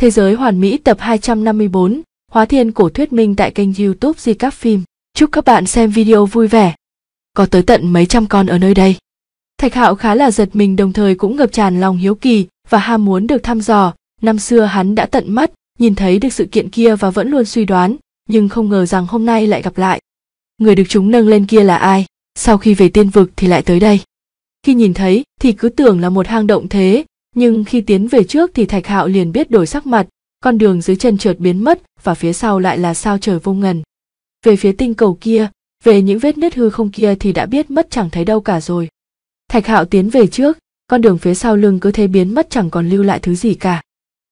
Thế giới hoàn mỹ tập 254, Hóa Thiên Cổ Thuyết Minh tại kênh youtube Di Cáp Phim. Chúc các bạn xem video vui vẻ. Có tới tận mấy trăm con ở nơi đây. Thạch Hạo khá là giật mình đồng thời cũng ngập tràn lòng hiếu kỳ và ham muốn được thăm dò. Năm xưa hắn đã tận mắt, nhìn thấy được sự kiện kia và vẫn luôn suy đoán, nhưng không ngờ rằng hôm nay lại gặp lại. Người được chúng nâng lên kia là ai? Sau khi về tiên vực thì lại tới đây. Khi nhìn thấy thì cứ tưởng là một hang động thế, nhưng khi tiến về trước thì thạch hạo liền biết đổi sắc mặt con đường dưới chân trượt biến mất và phía sau lại là sao trời vô ngần về phía tinh cầu kia về những vết nứt hư không kia thì đã biết mất chẳng thấy đâu cả rồi thạch hạo tiến về trước con đường phía sau lưng cứ thế biến mất chẳng còn lưu lại thứ gì cả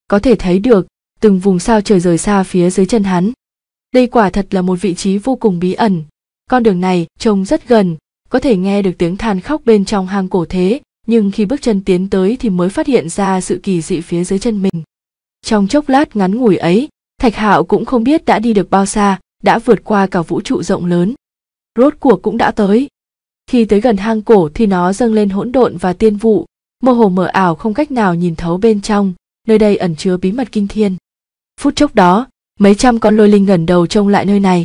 có thể thấy được từng vùng sao trời rời xa phía dưới chân hắn đây quả thật là một vị trí vô cùng bí ẩn con đường này trông rất gần có thể nghe được tiếng than khóc bên trong hang cổ thế nhưng khi bước chân tiến tới thì mới phát hiện ra sự kỳ dị phía dưới chân mình. Trong chốc lát ngắn ngủi ấy, Thạch Hạo cũng không biết đã đi được bao xa, đã vượt qua cả vũ trụ rộng lớn. Rốt cuộc cũng đã tới. Khi tới gần hang cổ thì nó dâng lên hỗn độn và tiên vụ, mơ hồ mờ ảo không cách nào nhìn thấu bên trong, nơi đây ẩn chứa bí mật kinh thiên. Phút chốc đó, mấy trăm con lôi linh ngẩn đầu trông lại nơi này.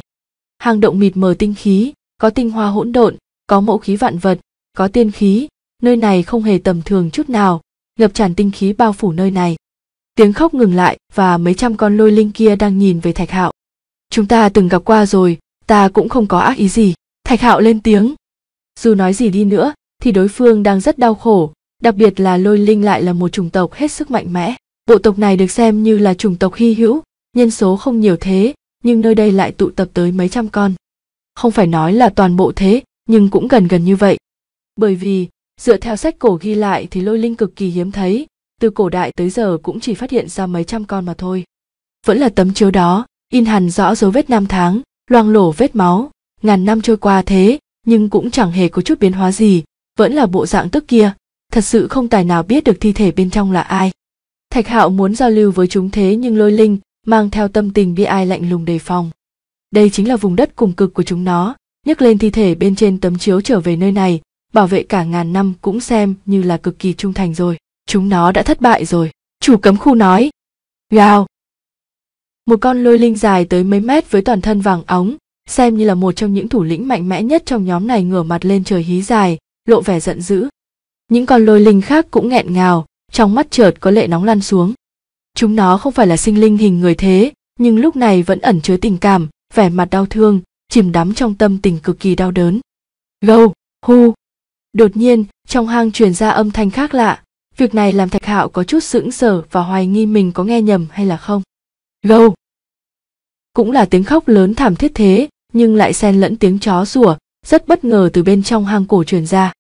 Hang động mịt mờ tinh khí, có tinh hoa hỗn độn, có mẫu khí vạn vật, có tiên khí, nơi này không hề tầm thường chút nào ngập tràn tinh khí bao phủ nơi này tiếng khóc ngừng lại và mấy trăm con lôi linh kia đang nhìn về thạch hạo chúng ta từng gặp qua rồi ta cũng không có ác ý gì thạch hạo lên tiếng dù nói gì đi nữa thì đối phương đang rất đau khổ đặc biệt là lôi linh lại là một chủng tộc hết sức mạnh mẽ bộ tộc này được xem như là chủng tộc hy hữu nhân số không nhiều thế nhưng nơi đây lại tụ tập tới mấy trăm con không phải nói là toàn bộ thế nhưng cũng gần gần như vậy bởi vì dựa theo sách cổ ghi lại thì lôi linh cực kỳ hiếm thấy từ cổ đại tới giờ cũng chỉ phát hiện ra mấy trăm con mà thôi vẫn là tấm chiếu đó in hẳn rõ dấu vết năm tháng loang lổ vết máu ngàn năm trôi qua thế nhưng cũng chẳng hề có chút biến hóa gì vẫn là bộ dạng tức kia thật sự không tài nào biết được thi thể bên trong là ai thạch hạo muốn giao lưu với chúng thế nhưng lôi linh mang theo tâm tình bi ai lạnh lùng đề phòng đây chính là vùng đất cùng cực của chúng nó nhấc lên thi thể bên trên tấm chiếu trở về nơi này bảo vệ cả ngàn năm cũng xem như là cực kỳ trung thành rồi chúng nó đã thất bại rồi chủ cấm khu nói gào một con lôi linh dài tới mấy mét với toàn thân vàng óng xem như là một trong những thủ lĩnh mạnh mẽ nhất trong nhóm này ngửa mặt lên trời hí dài lộ vẻ giận dữ những con lôi linh khác cũng nghẹn ngào trong mắt chợt có lệ nóng lăn xuống chúng nó không phải là sinh linh hình người thế nhưng lúc này vẫn ẩn chứa tình cảm vẻ mặt đau thương chìm đắm trong tâm tình cực kỳ đau đớn gâu hu đột nhiên trong hang truyền ra âm thanh khác lạ việc này làm thạch hạo có chút sững sờ và hoài nghi mình có nghe nhầm hay là không gâu cũng là tiếng khóc lớn thảm thiết thế nhưng lại xen lẫn tiếng chó sủa rất bất ngờ từ bên trong hang cổ truyền ra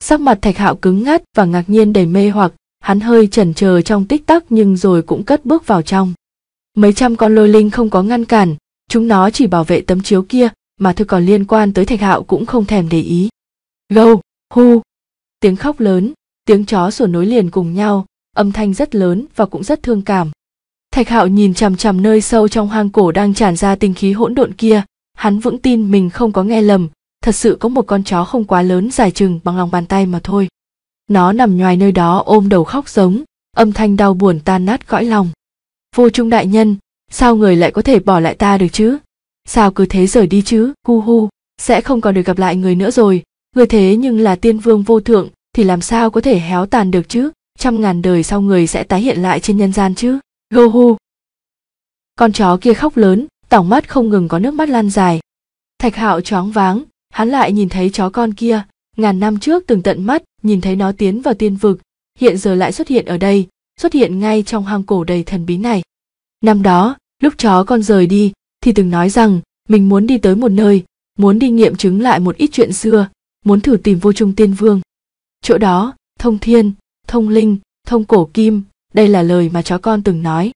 sắc mặt thạch hạo cứng ngắt và ngạc nhiên đầy mê hoặc hắn hơi chần chờ trong tích tắc nhưng rồi cũng cất bước vào trong mấy trăm con lôi linh không có ngăn cản chúng nó chỉ bảo vệ tấm chiếu kia mà thôi còn liên quan tới thạch hạo cũng không thèm để ý gâu hu tiếng khóc lớn tiếng chó sủa nối liền cùng nhau âm thanh rất lớn và cũng rất thương cảm thạch hạo nhìn chằm chằm nơi sâu trong hang cổ đang tràn ra tinh khí hỗn độn kia hắn vững tin mình không có nghe lầm thật sự có một con chó không quá lớn dài chừng bằng lòng bàn tay mà thôi nó nằm nhoài nơi đó ôm đầu khóc giống âm thanh đau buồn tan nát cõi lòng vô trung đại nhân sao người lại có thể bỏ lại ta được chứ sao cứ thế rời đi chứ hu hu sẽ không còn được gặp lại người nữa rồi người thế nhưng là tiên vương vô thượng thì làm sao có thể héo tàn được chứ trăm ngàn đời sau người sẽ tái hiện lại trên nhân gian chứ gô hu con chó kia khóc lớn tỏng mắt không ngừng có nước mắt lan dài thạch hạo choáng váng hắn lại nhìn thấy chó con kia ngàn năm trước từng tận mắt nhìn thấy nó tiến vào tiên vực hiện giờ lại xuất hiện ở đây xuất hiện ngay trong hang cổ đầy thần bí này năm đó lúc chó con rời đi thì từng nói rằng mình muốn đi tới một nơi muốn đi nghiệm chứng lại một ít chuyện xưa muốn thử tìm vô trung tiên vương chỗ đó thông thiên thông linh thông cổ kim đây là lời mà chó con từng nói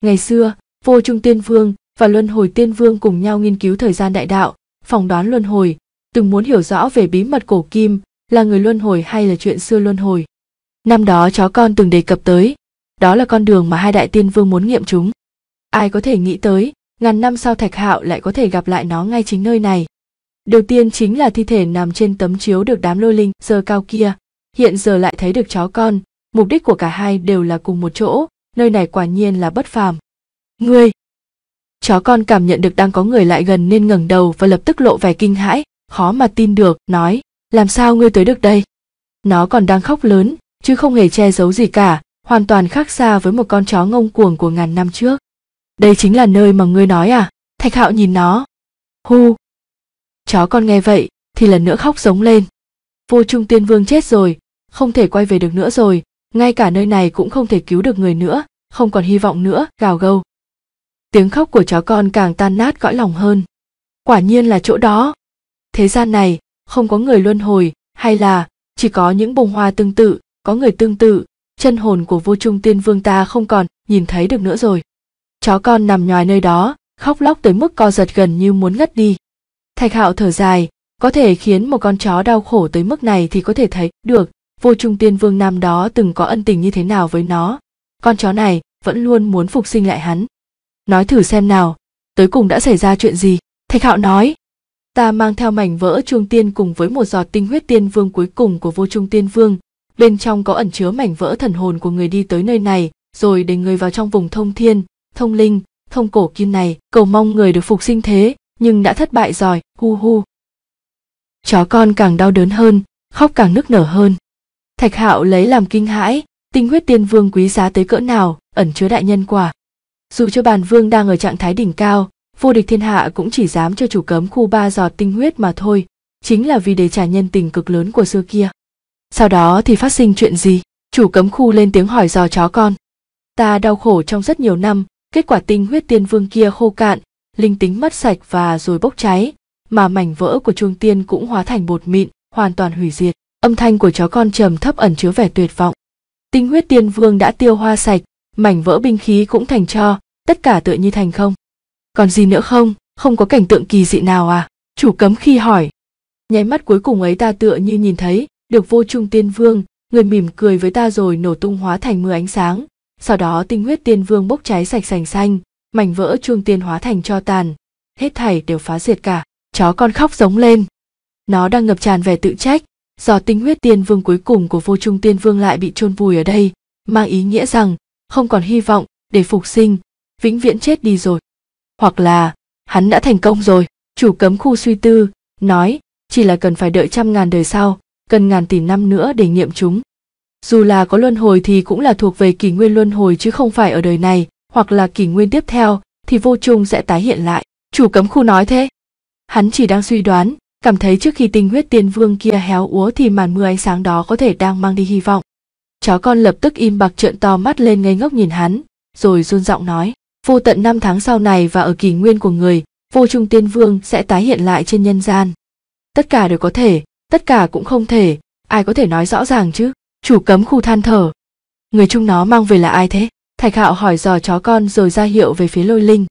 ngày xưa vô trung tiên vương và luân hồi tiên vương cùng nhau nghiên cứu thời gian đại đạo phỏng đoán luân hồi từng muốn hiểu rõ về bí mật cổ kim là người luân hồi hay là chuyện xưa luân hồi năm đó chó con từng đề cập tới đó là con đường mà hai đại tiên vương muốn nghiệm chúng ai có thể nghĩ tới ngàn năm sau thạch hạo lại có thể gặp lại nó ngay chính nơi này Đầu tiên chính là thi thể nằm trên tấm chiếu được đám lôi linh giờ cao kia, hiện giờ lại thấy được chó con, mục đích của cả hai đều là cùng một chỗ, nơi này quả nhiên là bất phàm. Ngươi! Chó con cảm nhận được đang có người lại gần nên ngẩng đầu và lập tức lộ vẻ kinh hãi, khó mà tin được, nói, làm sao ngươi tới được đây? Nó còn đang khóc lớn, chứ không hề che giấu gì cả, hoàn toàn khác xa với một con chó ngông cuồng của ngàn năm trước. Đây chính là nơi mà ngươi nói à? Thạch Hạo nhìn nó. Hu, chó con nghe vậy thì lần nữa khóc giống lên vô trung tiên vương chết rồi không thể quay về được nữa rồi ngay cả nơi này cũng không thể cứu được người nữa không còn hy vọng nữa gào gâu tiếng khóc của chó con càng tan nát cõi lòng hơn quả nhiên là chỗ đó thế gian này không có người luân hồi hay là chỉ có những bông hoa tương tự có người tương tự chân hồn của vô trung tiên vương ta không còn nhìn thấy được nữa rồi chó con nằm nhòi nơi đó khóc lóc tới mức co giật gần như muốn ngất đi thạch hạo thở dài có thể khiến một con chó đau khổ tới mức này thì có thể thấy được vô trung tiên vương nam đó từng có ân tình như thế nào với nó con chó này vẫn luôn muốn phục sinh lại hắn nói thử xem nào tới cùng đã xảy ra chuyện gì thạch hạo nói ta mang theo mảnh vỡ trung tiên cùng với một giọt tinh huyết tiên vương cuối cùng của vô trung tiên vương bên trong có ẩn chứa mảnh vỡ thần hồn của người đi tới nơi này rồi để người vào trong vùng thông thiên thông linh thông cổ kim này cầu mong người được phục sinh thế nhưng đã thất bại rồi hu hu chó con càng đau đớn hơn khóc càng nức nở hơn thạch hạo lấy làm kinh hãi tinh huyết tiên vương quý giá tới cỡ nào ẩn chứa đại nhân quả dù cho bàn vương đang ở trạng thái đỉnh cao vô địch thiên hạ cũng chỉ dám cho chủ cấm khu ba giọt tinh huyết mà thôi chính là vì để trả nhân tình cực lớn của xưa kia sau đó thì phát sinh chuyện gì chủ cấm khu lên tiếng hỏi dò chó con ta đau khổ trong rất nhiều năm kết quả tinh huyết tiên vương kia khô cạn linh tính mất sạch và rồi bốc cháy, mà mảnh vỡ của trung tiên cũng hóa thành bột mịn, hoàn toàn hủy diệt. Âm thanh của chó con trầm thấp ẩn chứa vẻ tuyệt vọng. Tinh huyết tiên vương đã tiêu hoa sạch, mảnh vỡ binh khí cũng thành cho, tất cả tựa như thành không. Còn gì nữa không, không có cảnh tượng kỳ dị nào à? Chủ cấm khi hỏi. Nháy mắt cuối cùng ấy ta tựa như nhìn thấy, được vô trung tiên vương, người mỉm cười với ta rồi nổ tung hóa thành mưa ánh sáng. Sau đó tinh huyết tiên vương bốc cháy sạch sành xanh, mảnh vỡ chuông tiên hóa thành cho tàn hết thảy đều phá diệt cả chó con khóc giống lên nó đang ngập tràn vẻ tự trách do tinh huyết tiên vương cuối cùng của vô trung tiên vương lại bị chôn vùi ở đây mang ý nghĩa rằng không còn hy vọng để phục sinh vĩnh viễn chết đi rồi hoặc là hắn đã thành công rồi chủ cấm khu suy tư nói chỉ là cần phải đợi trăm ngàn đời sau cần ngàn tỷ năm nữa để nghiệm chúng dù là có luân hồi thì cũng là thuộc về kỷ nguyên luân hồi chứ không phải ở đời này hoặc là kỷ nguyên tiếp theo thì vô chung sẽ tái hiện lại chủ cấm khu nói thế hắn chỉ đang suy đoán cảm thấy trước khi tinh huyết tiên vương kia héo úa thì màn mưa ánh sáng đó có thể đang mang đi hy vọng chó con lập tức im bạc trợn to mắt lên ngây ngốc nhìn hắn rồi run giọng nói vô tận năm tháng sau này và ở kỷ nguyên của người vô trung tiên vương sẽ tái hiện lại trên nhân gian tất cả đều có thể tất cả cũng không thể ai có thể nói rõ ràng chứ chủ cấm khu than thở người chung nó mang về là ai thế Thạch Hạo hỏi dò chó con rồi ra hiệu về phía Lôi Linh.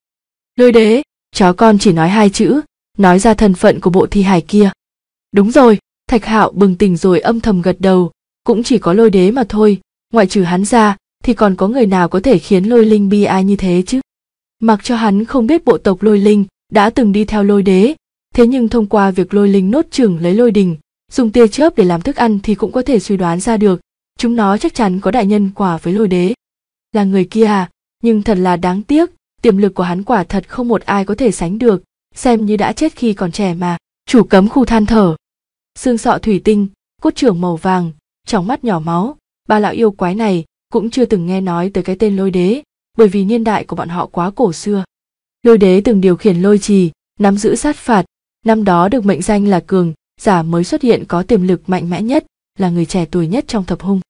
Lôi đế, chó con chỉ nói hai chữ, nói ra thân phận của bộ thi hài kia. Đúng rồi, Thạch Hạo bừng tỉnh rồi âm thầm gật đầu, cũng chỉ có Lôi đế mà thôi, ngoại trừ hắn ra thì còn có người nào có thể khiến Lôi Linh bi ai như thế chứ? Mặc cho hắn không biết bộ tộc Lôi Linh đã từng đi theo Lôi đế, thế nhưng thông qua việc Lôi Linh nốt chừng lấy Lôi đình, dùng tia chớp để làm thức ăn thì cũng có thể suy đoán ra được, chúng nó chắc chắn có đại nhân quả với Lôi đế là người kia à, nhưng thật là đáng tiếc, tiềm lực của hắn quả thật không một ai có thể sánh được, xem như đã chết khi còn trẻ mà, chủ cấm khu than thở. Xương sọ thủy tinh, cốt trưởng màu vàng, trong mắt nhỏ máu, ba lão yêu quái này cũng chưa từng nghe nói tới cái tên lôi đế, bởi vì niên đại của bọn họ quá cổ xưa. Lôi đế từng điều khiển lôi trì, nắm giữ sát phạt, năm đó được mệnh danh là cường, giả mới xuất hiện có tiềm lực mạnh mẽ nhất, là người trẻ tuổi nhất trong thập hung.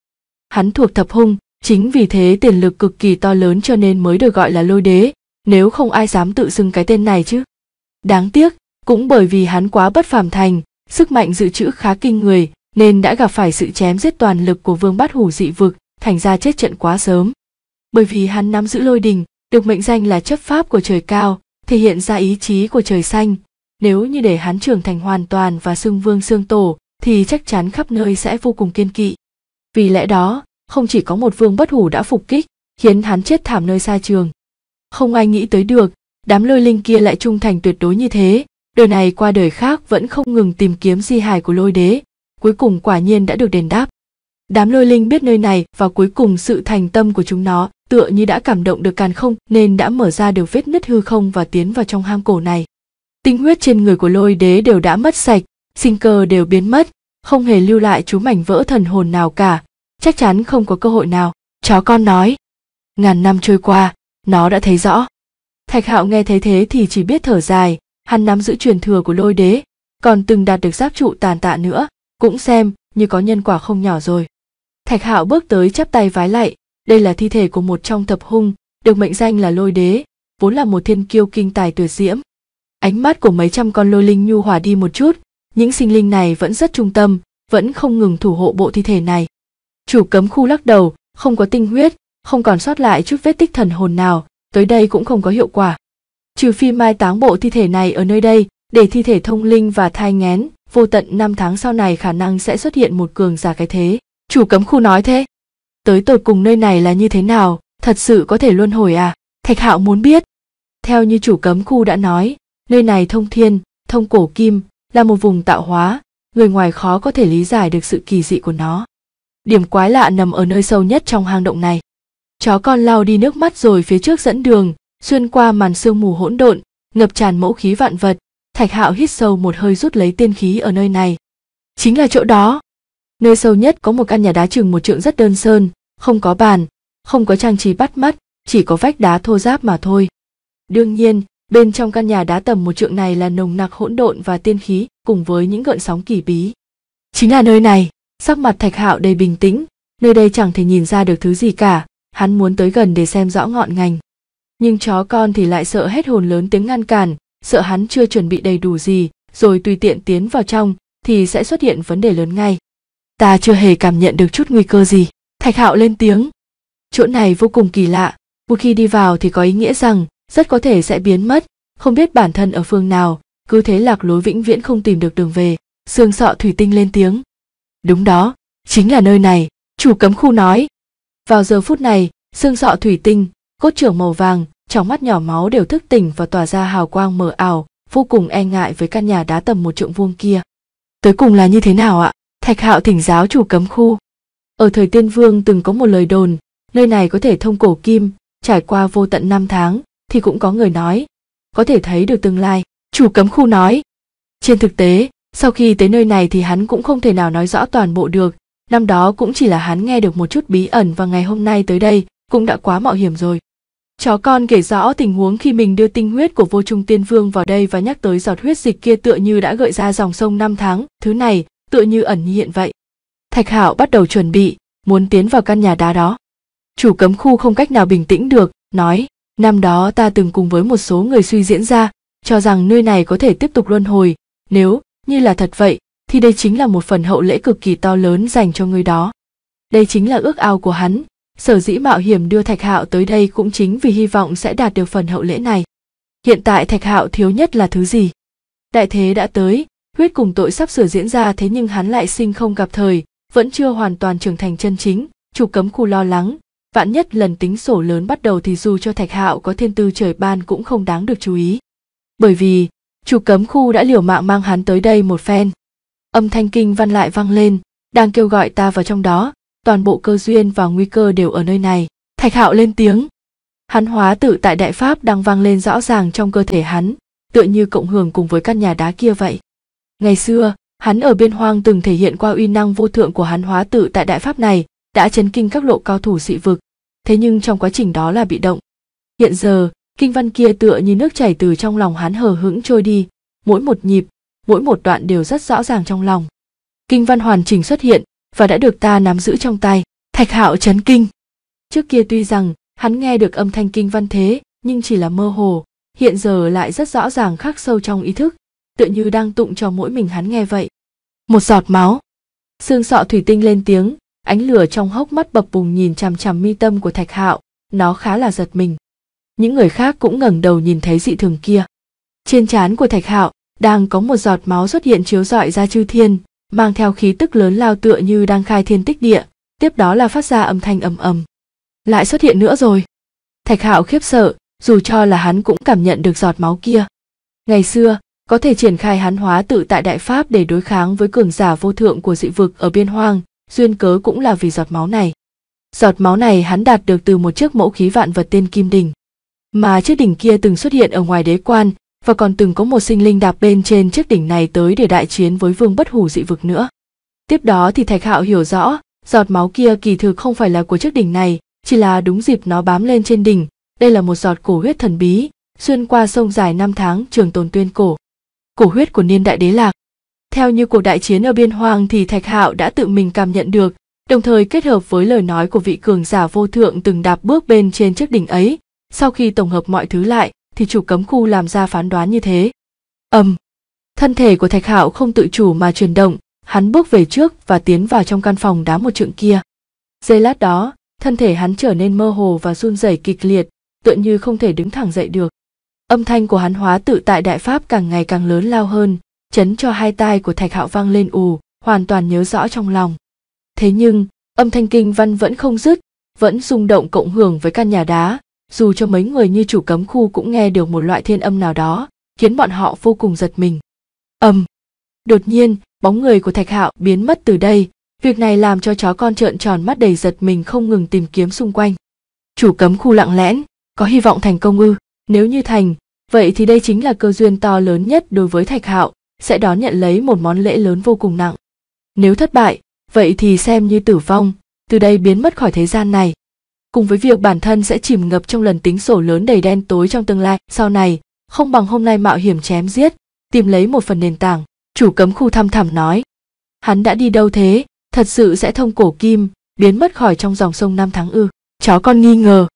Hắn thuộc thập hung, Chính vì thế tiền lực cực kỳ to lớn cho nên mới được gọi là lôi đế, nếu không ai dám tự xưng cái tên này chứ. Đáng tiếc, cũng bởi vì hắn quá bất phàm thành, sức mạnh dự trữ khá kinh người, nên đã gặp phải sự chém giết toàn lực của vương bát hủ dị vực, thành ra chết trận quá sớm. Bởi vì hắn nắm giữ lôi đình, được mệnh danh là chấp pháp của trời cao, thể hiện ra ý chí của trời xanh. Nếu như để hắn trưởng thành hoàn toàn và xưng vương xương tổ, thì chắc chắn khắp nơi sẽ vô cùng kiên kỵ. Vì lẽ đó, không chỉ có một vương bất hủ đã phục kích, khiến hắn chết thảm nơi xa trường. Không ai nghĩ tới được, đám lôi linh kia lại trung thành tuyệt đối như thế, đời này qua đời khác vẫn không ngừng tìm kiếm di hài của lôi đế, cuối cùng quả nhiên đã được đền đáp. Đám lôi linh biết nơi này và cuối cùng sự thành tâm của chúng nó tựa như đã cảm động được càn không nên đã mở ra được vết nứt hư không và tiến vào trong hang cổ này. Tinh huyết trên người của lôi đế đều đã mất sạch, sinh cơ đều biến mất, không hề lưu lại chú mảnh vỡ thần hồn nào cả, chắc chắn không có cơ hội nào chó con nói ngàn năm trôi qua nó đã thấy rõ thạch hạo nghe thấy thế thì chỉ biết thở dài hắn nắm giữ truyền thừa của lôi đế còn từng đạt được giáp trụ tàn tạ nữa cũng xem như có nhân quả không nhỏ rồi thạch hạo bước tới chắp tay vái lạy đây là thi thể của một trong thập hung được mệnh danh là lôi đế vốn là một thiên kiêu kinh tài tuyệt diễm ánh mắt của mấy trăm con lôi linh nhu hòa đi một chút những sinh linh này vẫn rất trung tâm vẫn không ngừng thủ hộ bộ thi thể này Chủ cấm khu lắc đầu, không có tinh huyết, không còn sót lại chút vết tích thần hồn nào, tới đây cũng không có hiệu quả. Trừ phi mai táng bộ thi thể này ở nơi đây, để thi thể thông linh và thai ngén, vô tận năm tháng sau này khả năng sẽ xuất hiện một cường giả cái thế. Chủ cấm khu nói thế. Tới tột cùng nơi này là như thế nào, thật sự có thể luân hồi à? Thạch Hạo muốn biết. Theo như chủ cấm khu đã nói, nơi này thông thiên, thông cổ kim, là một vùng tạo hóa, người ngoài khó có thể lý giải được sự kỳ dị của nó. Điểm quái lạ nằm ở nơi sâu nhất trong hang động này. Chó con lao đi nước mắt rồi phía trước dẫn đường, xuyên qua màn sương mù hỗn độn, ngập tràn mẫu khí vạn vật, Thạch Hạo hít sâu một hơi rút lấy tiên khí ở nơi này. Chính là chỗ đó. Nơi sâu nhất có một căn nhà đá chừng một trượng rất đơn sơn, không có bàn, không có trang trí bắt mắt, chỉ có vách đá thô ráp mà thôi. Đương nhiên, bên trong căn nhà đá tầm một trượng này là nồng nặc hỗn độn và tiên khí cùng với những gợn sóng kỳ bí. Chính là nơi này sắc mặt thạch hạo đầy bình tĩnh nơi đây chẳng thể nhìn ra được thứ gì cả hắn muốn tới gần để xem rõ ngọn ngành nhưng chó con thì lại sợ hết hồn lớn tiếng ngăn cản sợ hắn chưa chuẩn bị đầy đủ gì rồi tùy tiện tiến vào trong thì sẽ xuất hiện vấn đề lớn ngay ta chưa hề cảm nhận được chút nguy cơ gì thạch hạo lên tiếng chỗ này vô cùng kỳ lạ một khi đi vào thì có ý nghĩa rằng rất có thể sẽ biến mất không biết bản thân ở phương nào cứ thế lạc lối vĩnh viễn không tìm được đường về sương sọ thủy tinh lên tiếng Đúng đó, chính là nơi này, chủ cấm khu nói. Vào giờ phút này, xương sọ thủy tinh, cốt trưởng màu vàng, trong mắt nhỏ máu đều thức tỉnh và tỏa ra hào quang mờ ảo, vô cùng e ngại với căn nhà đá tầm một trượng vuông kia. Tới cùng là như thế nào ạ? Thạch Hạo thỉnh giáo chủ cấm khu. Ở thời Tiên Vương từng có một lời đồn, nơi này có thể thông cổ kim, trải qua vô tận năm tháng thì cũng có người nói, có thể thấy được tương lai, chủ cấm khu nói. Trên thực tế, sau khi tới nơi này thì hắn cũng không thể nào nói rõ toàn bộ được, năm đó cũng chỉ là hắn nghe được một chút bí ẩn và ngày hôm nay tới đây cũng đã quá mạo hiểm rồi. Chó con kể rõ tình huống khi mình đưa tinh huyết của vô trung tiên vương vào đây và nhắc tới giọt huyết dịch kia tựa như đã gợi ra dòng sông năm tháng, thứ này tựa như ẩn hiện vậy. Thạch Hạo bắt đầu chuẩn bị, muốn tiến vào căn nhà đá đó. Chủ cấm khu không cách nào bình tĩnh được, nói, năm đó ta từng cùng với một số người suy diễn ra, cho rằng nơi này có thể tiếp tục luân hồi, nếu như là thật vậy thì đây chính là một phần hậu lễ cực kỳ to lớn dành cho người đó đây chính là ước ao của hắn sở dĩ mạo hiểm đưa thạch hạo tới đây cũng chính vì hy vọng sẽ đạt được phần hậu lễ này hiện tại thạch hạo thiếu nhất là thứ gì đại thế đã tới huyết cùng tội sắp sửa diễn ra thế nhưng hắn lại sinh không gặp thời vẫn chưa hoàn toàn trưởng thành chân chính chủ cấm khu lo lắng vạn nhất lần tính sổ lớn bắt đầu thì dù cho thạch hạo có thiên tư trời ban cũng không đáng được chú ý bởi vì chủ cấm khu đã liều mạng mang hắn tới đây một phen âm thanh kinh văn lại vang lên đang kêu gọi ta vào trong đó toàn bộ cơ duyên và nguy cơ đều ở nơi này thạch hạo lên tiếng hắn hóa tự tại đại pháp đang vang lên rõ ràng trong cơ thể hắn tựa như cộng hưởng cùng với căn nhà đá kia vậy ngày xưa hắn ở biên hoang từng thể hiện qua uy năng vô thượng của hắn hóa tự tại đại pháp này đã chấn kinh các lộ cao thủ dị vực thế nhưng trong quá trình đó là bị động hiện giờ kinh văn kia tựa như nước chảy từ trong lòng hắn hờ hững trôi đi mỗi một nhịp mỗi một đoạn đều rất rõ ràng trong lòng kinh văn hoàn chỉnh xuất hiện và đã được ta nắm giữ trong tay thạch hạo chấn kinh trước kia tuy rằng hắn nghe được âm thanh kinh văn thế nhưng chỉ là mơ hồ hiện giờ lại rất rõ ràng khắc sâu trong ý thức tựa như đang tụng cho mỗi mình hắn nghe vậy một giọt máu xương sọ thủy tinh lên tiếng ánh lửa trong hốc mắt bập bùng nhìn chằm chằm mi tâm của thạch hạo nó khá là giật mình những người khác cũng ngẩng đầu nhìn thấy dị thường kia trên trán của thạch hạo đang có một giọt máu xuất hiện chiếu rọi ra chư thiên mang theo khí tức lớn lao tựa như đang khai thiên tích địa tiếp đó là phát ra âm thanh ầm ầm lại xuất hiện nữa rồi thạch hạo khiếp sợ dù cho là hắn cũng cảm nhận được giọt máu kia ngày xưa có thể triển khai hắn hóa tự tại đại pháp để đối kháng với cường giả vô thượng của dị vực ở biên hoang duyên cớ cũng là vì giọt máu này giọt máu này hắn đạt được từ một chiếc mẫu khí vạn vật tên kim đình mà chiếc đỉnh kia từng xuất hiện ở ngoài đế quan và còn từng có một sinh linh đạp bên trên chiếc đỉnh này tới để đại chiến với vương bất hủ dị vực nữa. Tiếp đó thì Thạch Hạo hiểu rõ, giọt máu kia kỳ thực không phải là của chiếc đỉnh này, chỉ là đúng dịp nó bám lên trên đỉnh, đây là một giọt cổ huyết thần bí, xuyên qua sông dài năm tháng trường tồn tuyên cổ. Cổ huyết của niên đại đế lạc. Theo như cuộc đại chiến ở biên hoang thì Thạch Hạo đã tự mình cảm nhận được, đồng thời kết hợp với lời nói của vị cường giả vô thượng từng đạp bước bên trên chiếc đỉnh ấy, sau khi tổng hợp mọi thứ lại thì chủ cấm khu làm ra phán đoán như thế ầm thân thể của thạch hạo không tự chủ mà chuyển động hắn bước về trước và tiến vào trong căn phòng đá một trượng kia giây lát đó thân thể hắn trở nên mơ hồ và run rẩy kịch liệt tựa như không thể đứng thẳng dậy được âm thanh của hắn hóa tự tại đại pháp càng ngày càng lớn lao hơn chấn cho hai tai của thạch hạo vang lên ù hoàn toàn nhớ rõ trong lòng thế nhưng âm thanh kinh văn vẫn không dứt vẫn rung động cộng hưởng với căn nhà đá dù cho mấy người như chủ cấm khu cũng nghe được một loại thiên âm nào đó khiến bọn họ vô cùng giật mình ầm đột nhiên bóng người của thạch hạo biến mất từ đây việc này làm cho chó con trợn tròn mắt đầy giật mình không ngừng tìm kiếm xung quanh chủ cấm khu lặng lẽn có hy vọng thành công ư nếu như thành vậy thì đây chính là cơ duyên to lớn nhất đối với thạch hạo sẽ đón nhận lấy một món lễ lớn vô cùng nặng nếu thất bại vậy thì xem như tử vong từ đây biến mất khỏi thế gian này cùng với việc bản thân sẽ chìm ngập trong lần tính sổ lớn đầy đen tối trong tương lai sau này không bằng hôm nay mạo hiểm chém giết tìm lấy một phần nền tảng chủ cấm khu thăm thẳm nói hắn đã đi đâu thế thật sự sẽ thông cổ kim biến mất khỏi trong dòng sông năm tháng ư chó con nghi ngờ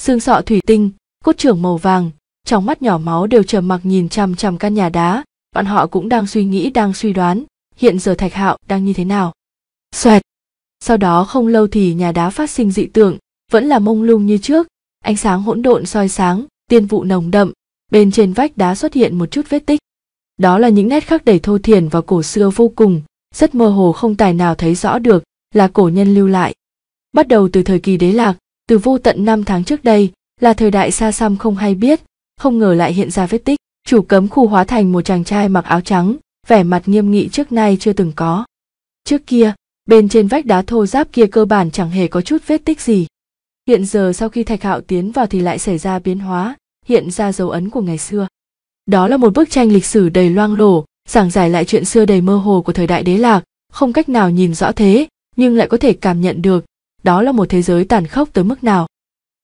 xương sọ thủy tinh cốt trưởng màu vàng trong mắt nhỏ máu đều trầm mặc nhìn chằm chằm căn nhà đá bọn họ cũng đang suy nghĩ đang suy đoán hiện giờ thạch hạo đang như thế nào xoẹt sau đó không lâu thì nhà đá phát sinh dị tượng vẫn là mông lung như trước ánh sáng hỗn độn soi sáng tiên vụ nồng đậm bên trên vách đá xuất hiện một chút vết tích đó là những nét khắc đầy thô thiển và cổ xưa vô cùng rất mơ hồ không tài nào thấy rõ được là cổ nhân lưu lại bắt đầu từ thời kỳ đế lạc từ vô tận năm tháng trước đây là thời đại xa xăm không hay biết không ngờ lại hiện ra vết tích chủ cấm khu hóa thành một chàng trai mặc áo trắng vẻ mặt nghiêm nghị trước nay chưa từng có trước kia bên trên vách đá thô giáp kia cơ bản chẳng hề có chút vết tích gì Hiện giờ sau khi Thạch Hạo tiến vào thì lại xảy ra biến hóa, hiện ra dấu ấn của ngày xưa. Đó là một bức tranh lịch sử đầy loang lổ, giảng giải lại chuyện xưa đầy mơ hồ của thời đại đế lạc, không cách nào nhìn rõ thế, nhưng lại có thể cảm nhận được, đó là một thế giới tàn khốc tới mức nào.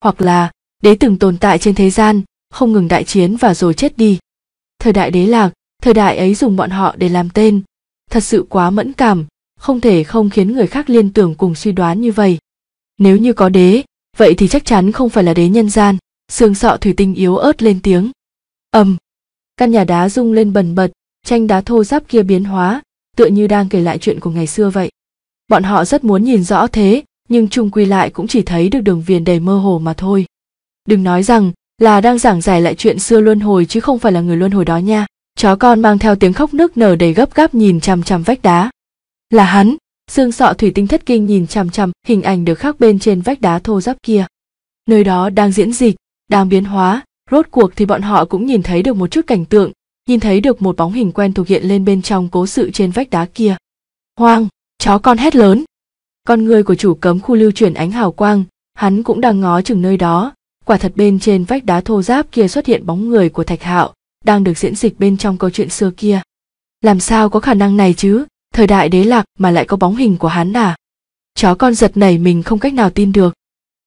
Hoặc là, đế từng tồn tại trên thế gian, không ngừng đại chiến và rồi chết đi. Thời đại đế lạc, thời đại ấy dùng bọn họ để làm tên, thật sự quá mẫn cảm, không thể không khiến người khác liên tưởng cùng suy đoán như vậy. Nếu như có đế, vậy thì chắc chắn không phải là đế nhân gian xương sọ thủy tinh yếu ớt lên tiếng ầm căn nhà đá rung lên bần bật tranh đá thô giáp kia biến hóa tựa như đang kể lại chuyện của ngày xưa vậy bọn họ rất muốn nhìn rõ thế nhưng trung quy lại cũng chỉ thấy được đường viền đầy mơ hồ mà thôi đừng nói rằng là đang giảng giải lại chuyện xưa luân hồi chứ không phải là người luân hồi đó nha chó con mang theo tiếng khóc nức nở đầy gấp gáp nhìn chằm chằm vách đá là hắn xương sọ thủy tinh thất kinh nhìn chằm chằm hình ảnh được khắc bên trên vách đá thô ráp kia nơi đó đang diễn dịch đang biến hóa rốt cuộc thì bọn họ cũng nhìn thấy được một chút cảnh tượng nhìn thấy được một bóng hình quen thuộc hiện lên bên trong cố sự trên vách đá kia hoang chó con hét lớn con người của chủ cấm khu lưu chuyển ánh hào quang hắn cũng đang ngó chừng nơi đó quả thật bên trên vách đá thô giáp kia xuất hiện bóng người của thạch hạo đang được diễn dịch bên trong câu chuyện xưa kia làm sao có khả năng này chứ thời đại đế lạc mà lại có bóng hình của hắn à chó con giật nảy mình không cách nào tin được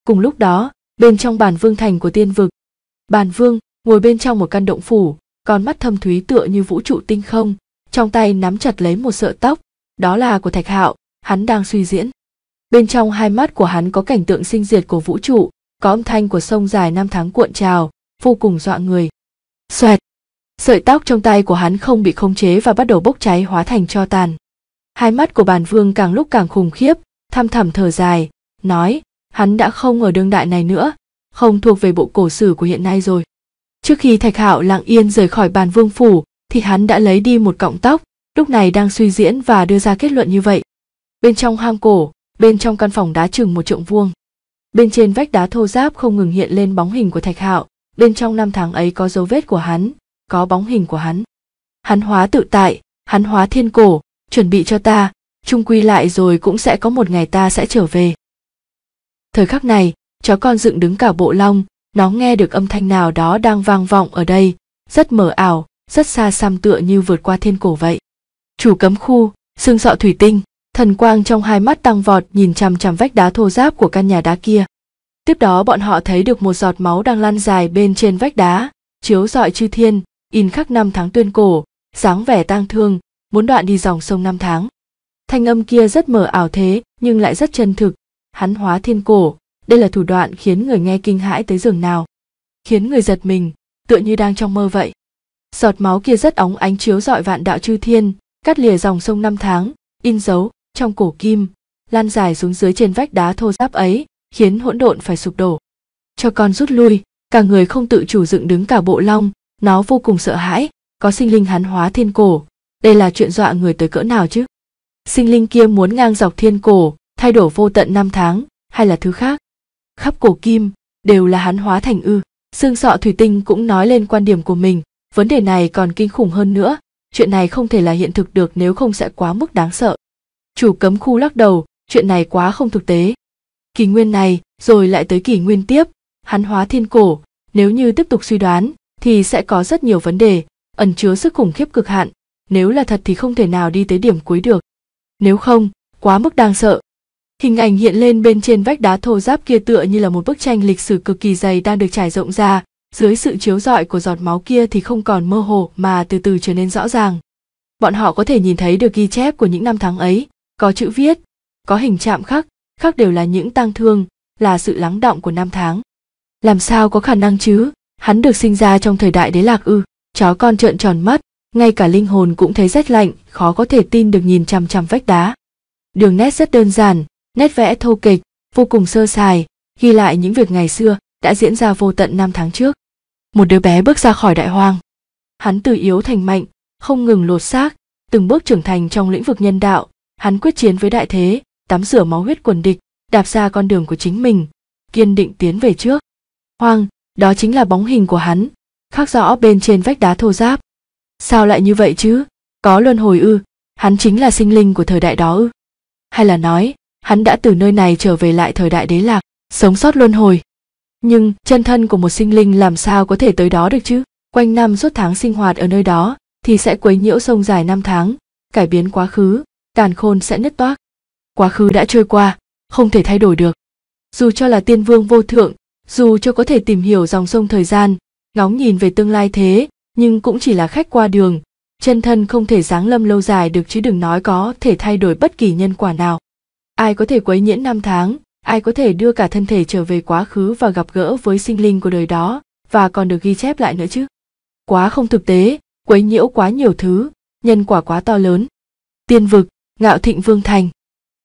cùng lúc đó bên trong bàn vương thành của tiên vực bàn vương ngồi bên trong một căn động phủ con mắt thâm thúy tựa như vũ trụ tinh không trong tay nắm chặt lấy một sợi tóc đó là của thạch hạo hắn đang suy diễn bên trong hai mắt của hắn có cảnh tượng sinh diệt của vũ trụ có âm thanh của sông dài năm tháng cuộn trào vô cùng dọa người xoẹt sợi tóc trong tay của hắn không bị khống chế và bắt đầu bốc cháy hóa thành cho tàn hai mắt của bàn vương càng lúc càng khủng khiếp thăm thẳm thở dài nói hắn đã không ở đương đại này nữa không thuộc về bộ cổ sử của hiện nay rồi trước khi thạch hạo lặng yên rời khỏi bàn vương phủ thì hắn đã lấy đi một cọng tóc lúc này đang suy diễn và đưa ra kết luận như vậy bên trong hang cổ bên trong căn phòng đá chừng một trượng vuông bên trên vách đá thô giáp không ngừng hiện lên bóng hình của thạch hạo bên trong năm tháng ấy có dấu vết của hắn có bóng hình của hắn hắn hóa tự tại hắn hóa thiên cổ chuẩn bị cho ta trung quy lại rồi cũng sẽ có một ngày ta sẽ trở về thời khắc này chó con dựng đứng cả bộ long nó nghe được âm thanh nào đó đang vang vọng ở đây rất mờ ảo rất xa xăm tựa như vượt qua thiên cổ vậy chủ cấm khu xương sọ thủy tinh thần quang trong hai mắt tăng vọt nhìn chằm chằm vách đá thô giáp của căn nhà đá kia tiếp đó bọn họ thấy được một giọt máu đang lan dài bên trên vách đá chiếu rọi chư thiên in khắc năm tháng tuyên cổ dáng vẻ tang thương muốn đoạn đi dòng sông năm tháng thanh âm kia rất mờ ảo thế nhưng lại rất chân thực hắn hóa thiên cổ đây là thủ đoạn khiến người nghe kinh hãi tới giường nào khiến người giật mình tựa như đang trong mơ vậy giọt máu kia rất óng ánh chiếu rọi vạn đạo chư thiên cắt lìa dòng sông năm tháng in dấu trong cổ kim lan dài xuống dưới trên vách đá thô giáp ấy khiến hỗn độn phải sụp đổ cho con rút lui cả người không tự chủ dựng đứng cả bộ long nó vô cùng sợ hãi có sinh linh hắn hóa thiên cổ đây là chuyện dọa người tới cỡ nào chứ sinh linh kia muốn ngang dọc thiên cổ thay đổi vô tận năm tháng hay là thứ khác khắp cổ kim đều là hắn hóa thành ư xương sọ thủy tinh cũng nói lên quan điểm của mình vấn đề này còn kinh khủng hơn nữa chuyện này không thể là hiện thực được nếu không sẽ quá mức đáng sợ chủ cấm khu lắc đầu chuyện này quá không thực tế kỷ nguyên này rồi lại tới kỷ nguyên tiếp hắn hóa thiên cổ nếu như tiếp tục suy đoán thì sẽ có rất nhiều vấn đề ẩn chứa sức khủng khiếp cực hạn nếu là thật thì không thể nào đi tới điểm cuối được nếu không quá mức đang sợ hình ảnh hiện lên bên trên vách đá thô giáp kia tựa như là một bức tranh lịch sử cực kỳ dày đang được trải rộng ra dưới sự chiếu rọi của giọt máu kia thì không còn mơ hồ mà từ từ trở nên rõ ràng bọn họ có thể nhìn thấy được ghi chép của những năm tháng ấy có chữ viết có hình chạm khắc khắc đều là những tang thương là sự lắng động của năm tháng làm sao có khả năng chứ hắn được sinh ra trong thời đại đế lạc ư chó con trợn tròn mắt ngay cả linh hồn cũng thấy rét lạnh khó có thể tin được nhìn chằm chằm vách đá đường nét rất đơn giản nét vẽ thô kịch vô cùng sơ sài ghi lại những việc ngày xưa đã diễn ra vô tận năm tháng trước một đứa bé bước ra khỏi đại hoang hắn từ yếu thành mạnh không ngừng lột xác từng bước trưởng thành trong lĩnh vực nhân đạo hắn quyết chiến với đại thế tắm rửa máu huyết quần địch đạp ra con đường của chính mình kiên định tiến về trước hoang đó chính là bóng hình của hắn khắc rõ bên trên vách đá thô giáp sao lại như vậy chứ có luân hồi ư hắn chính là sinh linh của thời đại đó ư hay là nói hắn đã từ nơi này trở về lại thời đại đế lạc sống sót luân hồi nhưng chân thân của một sinh linh làm sao có thể tới đó được chứ quanh năm suốt tháng sinh hoạt ở nơi đó thì sẽ quấy nhiễu sông dài năm tháng cải biến quá khứ càn khôn sẽ nứt toác quá khứ đã trôi qua không thể thay đổi được dù cho là tiên vương vô thượng dù cho có thể tìm hiểu dòng sông thời gian ngóng nhìn về tương lai thế nhưng cũng chỉ là khách qua đường chân thân không thể giáng lâm lâu dài được chứ đừng nói có thể thay đổi bất kỳ nhân quả nào ai có thể quấy nhiễm năm tháng ai có thể đưa cả thân thể trở về quá khứ và gặp gỡ với sinh linh của đời đó và còn được ghi chép lại nữa chứ quá không thực tế quấy nhiễu quá nhiều thứ nhân quả quá to lớn tiên vực ngạo thịnh vương thành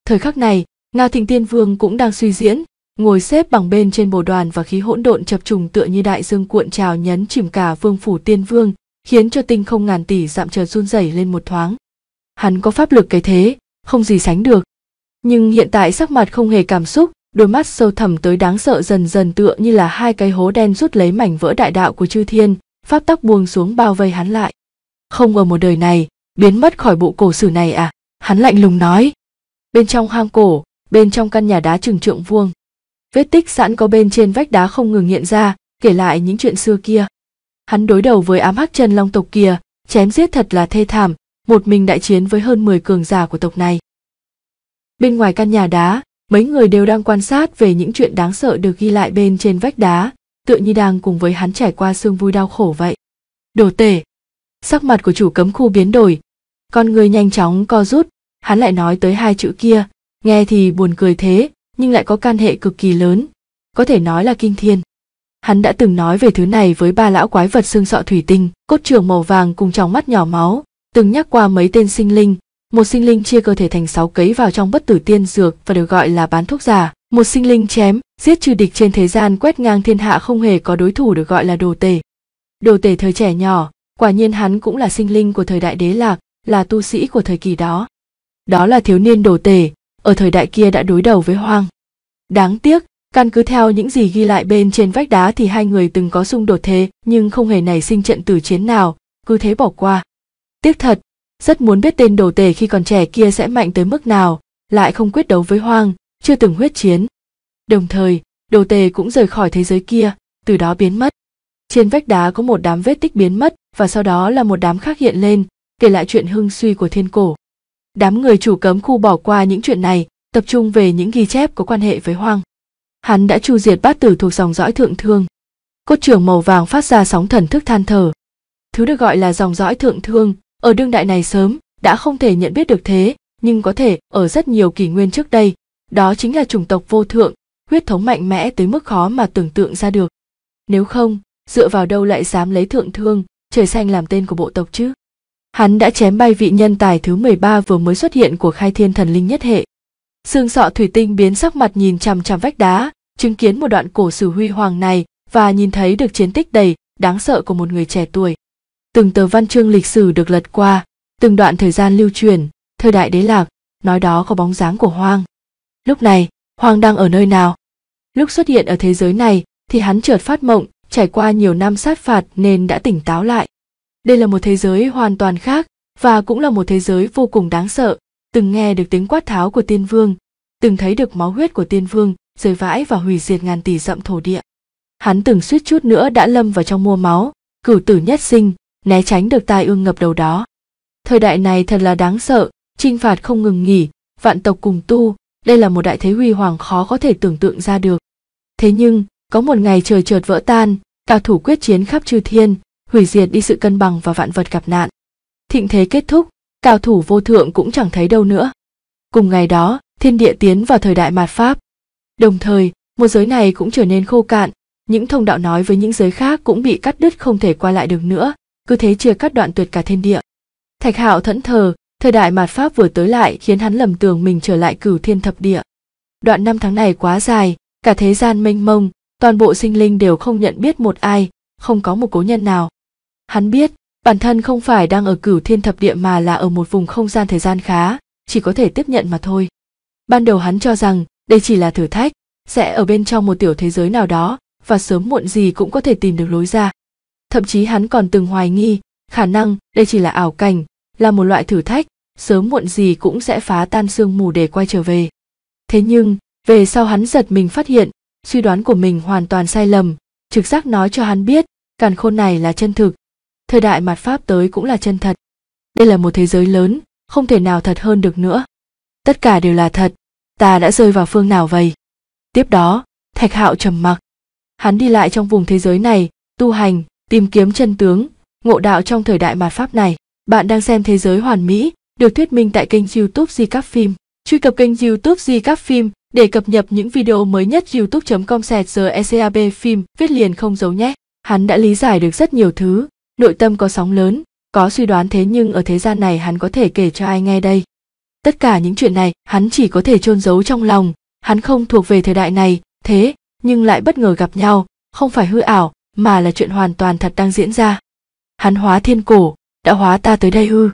thời khắc này ngạo thịnh tiên vương cũng đang suy diễn ngồi xếp bằng bên trên bồ đoàn và khí hỗn độn chập trùng tựa như đại dương cuộn trào nhấn chìm cả vương phủ tiên vương khiến cho tinh không ngàn tỷ dạm chợt run rẩy lên một thoáng hắn có pháp lực cái thế không gì sánh được nhưng hiện tại sắc mặt không hề cảm xúc đôi mắt sâu thẳm tới đáng sợ dần dần tựa như là hai cái hố đen rút lấy mảnh vỡ đại đạo của chư thiên pháp tắc buông xuống bao vây hắn lại không ở một đời này biến mất khỏi bộ cổ sử này à hắn lạnh lùng nói bên trong hang cổ bên trong căn nhà đá trừng trượng vuông vết tích sẵn có bên trên vách đá không ngừng hiện ra kể lại những chuyện xưa kia hắn đối đầu với ám hắc chân long tộc kia chém giết thật là thê thảm một mình đại chiến với hơn 10 cường giả của tộc này bên ngoài căn nhà đá mấy người đều đang quan sát về những chuyện đáng sợ được ghi lại bên trên vách đá tựa như đang cùng với hắn trải qua xương vui đau khổ vậy đồ tể sắc mặt của chủ cấm khu biến đổi con người nhanh chóng co rút hắn lại nói tới hai chữ kia nghe thì buồn cười thế nhưng lại có can hệ cực kỳ lớn, có thể nói là kinh thiên. Hắn đã từng nói về thứ này với ba lão quái vật xương sọ thủy tinh, cốt trường màu vàng cùng trong mắt nhỏ máu, từng nhắc qua mấy tên sinh linh, một sinh linh chia cơ thể thành sáu cấy vào trong bất tử tiên dược và được gọi là bán thuốc giả, một sinh linh chém, giết trừ địch trên thế gian quét ngang thiên hạ không hề có đối thủ được gọi là đồ tể. Đồ tể thời trẻ nhỏ, quả nhiên hắn cũng là sinh linh của thời đại đế lạc, là tu sĩ của thời kỳ đó. Đó là thiếu niên đồ tể, ở thời đại kia đã đối đầu với hoang đáng tiếc căn cứ theo những gì ghi lại bên trên vách đá thì hai người từng có xung đột thế nhưng không hề nảy sinh trận tử chiến nào cứ thế bỏ qua tiếc thật rất muốn biết tên đồ tể khi còn trẻ kia sẽ mạnh tới mức nào lại không quyết đấu với hoang chưa từng huyết chiến đồng thời đồ tề cũng rời khỏi thế giới kia từ đó biến mất trên vách đá có một đám vết tích biến mất và sau đó là một đám khác hiện lên kể lại chuyện hưng suy của thiên cổ đám người chủ cấm khu bỏ qua những chuyện này tập trung về những ghi chép có quan hệ với hoang hắn đã chu diệt bát tử thuộc dòng dõi thượng thương cốt trưởng màu vàng phát ra sóng thần thức than thở thứ được gọi là dòng dõi thượng thương ở đương đại này sớm đã không thể nhận biết được thế nhưng có thể ở rất nhiều kỷ nguyên trước đây đó chính là chủng tộc vô thượng huyết thống mạnh mẽ tới mức khó mà tưởng tượng ra được nếu không dựa vào đâu lại dám lấy thượng thương trời xanh làm tên của bộ tộc chứ Hắn đã chém bay vị nhân tài thứ 13 vừa mới xuất hiện của khai thiên thần linh nhất hệ. Sương sọ thủy tinh biến sắc mặt nhìn chằm chằm vách đá, chứng kiến một đoạn cổ sử huy hoàng này và nhìn thấy được chiến tích đầy, đáng sợ của một người trẻ tuổi. Từng tờ văn chương lịch sử được lật qua, từng đoạn thời gian lưu truyền, thời đại đế lạc, nói đó có bóng dáng của Hoang. Lúc này, Hoang đang ở nơi nào? Lúc xuất hiện ở thế giới này thì hắn chợt phát mộng, trải qua nhiều năm sát phạt nên đã tỉnh táo lại đây là một thế giới hoàn toàn khác và cũng là một thế giới vô cùng đáng sợ từng nghe được tiếng quát tháo của tiên vương từng thấy được máu huyết của tiên vương rơi vãi và hủy diệt ngàn tỷ dặm thổ địa hắn từng suýt chút nữa đã lâm vào trong mua máu cửu tử nhất sinh né tránh được tai ương ngập đầu đó thời đại này thật là đáng sợ chinh phạt không ngừng nghỉ vạn tộc cùng tu đây là một đại thế huy hoàng khó có thể tưởng tượng ra được thế nhưng có một ngày trời chợt vỡ tan cao thủ quyết chiến khắp chư thiên hủy diệt đi sự cân bằng và vạn vật gặp nạn thịnh thế kết thúc cao thủ vô thượng cũng chẳng thấy đâu nữa cùng ngày đó thiên địa tiến vào thời đại mạt pháp đồng thời một giới này cũng trở nên khô cạn những thông đạo nói với những giới khác cũng bị cắt đứt không thể qua lại được nữa cứ thế chia cắt đoạn tuyệt cả thiên địa thạch hạo thẫn thờ thời đại mạt pháp vừa tới lại khiến hắn lầm tưởng mình trở lại cửu thiên thập địa đoạn năm tháng này quá dài cả thế gian mênh mông toàn bộ sinh linh đều không nhận biết một ai không có một cố nhân nào Hắn biết, bản thân không phải đang ở cửu thiên thập địa mà là ở một vùng không gian thời gian khá, chỉ có thể tiếp nhận mà thôi. Ban đầu hắn cho rằng đây chỉ là thử thách, sẽ ở bên trong một tiểu thế giới nào đó và sớm muộn gì cũng có thể tìm được lối ra. Thậm chí hắn còn từng hoài nghi, khả năng đây chỉ là ảo cảnh, là một loại thử thách, sớm muộn gì cũng sẽ phá tan sương mù để quay trở về. Thế nhưng, về sau hắn giật mình phát hiện, suy đoán của mình hoàn toàn sai lầm, trực giác nói cho hắn biết, càn khôn này là chân thực, thời đại mặt pháp tới cũng là chân thật đây là một thế giới lớn không thể nào thật hơn được nữa tất cả đều là thật ta đã rơi vào phương nào vậy tiếp đó thạch hạo trầm mặc hắn đi lại trong vùng thế giới này tu hành tìm kiếm chân tướng ngộ đạo trong thời đại mạt pháp này bạn đang xem thế giới hoàn mỹ được thuyết minh tại kênh youtube di các phim truy cập kênh youtube di các phim để cập nhật những video mới nhất youtube com sẹt giờ ecab phim viết liền không giấu nhé hắn đã lý giải được rất nhiều thứ nội tâm có sóng lớn có suy đoán thế nhưng ở thế gian này hắn có thể kể cho ai nghe đây tất cả những chuyện này hắn chỉ có thể chôn giấu trong lòng hắn không thuộc về thời đại này thế nhưng lại bất ngờ gặp nhau không phải hư ảo mà là chuyện hoàn toàn thật đang diễn ra hắn hóa thiên cổ đã hóa ta tới đây ư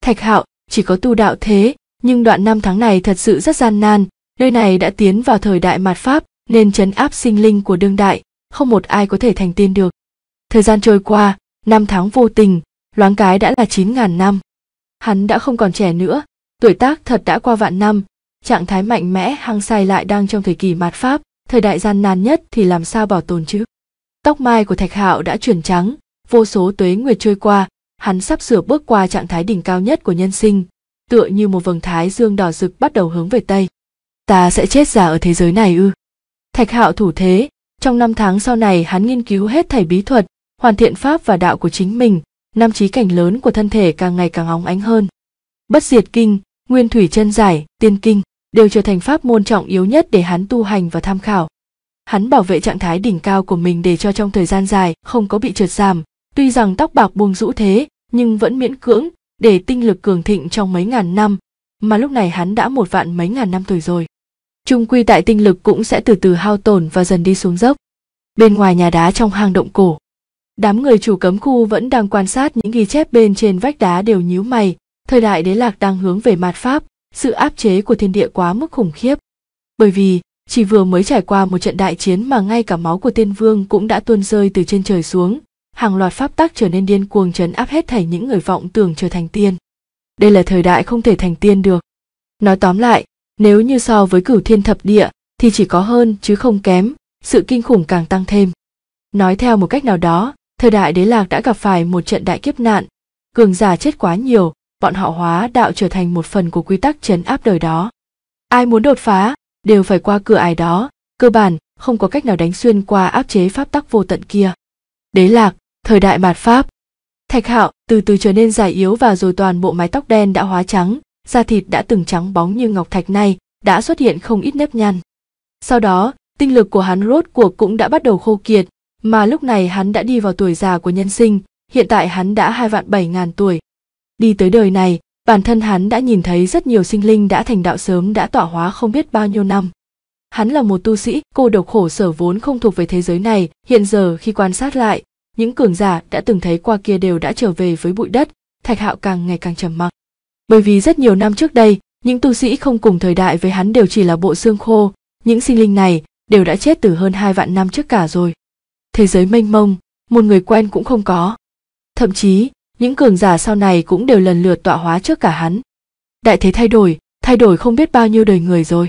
thạch hạo chỉ có tu đạo thế nhưng đoạn năm tháng này thật sự rất gian nan nơi này đã tiến vào thời đại mạt pháp nên chấn áp sinh linh của đương đại không một ai có thể thành tiên được thời gian trôi qua năm tháng vô tình, loáng cái đã là 9.000 năm. Hắn đã không còn trẻ nữa, tuổi tác thật đã qua vạn năm, trạng thái mạnh mẽ hăng say lại đang trong thời kỳ mạt pháp, thời đại gian nan nhất thì làm sao bảo tồn chứ. Tóc mai của Thạch Hạo đã chuyển trắng, vô số tuế nguyệt trôi qua, hắn sắp sửa bước qua trạng thái đỉnh cao nhất của nhân sinh, tựa như một vầng thái dương đỏ rực bắt đầu hướng về Tây. Ta sẽ chết già ở thế giới này ư. Thạch Hạo thủ thế, trong năm tháng sau này hắn nghiên cứu hết thảy bí thuật, hoàn thiện pháp và đạo của chính mình năm trí cảnh lớn của thân thể càng ngày càng óng ánh hơn bất diệt kinh nguyên thủy chân giải tiên kinh đều trở thành pháp môn trọng yếu nhất để hắn tu hành và tham khảo hắn bảo vệ trạng thái đỉnh cao của mình để cho trong thời gian dài không có bị trượt giảm tuy rằng tóc bạc buông rũ thế nhưng vẫn miễn cưỡng để tinh lực cường thịnh trong mấy ngàn năm mà lúc này hắn đã một vạn mấy ngàn năm tuổi rồi trung quy tại tinh lực cũng sẽ từ từ hao tổn và dần đi xuống dốc bên ngoài nhà đá trong hang động cổ Đám người chủ cấm khu vẫn đang quan sát những ghi chép bên trên vách đá đều nhíu mày, thời đại đế lạc đang hướng về mạt pháp, sự áp chế của thiên địa quá mức khủng khiếp. Bởi vì, chỉ vừa mới trải qua một trận đại chiến mà ngay cả máu của tiên vương cũng đã tuôn rơi từ trên trời xuống, hàng loạt pháp tắc trở nên điên cuồng chấn áp hết thảy những người vọng tưởng trở thành tiên. Đây là thời đại không thể thành tiên được. Nói tóm lại, nếu như so với cửu thiên thập địa thì chỉ có hơn chứ không kém, sự kinh khủng càng tăng thêm. Nói theo một cách nào đó, Thời đại đế lạc đã gặp phải một trận đại kiếp nạn, cường giả chết quá nhiều, bọn họ hóa đạo trở thành một phần của quy tắc trấn áp đời đó. Ai muốn đột phá, đều phải qua cửa ai đó, cơ bản không có cách nào đánh xuyên qua áp chế pháp tắc vô tận kia. Đế lạc, thời đại mạt pháp. Thạch Hạo từ từ trở nên dài yếu và rồi toàn bộ mái tóc đen đã hóa trắng, da thịt đã từng trắng bóng như ngọc thạch này, đã xuất hiện không ít nếp nhăn. Sau đó, tinh lực của hắn rốt cuộc cũng đã bắt đầu khô kiệt, mà lúc này hắn đã đi vào tuổi già của nhân sinh, hiện tại hắn đã hai vạn bảy ngàn tuổi. Đi tới đời này, bản thân hắn đã nhìn thấy rất nhiều sinh linh đã thành đạo sớm đã tỏa hóa không biết bao nhiêu năm. Hắn là một tu sĩ, cô độc khổ sở vốn không thuộc về thế giới này, hiện giờ khi quan sát lại, những cường giả đã từng thấy qua kia đều đã trở về với bụi đất, thạch hạo càng ngày càng trầm mặc. Bởi vì rất nhiều năm trước đây, những tu sĩ không cùng thời đại với hắn đều chỉ là bộ xương khô, những sinh linh này đều đã chết từ hơn hai vạn năm trước cả rồi thế giới mênh mông một người quen cũng không có thậm chí những cường giả sau này cũng đều lần lượt tọa hóa trước cả hắn đại thế thay đổi thay đổi không biết bao nhiêu đời người rồi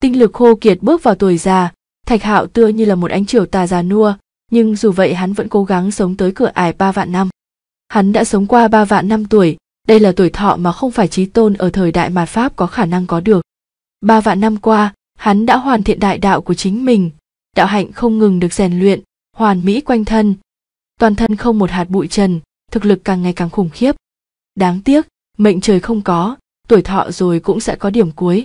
tinh lực khô kiệt bước vào tuổi già thạch hạo tựa như là một ánh triều tà già nua nhưng dù vậy hắn vẫn cố gắng sống tới cửa ải ba vạn năm hắn đã sống qua ba vạn năm tuổi đây là tuổi thọ mà không phải trí tôn ở thời đại mạt pháp có khả năng có được ba vạn năm qua hắn đã hoàn thiện đại đạo của chính mình đạo hạnh không ngừng được rèn luyện hoàn mỹ quanh thân toàn thân không một hạt bụi trần thực lực càng ngày càng khủng khiếp đáng tiếc mệnh trời không có tuổi thọ rồi cũng sẽ có điểm cuối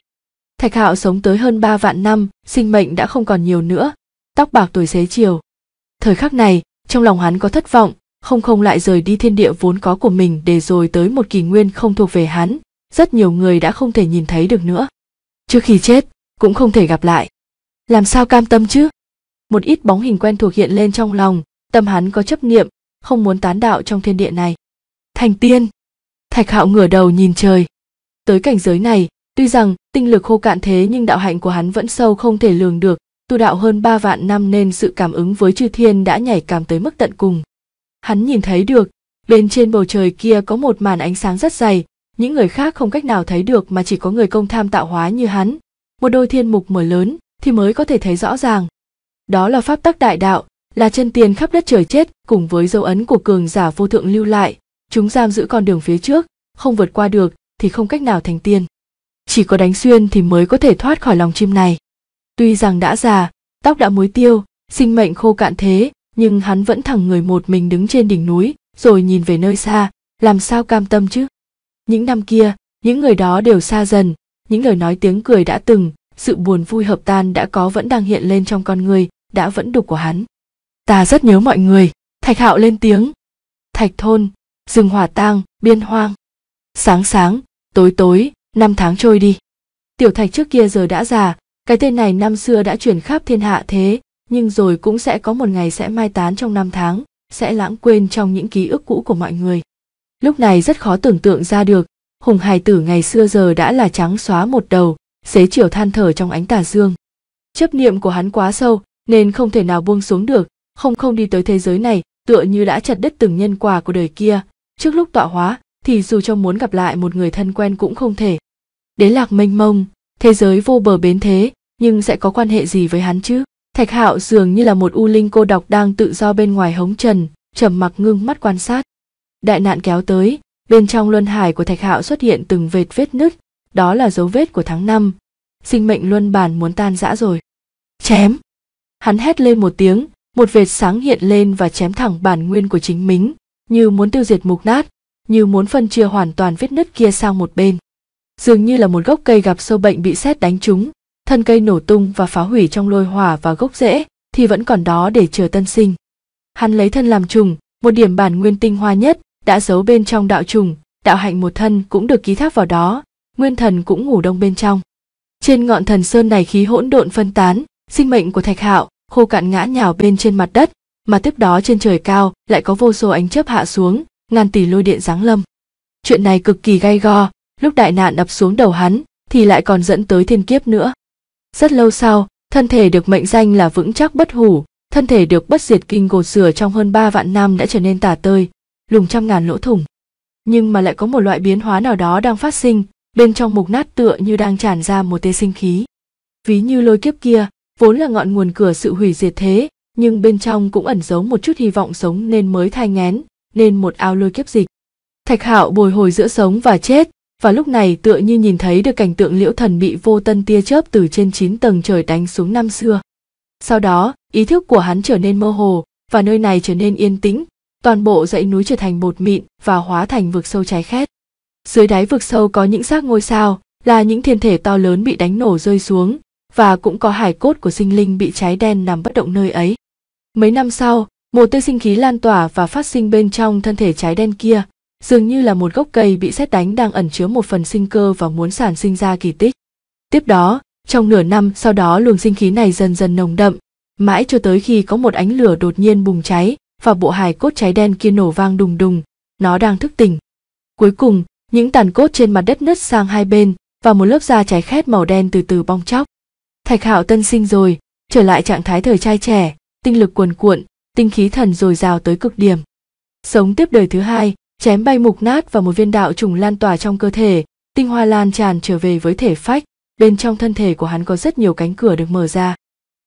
thạch hạo sống tới hơn ba vạn năm sinh mệnh đã không còn nhiều nữa tóc bạc tuổi xế chiều thời khắc này trong lòng hắn có thất vọng không không lại rời đi thiên địa vốn có của mình để rồi tới một kỳ nguyên không thuộc về hắn rất nhiều người đã không thể nhìn thấy được nữa trước khi chết cũng không thể gặp lại làm sao cam tâm chứ một ít bóng hình quen thuộc hiện lên trong lòng, tâm hắn có chấp niệm, không muốn tán đạo trong thiên địa này. Thành tiên! Thạch hạo ngửa đầu nhìn trời. Tới cảnh giới này, tuy rằng tinh lực khô cạn thế nhưng đạo hạnh của hắn vẫn sâu không thể lường được, tu đạo hơn ba vạn năm nên sự cảm ứng với chư thiên đã nhảy cảm tới mức tận cùng. Hắn nhìn thấy được, bên trên bầu trời kia có một màn ánh sáng rất dày, những người khác không cách nào thấy được mà chỉ có người công tham tạo hóa như hắn. Một đôi thiên mục mở lớn thì mới có thể thấy rõ ràng đó là pháp tắc đại đạo là chân tiền khắp đất trời chết cùng với dấu ấn của cường giả vô thượng lưu lại chúng giam giữ con đường phía trước không vượt qua được thì không cách nào thành tiên chỉ có đánh xuyên thì mới có thể thoát khỏi lòng chim này tuy rằng đã già tóc đã muối tiêu sinh mệnh khô cạn thế nhưng hắn vẫn thẳng người một mình đứng trên đỉnh núi rồi nhìn về nơi xa làm sao cam tâm chứ những năm kia những người đó đều xa dần những lời nói tiếng cười đã từng sự buồn vui hợp tan đã có vẫn đang hiện lên trong con người đã vẫn đục của hắn ta rất nhớ mọi người thạch hạo lên tiếng thạch thôn rừng hỏa tang biên hoang sáng sáng tối tối năm tháng trôi đi tiểu thạch trước kia giờ đã già cái tên này năm xưa đã truyền khắp thiên hạ thế nhưng rồi cũng sẽ có một ngày sẽ mai tán trong năm tháng sẽ lãng quên trong những ký ức cũ của mọi người lúc này rất khó tưởng tượng ra được hùng hài tử ngày xưa giờ đã là trắng xóa một đầu xế chiều than thở trong ánh tà dương chấp niệm của hắn quá sâu nên không thể nào buông xuống được không không đi tới thế giới này tựa như đã chặt đứt từng nhân quả của đời kia trước lúc tọa hóa thì dù cho muốn gặp lại một người thân quen cũng không thể đế lạc mênh mông thế giới vô bờ bến thế nhưng sẽ có quan hệ gì với hắn chứ thạch hạo dường như là một u linh cô độc đang tự do bên ngoài hống trần trầm mặc ngưng mắt quan sát đại nạn kéo tới bên trong luân hải của thạch hạo xuất hiện từng vệt vết nứt đó là dấu vết của tháng năm sinh mệnh luân bàn muốn tan rã rồi chém hắn hét lên một tiếng một vệt sáng hiện lên và chém thẳng bản nguyên của chính mình như muốn tiêu diệt mục nát như muốn phân chia hoàn toàn vết nứt kia sang một bên dường như là một gốc cây gặp sâu bệnh bị sét đánh trúng thân cây nổ tung và phá hủy trong lôi hỏa và gốc rễ thì vẫn còn đó để chờ tân sinh hắn lấy thân làm trùng một điểm bản nguyên tinh hoa nhất đã giấu bên trong đạo trùng đạo hạnh một thân cũng được ký thác vào đó nguyên thần cũng ngủ đông bên trong trên ngọn thần sơn này khí hỗn độn phân tán sinh mệnh của thạch hạo khô cạn ngã nhào bên trên mặt đất mà tiếp đó trên trời cao lại có vô số ánh chớp hạ xuống ngàn tỷ lôi điện giáng lâm chuyện này cực kỳ gay go lúc đại nạn đập xuống đầu hắn thì lại còn dẫn tới thiên kiếp nữa rất lâu sau thân thể được mệnh danh là vững chắc bất hủ thân thể được bất diệt kinh gột rửa trong hơn ba vạn năm đã trở nên tả tơi lùng trăm ngàn lỗ thủng nhưng mà lại có một loại biến hóa nào đó đang phát sinh bên trong mục nát tựa như đang tràn ra một tê sinh khí ví như lôi kiếp kia vốn là ngọn nguồn cửa sự hủy diệt thế nhưng bên trong cũng ẩn giấu một chút hy vọng sống nên mới thai ngén nên một ao lôi kiếp dịch thạch hạo bồi hồi giữa sống và chết và lúc này tựa như nhìn thấy được cảnh tượng liễu thần bị vô tân tia chớp từ trên chín tầng trời đánh xuống năm xưa. Sau đó, ý thức của hắn trở nên mơ hồ, và nơi này trở nên yên tĩnh, toàn bộ dãy núi trở thành bột mịn và hóa thành vực sâu trái khét. Dưới đáy vực sâu có những xác ngôi sao, là những thiên thể to lớn bị đánh nổ rơi xuống, và cũng có hải cốt của sinh linh bị cháy đen nằm bất động nơi ấy. Mấy năm sau, một tia sinh khí lan tỏa và phát sinh bên trong thân thể trái đen kia, dường như là một gốc cây bị xét đánh đang ẩn chứa một phần sinh cơ và muốn sản sinh ra kỳ tích. Tiếp đó, trong nửa năm sau đó luồng sinh khí này dần dần nồng đậm, mãi cho tới khi có một ánh lửa đột nhiên bùng cháy và bộ hài cốt cháy đen kia nổ vang đùng đùng, nó đang thức tỉnh. Cuối cùng, những tàn cốt trên mặt đất nứt sang hai bên và một lớp da cháy khét màu đen từ từ bong chóc. Thạch Hạo tân sinh rồi, trở lại trạng thái thời trai trẻ, tinh lực cuồn cuộn, tinh khí thần dồi dào tới cực điểm. Sống tiếp đời thứ hai, chém bay mục nát và một viên đạo trùng lan tỏa trong cơ thể, tinh hoa lan tràn trở về với thể phách, bên trong thân thể của hắn có rất nhiều cánh cửa được mở ra.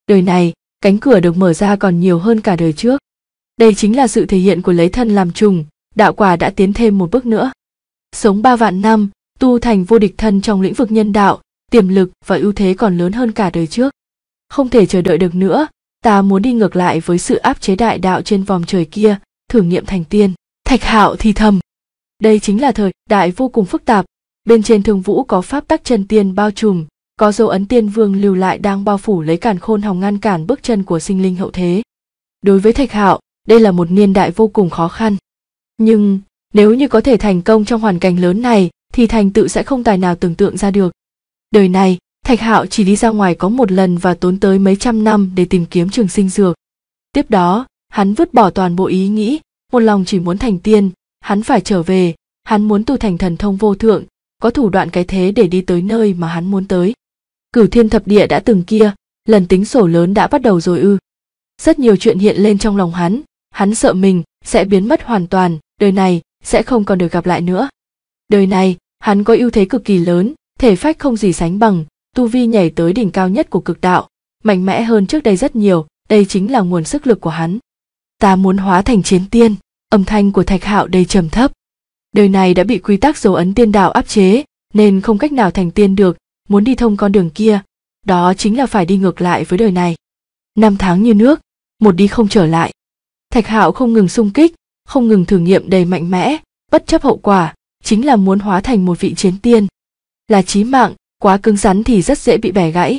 Đời này, cánh cửa được mở ra còn nhiều hơn cả đời trước. Đây chính là sự thể hiện của lấy thân làm trùng, đạo quả đã tiến thêm một bước nữa. Sống ba vạn năm, tu thành vô địch thân trong lĩnh vực nhân đạo, tiềm lực và ưu thế còn lớn hơn cả đời trước không thể chờ đợi được nữa ta muốn đi ngược lại với sự áp chế đại đạo trên vòng trời kia thử nghiệm thành tiên thạch hạo thì thầm đây chính là thời đại vô cùng phức tạp bên trên thương vũ có pháp tắc chân tiên bao trùm có dấu ấn tiên vương lưu lại đang bao phủ lấy càn khôn hòng ngăn cản bước chân của sinh linh hậu thế đối với thạch hạo đây là một niên đại vô cùng khó khăn nhưng nếu như có thể thành công trong hoàn cảnh lớn này thì thành tựu sẽ không tài nào tưởng tượng ra được đời này thạch hạo chỉ đi ra ngoài có một lần và tốn tới mấy trăm năm để tìm kiếm trường sinh dược tiếp đó hắn vứt bỏ toàn bộ ý nghĩ một lòng chỉ muốn thành tiên hắn phải trở về hắn muốn tu thành thần thông vô thượng có thủ đoạn cái thế để đi tới nơi mà hắn muốn tới cửu thiên thập địa đã từng kia lần tính sổ lớn đã bắt đầu rồi ư rất nhiều chuyện hiện lên trong lòng hắn hắn sợ mình sẽ biến mất hoàn toàn đời này sẽ không còn được gặp lại nữa đời này hắn có ưu thế cực kỳ lớn thể phách không gì sánh bằng, tu vi nhảy tới đỉnh cao nhất của cực đạo, mạnh mẽ hơn trước đây rất nhiều, đây chính là nguồn sức lực của hắn. Ta muốn hóa thành chiến tiên, âm thanh của Thạch Hạo đầy trầm thấp. Đời này đã bị quy tắc dấu ấn tiên đạo áp chế, nên không cách nào thành tiên được, muốn đi thông con đường kia, đó chính là phải đi ngược lại với đời này. Năm tháng như nước, một đi không trở lại. Thạch Hạo không ngừng sung kích, không ngừng thử nghiệm đầy mạnh mẽ, bất chấp hậu quả, chính là muốn hóa thành một vị chiến tiên, là chí mạng quá cứng rắn thì rất dễ bị bẻ gãy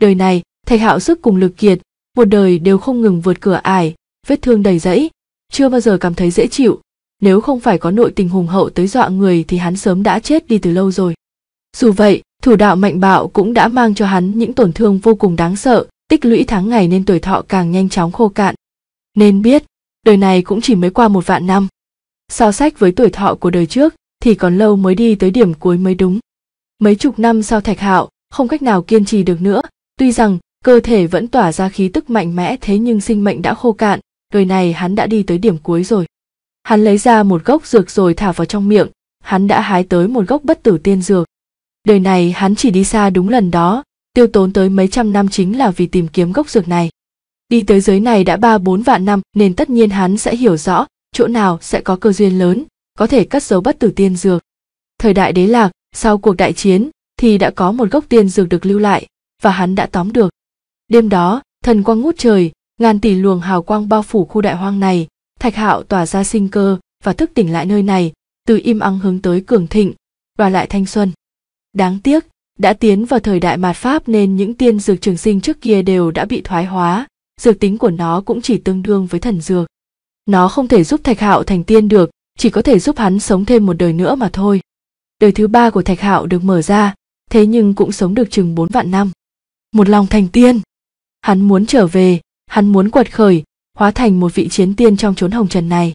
đời này thầy hạo sức cùng lực kiệt một đời đều không ngừng vượt cửa ải vết thương đầy rẫy chưa bao giờ cảm thấy dễ chịu nếu không phải có nội tình hùng hậu tới dọa người thì hắn sớm đã chết đi từ lâu rồi dù vậy thủ đạo mạnh bạo cũng đã mang cho hắn những tổn thương vô cùng đáng sợ tích lũy tháng ngày nên tuổi thọ càng nhanh chóng khô cạn nên biết đời này cũng chỉ mới qua một vạn năm so sách với tuổi thọ của đời trước thì còn lâu mới đi tới điểm cuối mới đúng mấy chục năm sau thạch hạo không cách nào kiên trì được nữa tuy rằng cơ thể vẫn tỏa ra khí tức mạnh mẽ thế nhưng sinh mệnh đã khô cạn đời này hắn đã đi tới điểm cuối rồi hắn lấy ra một gốc dược rồi thả vào trong miệng hắn đã hái tới một gốc bất tử tiên dược đời này hắn chỉ đi xa đúng lần đó tiêu tốn tới mấy trăm năm chính là vì tìm kiếm gốc dược này đi tới giới này đã ba bốn vạn năm nên tất nhiên hắn sẽ hiểu rõ chỗ nào sẽ có cơ duyên lớn có thể cất giấu bất tử tiên dược thời đại đế lạc sau cuộc đại chiến thì đã có một gốc tiên dược được lưu lại và hắn đã tóm được. Đêm đó, thần quang ngút trời, ngàn tỷ luồng hào quang bao phủ khu đại hoang này, Thạch Hạo tỏa ra sinh cơ và thức tỉnh lại nơi này, từ im ắng hướng tới cường thịnh và lại thanh xuân. Đáng tiếc, đã tiến vào thời đại mạt pháp nên những tiên dược trường sinh trước kia đều đã bị thoái hóa, dược tính của nó cũng chỉ tương đương với thần dược. Nó không thể giúp Thạch Hạo thành tiên được, chỉ có thể giúp hắn sống thêm một đời nữa mà thôi đời thứ ba của thạch hạo được mở ra thế nhưng cũng sống được chừng bốn vạn năm một lòng thành tiên hắn muốn trở về hắn muốn quật khởi hóa thành một vị chiến tiên trong chốn hồng trần này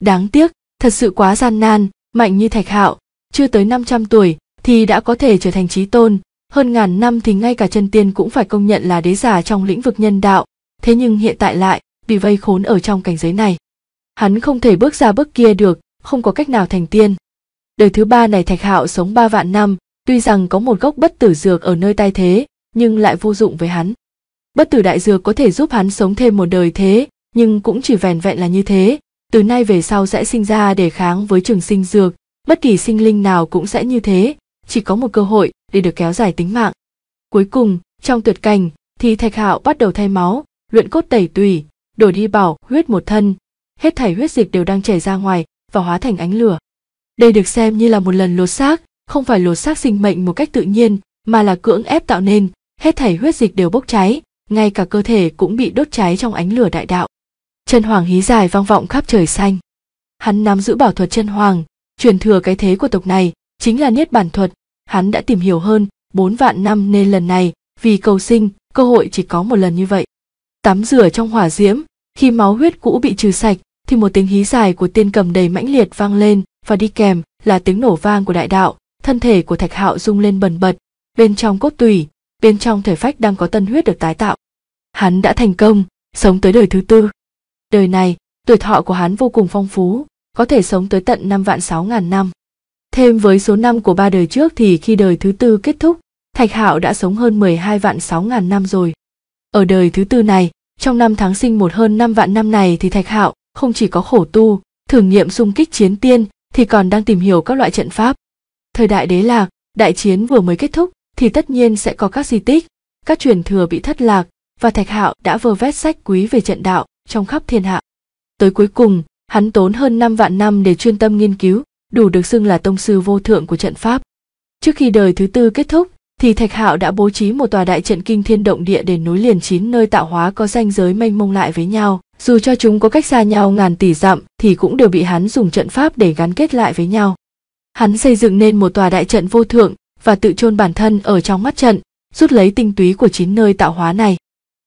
đáng tiếc thật sự quá gian nan mạnh như thạch hạo chưa tới năm trăm tuổi thì đã có thể trở thành trí tôn hơn ngàn năm thì ngay cả chân tiên cũng phải công nhận là đế giả trong lĩnh vực nhân đạo thế nhưng hiện tại lại bị vây khốn ở trong cảnh giới này hắn không thể bước ra bước kia được không có cách nào thành tiên đời thứ ba này thạch hạo sống ba vạn năm tuy rằng có một gốc bất tử dược ở nơi tai thế nhưng lại vô dụng với hắn bất tử đại dược có thể giúp hắn sống thêm một đời thế nhưng cũng chỉ vẻn vẹn là như thế từ nay về sau sẽ sinh ra để kháng với trường sinh dược bất kỳ sinh linh nào cũng sẽ như thế chỉ có một cơ hội để được kéo dài tính mạng cuối cùng trong tuyệt cảnh thì thạch hạo bắt đầu thay máu luyện cốt tẩy tủy, đổi đi bảo huyết một thân hết thảy huyết dịch đều đang chảy ra ngoài và hóa thành ánh lửa đây được xem như là một lần lột xác không phải lột xác sinh mệnh một cách tự nhiên mà là cưỡng ép tạo nên hết thảy huyết dịch đều bốc cháy ngay cả cơ thể cũng bị đốt cháy trong ánh lửa đại đạo chân hoàng hí dài vang vọng khắp trời xanh hắn nắm giữ bảo thuật chân hoàng truyền thừa cái thế của tộc này chính là niết bản thuật hắn đã tìm hiểu hơn bốn vạn năm nên lần này vì cầu sinh cơ hội chỉ có một lần như vậy tắm rửa trong hỏa diễm khi máu huyết cũ bị trừ sạch thì một tiếng hí dài của tiên cầm đầy mãnh liệt vang lên và đi kèm là tiếng nổ vang của đại đạo thân thể của thạch hạo rung lên bần bật bên trong cốt tủy bên trong thể phách đang có tân huyết được tái tạo hắn đã thành công sống tới đời thứ tư đời này tuổi thọ của hắn vô cùng phong phú có thể sống tới tận năm vạn sáu ngàn năm thêm với số năm của ba đời trước thì khi đời thứ tư kết thúc thạch hạo đã sống hơn mười hai vạn sáu ngàn năm rồi ở đời thứ tư này trong năm tháng sinh một hơn năm vạn năm này thì thạch hạo không chỉ có khổ tu thử nghiệm xung kích chiến tiên thì còn đang tìm hiểu các loại trận pháp. Thời đại đế lạc, đại chiến vừa mới kết thúc thì tất nhiên sẽ có các di tích, các truyền thừa bị thất lạc và Thạch Hạo đã vơ vét sách quý về trận đạo trong khắp thiên hạ. Tới cuối cùng, hắn tốn hơn 5 vạn năm để chuyên tâm nghiên cứu, đủ được xưng là tông sư vô thượng của trận pháp. Trước khi đời thứ tư kết thúc, thì Thạch Hạo đã bố trí một tòa đại trận kinh thiên động địa để nối liền chín nơi tạo hóa có ranh giới mênh mông lại với nhau. Dù cho chúng có cách xa nhau ngàn tỷ dặm thì cũng đều bị hắn dùng trận pháp để gắn kết lại với nhau. Hắn xây dựng nên một tòa đại trận vô thượng và tự chôn bản thân ở trong mắt trận, rút lấy tinh túy của chín nơi tạo hóa này.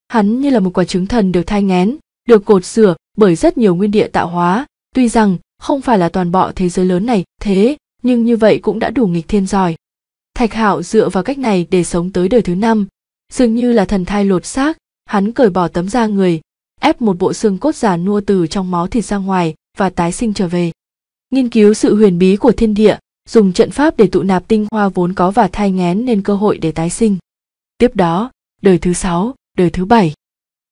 Hắn như là một quả trứng thần được thai ngén, được cột sửa bởi rất nhiều nguyên địa tạo hóa, tuy rằng không phải là toàn bộ thế giới lớn này thế, nhưng như vậy cũng đã đủ nghịch thiên rồi. Thạch Hạo dựa vào cách này để sống tới đời thứ năm, dường như là thần thai lột xác, hắn cởi bỏ tấm da người, ép một bộ xương cốt già nua từ trong máu thịt ra ngoài và tái sinh trở về. Nghiên cứu sự huyền bí của thiên địa, dùng trận pháp để tụ nạp tinh hoa vốn có và thai ngén nên cơ hội để tái sinh. Tiếp đó, đời thứ sáu, đời thứ bảy.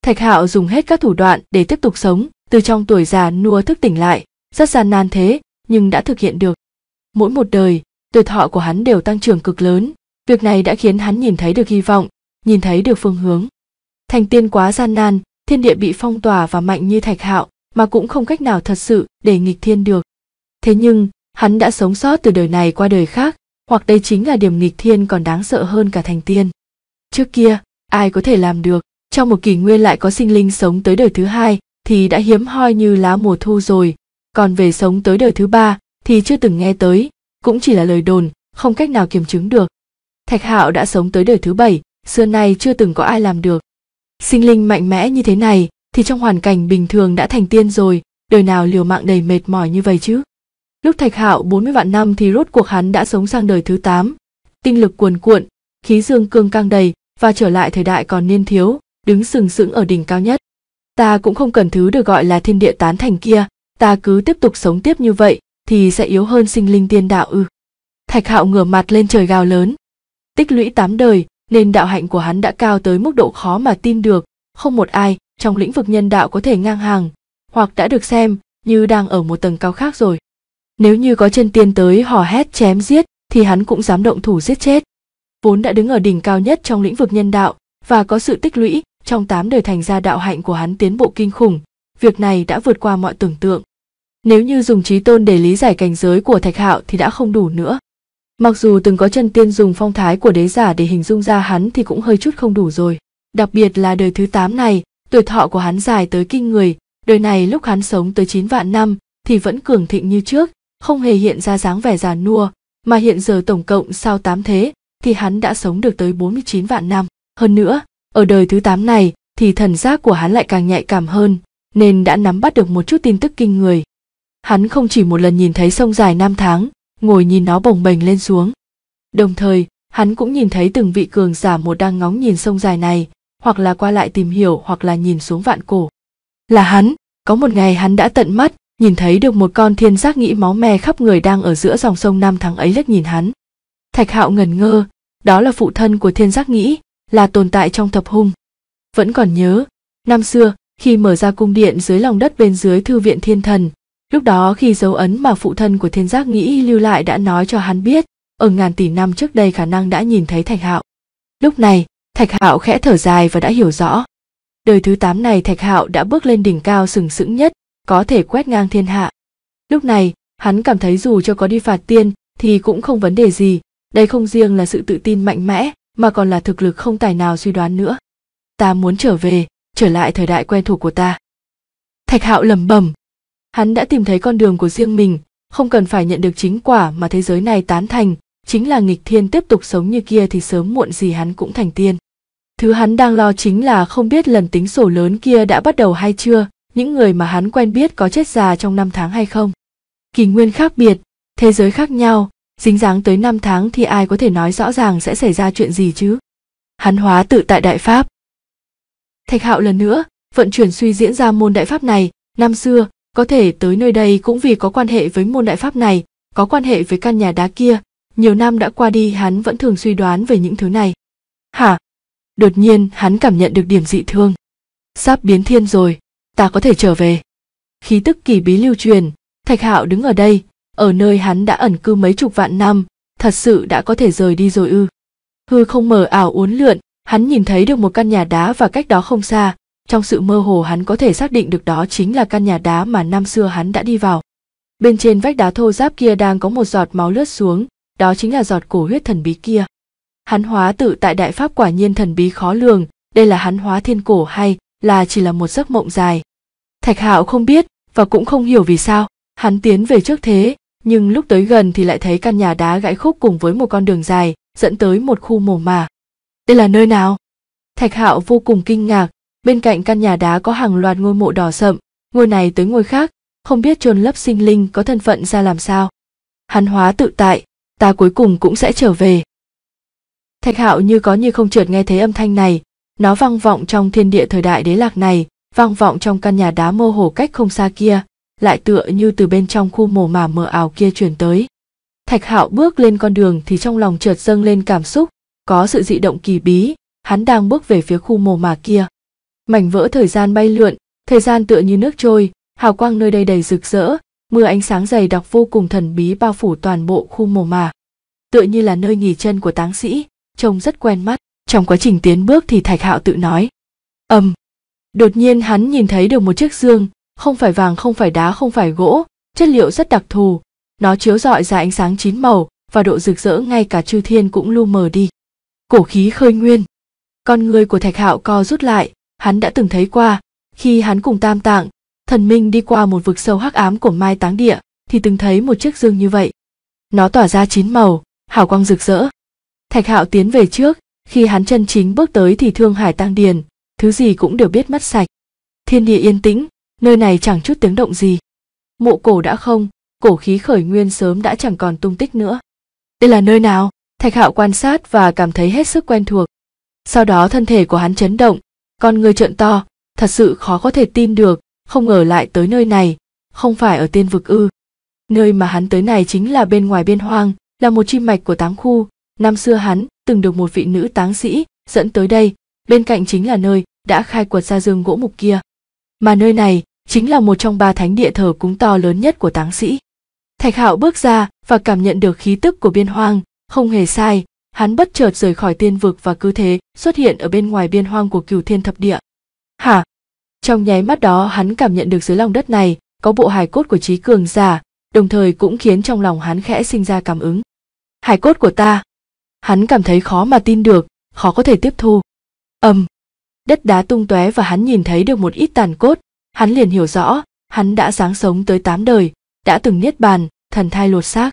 Thạch Hạo dùng hết các thủ đoạn để tiếp tục sống, từ trong tuổi già nua thức tỉnh lại, rất gian nan thế, nhưng đã thực hiện được. Mỗi một đời, tuổi thọ của hắn đều tăng trưởng cực lớn việc này đã khiến hắn nhìn thấy được hy vọng nhìn thấy được phương hướng thành tiên quá gian nan thiên địa bị phong tỏa và mạnh như thạch hạo mà cũng không cách nào thật sự để nghịch thiên được thế nhưng hắn đã sống sót từ đời này qua đời khác hoặc đây chính là điểm nghịch thiên còn đáng sợ hơn cả thành tiên trước kia ai có thể làm được trong một kỷ nguyên lại có sinh linh sống tới đời thứ hai thì đã hiếm hoi như lá mùa thu rồi còn về sống tới đời thứ ba thì chưa từng nghe tới cũng chỉ là lời đồn không cách nào kiểm chứng được thạch hạo đã sống tới đời thứ bảy xưa nay chưa từng có ai làm được sinh linh mạnh mẽ như thế này thì trong hoàn cảnh bình thường đã thành tiên rồi đời nào liều mạng đầy mệt mỏi như vậy chứ lúc thạch hạo bốn mươi vạn năm thì rốt cuộc hắn đã sống sang đời thứ tám, Tinh lực cuồn cuộn, khí dương cương căng đầy và trở lại thời đại còn niên thiếu, đứng sừng sững ở đỉnh cao nhất. Ta cũng không cần thứ được gọi là thiên địa tán thành kia, ta cứ tiếp tục sống tiếp như vậy, thì sẽ yếu hơn sinh linh tiên đạo ư. Thạch hạo ngửa mặt lên trời gào lớn. Tích lũy tám đời nên đạo hạnh của hắn đã cao tới mức độ khó mà tin được, không một ai trong lĩnh vực nhân đạo có thể ngang hàng, hoặc đã được xem như đang ở một tầng cao khác rồi. Nếu như có chân tiên tới hò hét chém giết thì hắn cũng dám động thủ giết chết. Vốn đã đứng ở đỉnh cao nhất trong lĩnh vực nhân đạo và có sự tích lũy trong tám đời thành ra đạo hạnh của hắn tiến bộ kinh khủng, việc này đã vượt qua mọi tưởng tượng. Nếu như dùng trí tôn để lý giải cảnh giới của Thạch Hạo thì đã không đủ nữa. Mặc dù từng có chân tiên dùng phong thái của đế giả để hình dung ra hắn thì cũng hơi chút không đủ rồi. Đặc biệt là đời thứ tám này, tuổi thọ của hắn dài tới kinh người, đời này lúc hắn sống tới chín vạn năm thì vẫn cường thịnh như trước, không hề hiện ra dáng vẻ già nua, mà hiện giờ tổng cộng sau tám thế thì hắn đã sống được tới bốn mươi chín vạn năm. Hơn nữa, ở đời thứ tám này thì thần giác của hắn lại càng nhạy cảm hơn, nên đã nắm bắt được một chút tin tức kinh người hắn không chỉ một lần nhìn thấy sông dài năm tháng ngồi nhìn nó bồng bềnh lên xuống đồng thời hắn cũng nhìn thấy từng vị cường giả một đang ngóng nhìn sông dài này hoặc là qua lại tìm hiểu hoặc là nhìn xuống vạn cổ là hắn có một ngày hắn đã tận mắt nhìn thấy được một con thiên giác nghĩ máu me khắp người đang ở giữa dòng sông năm tháng ấy lướt nhìn hắn thạch hạo ngẩn ngơ đó là phụ thân của thiên giác nghĩ là tồn tại trong thập hung vẫn còn nhớ năm xưa khi mở ra cung điện dưới lòng đất bên dưới thư viện thiên thần Lúc đó khi dấu ấn mà phụ thân của thiên giác nghĩ lưu lại đã nói cho hắn biết, ở ngàn tỷ năm trước đây khả năng đã nhìn thấy Thạch Hạo. Lúc này, Thạch Hạo khẽ thở dài và đã hiểu rõ. Đời thứ 8 này Thạch Hạo đã bước lên đỉnh cao sừng sững nhất, có thể quét ngang thiên hạ. Lúc này, hắn cảm thấy dù cho có đi phạt tiên thì cũng không vấn đề gì, đây không riêng là sự tự tin mạnh mẽ mà còn là thực lực không tài nào suy đoán nữa. Ta muốn trở về, trở lại thời đại quen thuộc của ta. Thạch Hạo lẩm bẩm, hắn đã tìm thấy con đường của riêng mình không cần phải nhận được chính quả mà thế giới này tán thành chính là nghịch thiên tiếp tục sống như kia thì sớm muộn gì hắn cũng thành tiên thứ hắn đang lo chính là không biết lần tính sổ lớn kia đã bắt đầu hay chưa những người mà hắn quen biết có chết già trong năm tháng hay không kỳ nguyên khác biệt thế giới khác nhau dính dáng tới năm tháng thì ai có thể nói rõ ràng sẽ xảy ra chuyện gì chứ hắn hóa tự tại đại pháp thạch hạo lần nữa vận chuyển suy diễn ra môn đại pháp này năm xưa có thể tới nơi đây cũng vì có quan hệ với môn đại pháp này, có quan hệ với căn nhà đá kia, nhiều năm đã qua đi hắn vẫn thường suy đoán về những thứ này. Hả? Đột nhiên hắn cảm nhận được điểm dị thương. Sắp biến thiên rồi, ta có thể trở về. Khí tức kỳ bí lưu truyền, Thạch Hạo đứng ở đây, ở nơi hắn đã ẩn cư mấy chục vạn năm, thật sự đã có thể rời đi rồi ư. Hư không mở ảo uốn lượn, hắn nhìn thấy được một căn nhà đá và cách đó không xa, trong sự mơ hồ hắn có thể xác định được đó chính là căn nhà đá mà năm xưa hắn đã đi vào. Bên trên vách đá thô giáp kia đang có một giọt máu lướt xuống, đó chính là giọt cổ huyết thần bí kia. Hắn hóa tự tại đại pháp quả nhiên thần bí khó lường, đây là hắn hóa thiên cổ hay là chỉ là một giấc mộng dài. Thạch Hạo không biết và cũng không hiểu vì sao, hắn tiến về trước thế, nhưng lúc tới gần thì lại thấy căn nhà đá gãy khúc cùng với một con đường dài dẫn tới một khu mồ mả. Đây là nơi nào? Thạch Hạo vô cùng kinh ngạc, bên cạnh căn nhà đá có hàng loạt ngôi mộ đỏ sậm ngôi này tới ngôi khác không biết chôn lấp sinh linh có thân phận ra làm sao hắn hóa tự tại ta cuối cùng cũng sẽ trở về thạch hạo như có như không trượt nghe thấy âm thanh này nó vang vọng trong thiên địa thời đại đế lạc này vang vọng trong căn nhà đá mơ hồ cách không xa kia lại tựa như từ bên trong khu mồ mả mờ ảo kia chuyển tới thạch hạo bước lên con đường thì trong lòng trượt dâng lên cảm xúc có sự dị động kỳ bí hắn đang bước về phía khu mồ mả kia mảnh vỡ thời gian bay lượn thời gian tựa như nước trôi hào quang nơi đây đầy rực rỡ mưa ánh sáng dày đặc vô cùng thần bí bao phủ toàn bộ khu mồ mả tựa như là nơi nghỉ chân của táng sĩ trông rất quen mắt trong quá trình tiến bước thì thạch hạo tự nói ầm đột nhiên hắn nhìn thấy được một chiếc dương không phải vàng không phải đá không phải gỗ chất liệu rất đặc thù nó chiếu rọi ra ánh sáng chín màu và độ rực rỡ ngay cả chư thiên cũng lu mờ đi cổ khí khơi nguyên con người của thạch hạo co rút lại hắn đã từng thấy qua, khi hắn cùng Tam Tạng, thần minh đi qua một vực sâu hắc ám của Mai Táng Địa, thì từng thấy một chiếc dương như vậy. Nó tỏa ra chín màu, hào quang rực rỡ. Thạch Hạo tiến về trước, khi hắn chân chính bước tới thì Thương Hải Tăng Điền, thứ gì cũng đều biết mất sạch. Thiên địa yên tĩnh, nơi này chẳng chút tiếng động gì. Mộ cổ đã không, cổ khí khởi nguyên sớm đã chẳng còn tung tích nữa. Đây là nơi nào? Thạch Hạo quan sát và cảm thấy hết sức quen thuộc. Sau đó thân thể của hắn chấn động, con người trợn to thật sự khó có thể tin được không ngờ lại tới nơi này không phải ở tiên vực ư nơi mà hắn tới này chính là bên ngoài biên hoang là một chi mạch của tám khu năm xưa hắn từng được một vị nữ táng sĩ dẫn tới đây bên cạnh chính là nơi đã khai quật ra dương gỗ mục kia mà nơi này chính là một trong ba thánh địa thờ cúng to lớn nhất của táng sĩ thạch hạo bước ra và cảm nhận được khí tức của biên hoang không hề sai hắn bất chợt rời khỏi tiên vực và cứ thế xuất hiện ở bên ngoài biên hoang của cửu thiên thập địa hả trong nháy mắt đó hắn cảm nhận được dưới lòng đất này có bộ hài cốt của trí cường giả đồng thời cũng khiến trong lòng hắn khẽ sinh ra cảm ứng hài cốt của ta hắn cảm thấy khó mà tin được khó có thể tiếp thu ầm đất đá tung tóe và hắn nhìn thấy được một ít tàn cốt hắn liền hiểu rõ hắn đã sáng sống tới tám đời đã từng niết bàn thần thai lột xác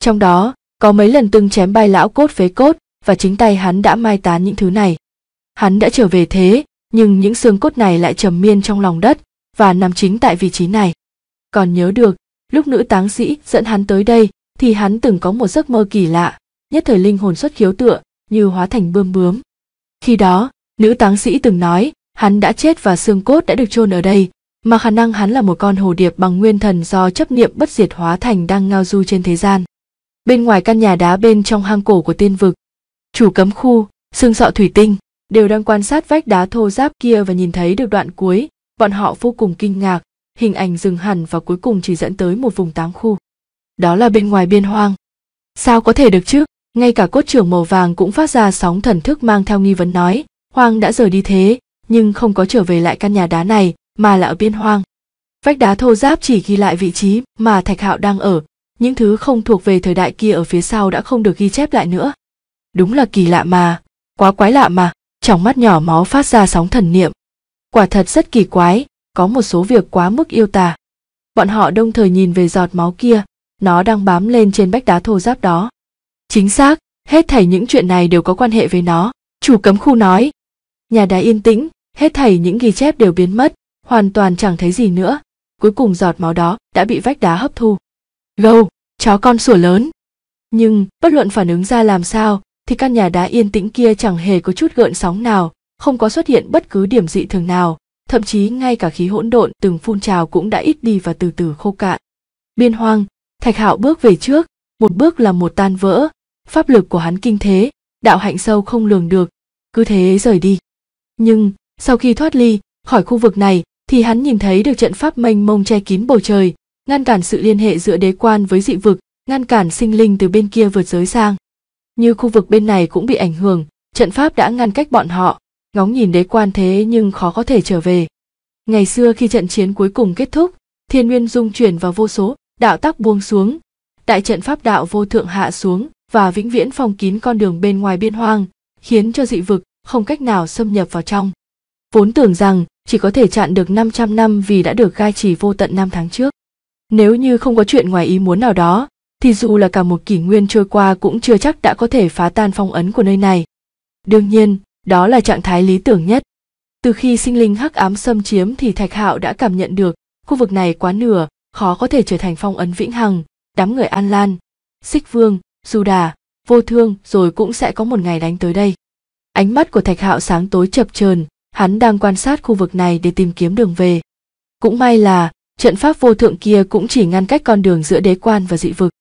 trong đó có mấy lần từng chém bay lão cốt phế cốt và chính tay hắn đã mai tán những thứ này. Hắn đã trở về thế, nhưng những xương cốt này lại trầm miên trong lòng đất và nằm chính tại vị trí này. Còn nhớ được, lúc nữ táng sĩ dẫn hắn tới đây thì hắn từng có một giấc mơ kỳ lạ, nhất thời linh hồn xuất khiếu tựa như hóa thành bươm bướm. Khi đó, nữ táng sĩ từng nói hắn đã chết và xương cốt đã được chôn ở đây, mà khả năng hắn là một con hồ điệp bằng nguyên thần do chấp niệm bất diệt hóa thành đang ngao du trên thế gian bên ngoài căn nhà đá bên trong hang cổ của tiên vực chủ cấm khu xương sọ thủy tinh đều đang quan sát vách đá thô giáp kia và nhìn thấy được đoạn cuối bọn họ vô cùng kinh ngạc hình ảnh dừng hẳn và cuối cùng chỉ dẫn tới một vùng tám khu đó là bên ngoài biên hoang sao có thể được chứ ngay cả cốt trưởng màu vàng cũng phát ra sóng thần thức mang theo nghi vấn nói hoang đã rời đi thế nhưng không có trở về lại căn nhà đá này mà là ở biên hoang vách đá thô giáp chỉ ghi lại vị trí mà thạch hạo đang ở những thứ không thuộc về thời đại kia ở phía sau đã không được ghi chép lại nữa đúng là kỳ lạ mà quá quái lạ mà trong mắt nhỏ máu phát ra sóng thần niệm quả thật rất kỳ quái có một số việc quá mức yêu tả bọn họ đồng thời nhìn về giọt máu kia nó đang bám lên trên vách đá thô giáp đó chính xác hết thảy những chuyện này đều có quan hệ với nó chủ cấm khu nói nhà đá yên tĩnh hết thảy những ghi chép đều biến mất hoàn toàn chẳng thấy gì nữa cuối cùng giọt máu đó đã bị vách đá hấp thu gâu chó con sủa lớn nhưng bất luận phản ứng ra làm sao thì căn nhà đá yên tĩnh kia chẳng hề có chút gợn sóng nào không có xuất hiện bất cứ điểm dị thường nào thậm chí ngay cả khí hỗn độn từng phun trào cũng đã ít đi và từ từ khô cạn biên hoang thạch hạo bước về trước một bước là một tan vỡ pháp lực của hắn kinh thế đạo hạnh sâu không lường được cứ thế rời đi nhưng sau khi thoát ly khỏi khu vực này thì hắn nhìn thấy được trận pháp mênh mông che kín bầu trời ngăn cản sự liên hệ giữa đế quan với dị vực, ngăn cản sinh linh từ bên kia vượt giới sang. Như khu vực bên này cũng bị ảnh hưởng, trận pháp đã ngăn cách bọn họ, ngóng nhìn đế quan thế nhưng khó có thể trở về. Ngày xưa khi trận chiến cuối cùng kết thúc, thiên nguyên dung chuyển vào vô số, đạo tắc buông xuống, đại trận pháp đạo vô thượng hạ xuống và vĩnh viễn phong kín con đường bên ngoài biên hoang, khiến cho dị vực không cách nào xâm nhập vào trong. Vốn tưởng rằng chỉ có thể chặn được 500 năm vì đã được gai chỉ vô tận năm tháng trước. Nếu như không có chuyện ngoài ý muốn nào đó, thì dù là cả một kỷ nguyên trôi qua cũng chưa chắc đã có thể phá tan phong ấn của nơi này. Đương nhiên, đó là trạng thái lý tưởng nhất. Từ khi sinh linh hắc ám xâm chiếm thì Thạch Hạo đã cảm nhận được, khu vực này quá nửa, khó có thể trở thành phong ấn vĩnh hằng, đám người An Lan, Xích Vương, Du Đà, Vô Thương rồi cũng sẽ có một ngày đánh tới đây. Ánh mắt của Thạch Hạo sáng tối chập chờn, hắn đang quan sát khu vực này để tìm kiếm đường về. Cũng may là trận pháp vô thượng kia cũng chỉ ngăn cách con đường giữa đế quan và dị vực.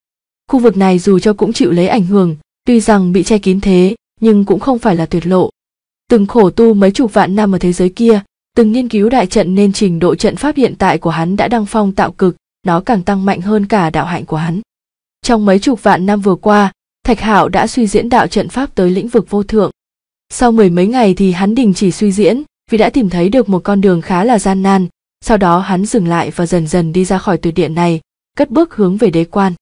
Khu vực này dù cho cũng chịu lấy ảnh hưởng, tuy rằng bị che kín thế, nhưng cũng không phải là tuyệt lộ. Từng khổ tu mấy chục vạn năm ở thế giới kia, từng nghiên cứu đại trận nên trình độ trận pháp hiện tại của hắn đã đăng phong tạo cực, nó càng tăng mạnh hơn cả đạo hạnh của hắn. Trong mấy chục vạn năm vừa qua, Thạch Hạo đã suy diễn đạo trận pháp tới lĩnh vực vô thượng. Sau mười mấy ngày thì hắn đình chỉ suy diễn, vì đã tìm thấy được một con đường khá là gian nan, sau đó hắn dừng lại và dần dần đi ra khỏi tuyệt điện này cất bước hướng về đế quan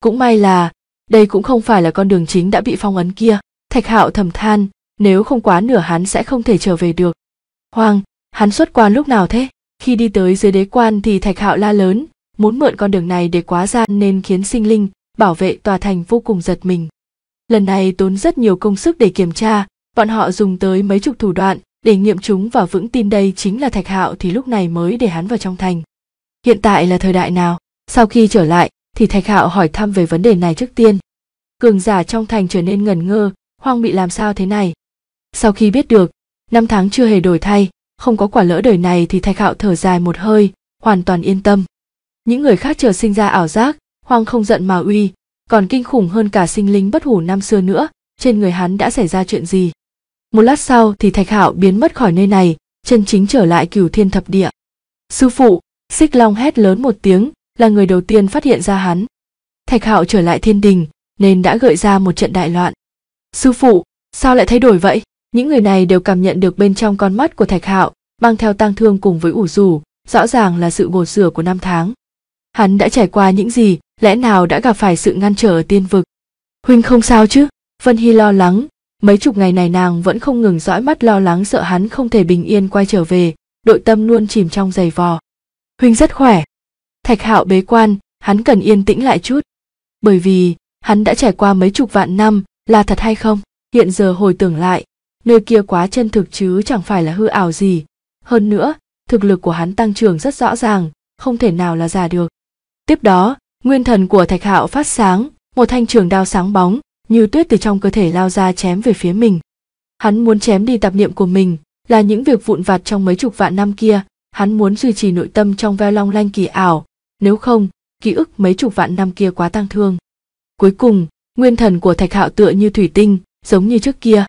cũng may là đây cũng không phải là con đường chính đã bị phong ấn kia thạch hạo thầm than nếu không quá nửa hắn sẽ không thể trở về được hoàng hắn xuất quan lúc nào thế khi đi tới dưới đế quan thì thạch hạo la lớn muốn mượn con đường này để quá gian nên khiến sinh linh bảo vệ tòa thành vô cùng giật mình lần này tốn rất nhiều công sức để kiểm tra bọn họ dùng tới mấy chục thủ đoạn để nghiệm chúng và vững tin đây chính là thạch hạo thì lúc này mới để hắn vào trong thành hiện tại là thời đại nào sau khi trở lại thì thạch hạo hỏi thăm về vấn đề này trước tiên cường giả trong thành trở nên ngần ngơ hoang bị làm sao thế này sau khi biết được năm tháng chưa hề đổi thay không có quả lỡ đời này thì thạch hạo thở dài một hơi hoàn toàn yên tâm những người khác chờ sinh ra ảo giác hoang không giận mà uy còn kinh khủng hơn cả sinh linh bất hủ năm xưa nữa trên người hắn đã xảy ra chuyện gì một lát sau thì thạch hạo biến mất khỏi nơi này chân chính trở lại cửu thiên thập địa sư phụ xích long hét lớn một tiếng là người đầu tiên phát hiện ra hắn thạch hạo trở lại thiên đình nên đã gợi ra một trận đại loạn sư phụ sao lại thay đổi vậy những người này đều cảm nhận được bên trong con mắt của thạch hạo mang theo tang thương cùng với ủ rủ rõ ràng là sự bổ sửa của năm tháng hắn đã trải qua những gì lẽ nào đã gặp phải sự ngăn trở ở tiên vực huynh không sao chứ vân hy lo lắng Mấy chục ngày này nàng vẫn không ngừng dõi mắt lo lắng sợ hắn không thể bình yên quay trở về, đội tâm luôn chìm trong giày vò. Huynh rất khỏe. Thạch hạo bế quan, hắn cần yên tĩnh lại chút. Bởi vì, hắn đã trải qua mấy chục vạn năm, là thật hay không? Hiện giờ hồi tưởng lại, nơi kia quá chân thực chứ chẳng phải là hư ảo gì. Hơn nữa, thực lực của hắn tăng trưởng rất rõ ràng, không thể nào là giả được. Tiếp đó, nguyên thần của Thạch Hạo phát sáng, một thanh trường đao sáng bóng, như tuyết từ trong cơ thể lao ra chém về phía mình. Hắn muốn chém đi tạp niệm của mình, là những việc vụn vặt trong mấy chục vạn năm kia, hắn muốn duy trì nội tâm trong veo long lanh kỳ ảo, nếu không, ký ức mấy chục vạn năm kia quá tang thương. Cuối cùng, nguyên thần của Thạch Hạo tựa như thủy tinh, giống như trước kia.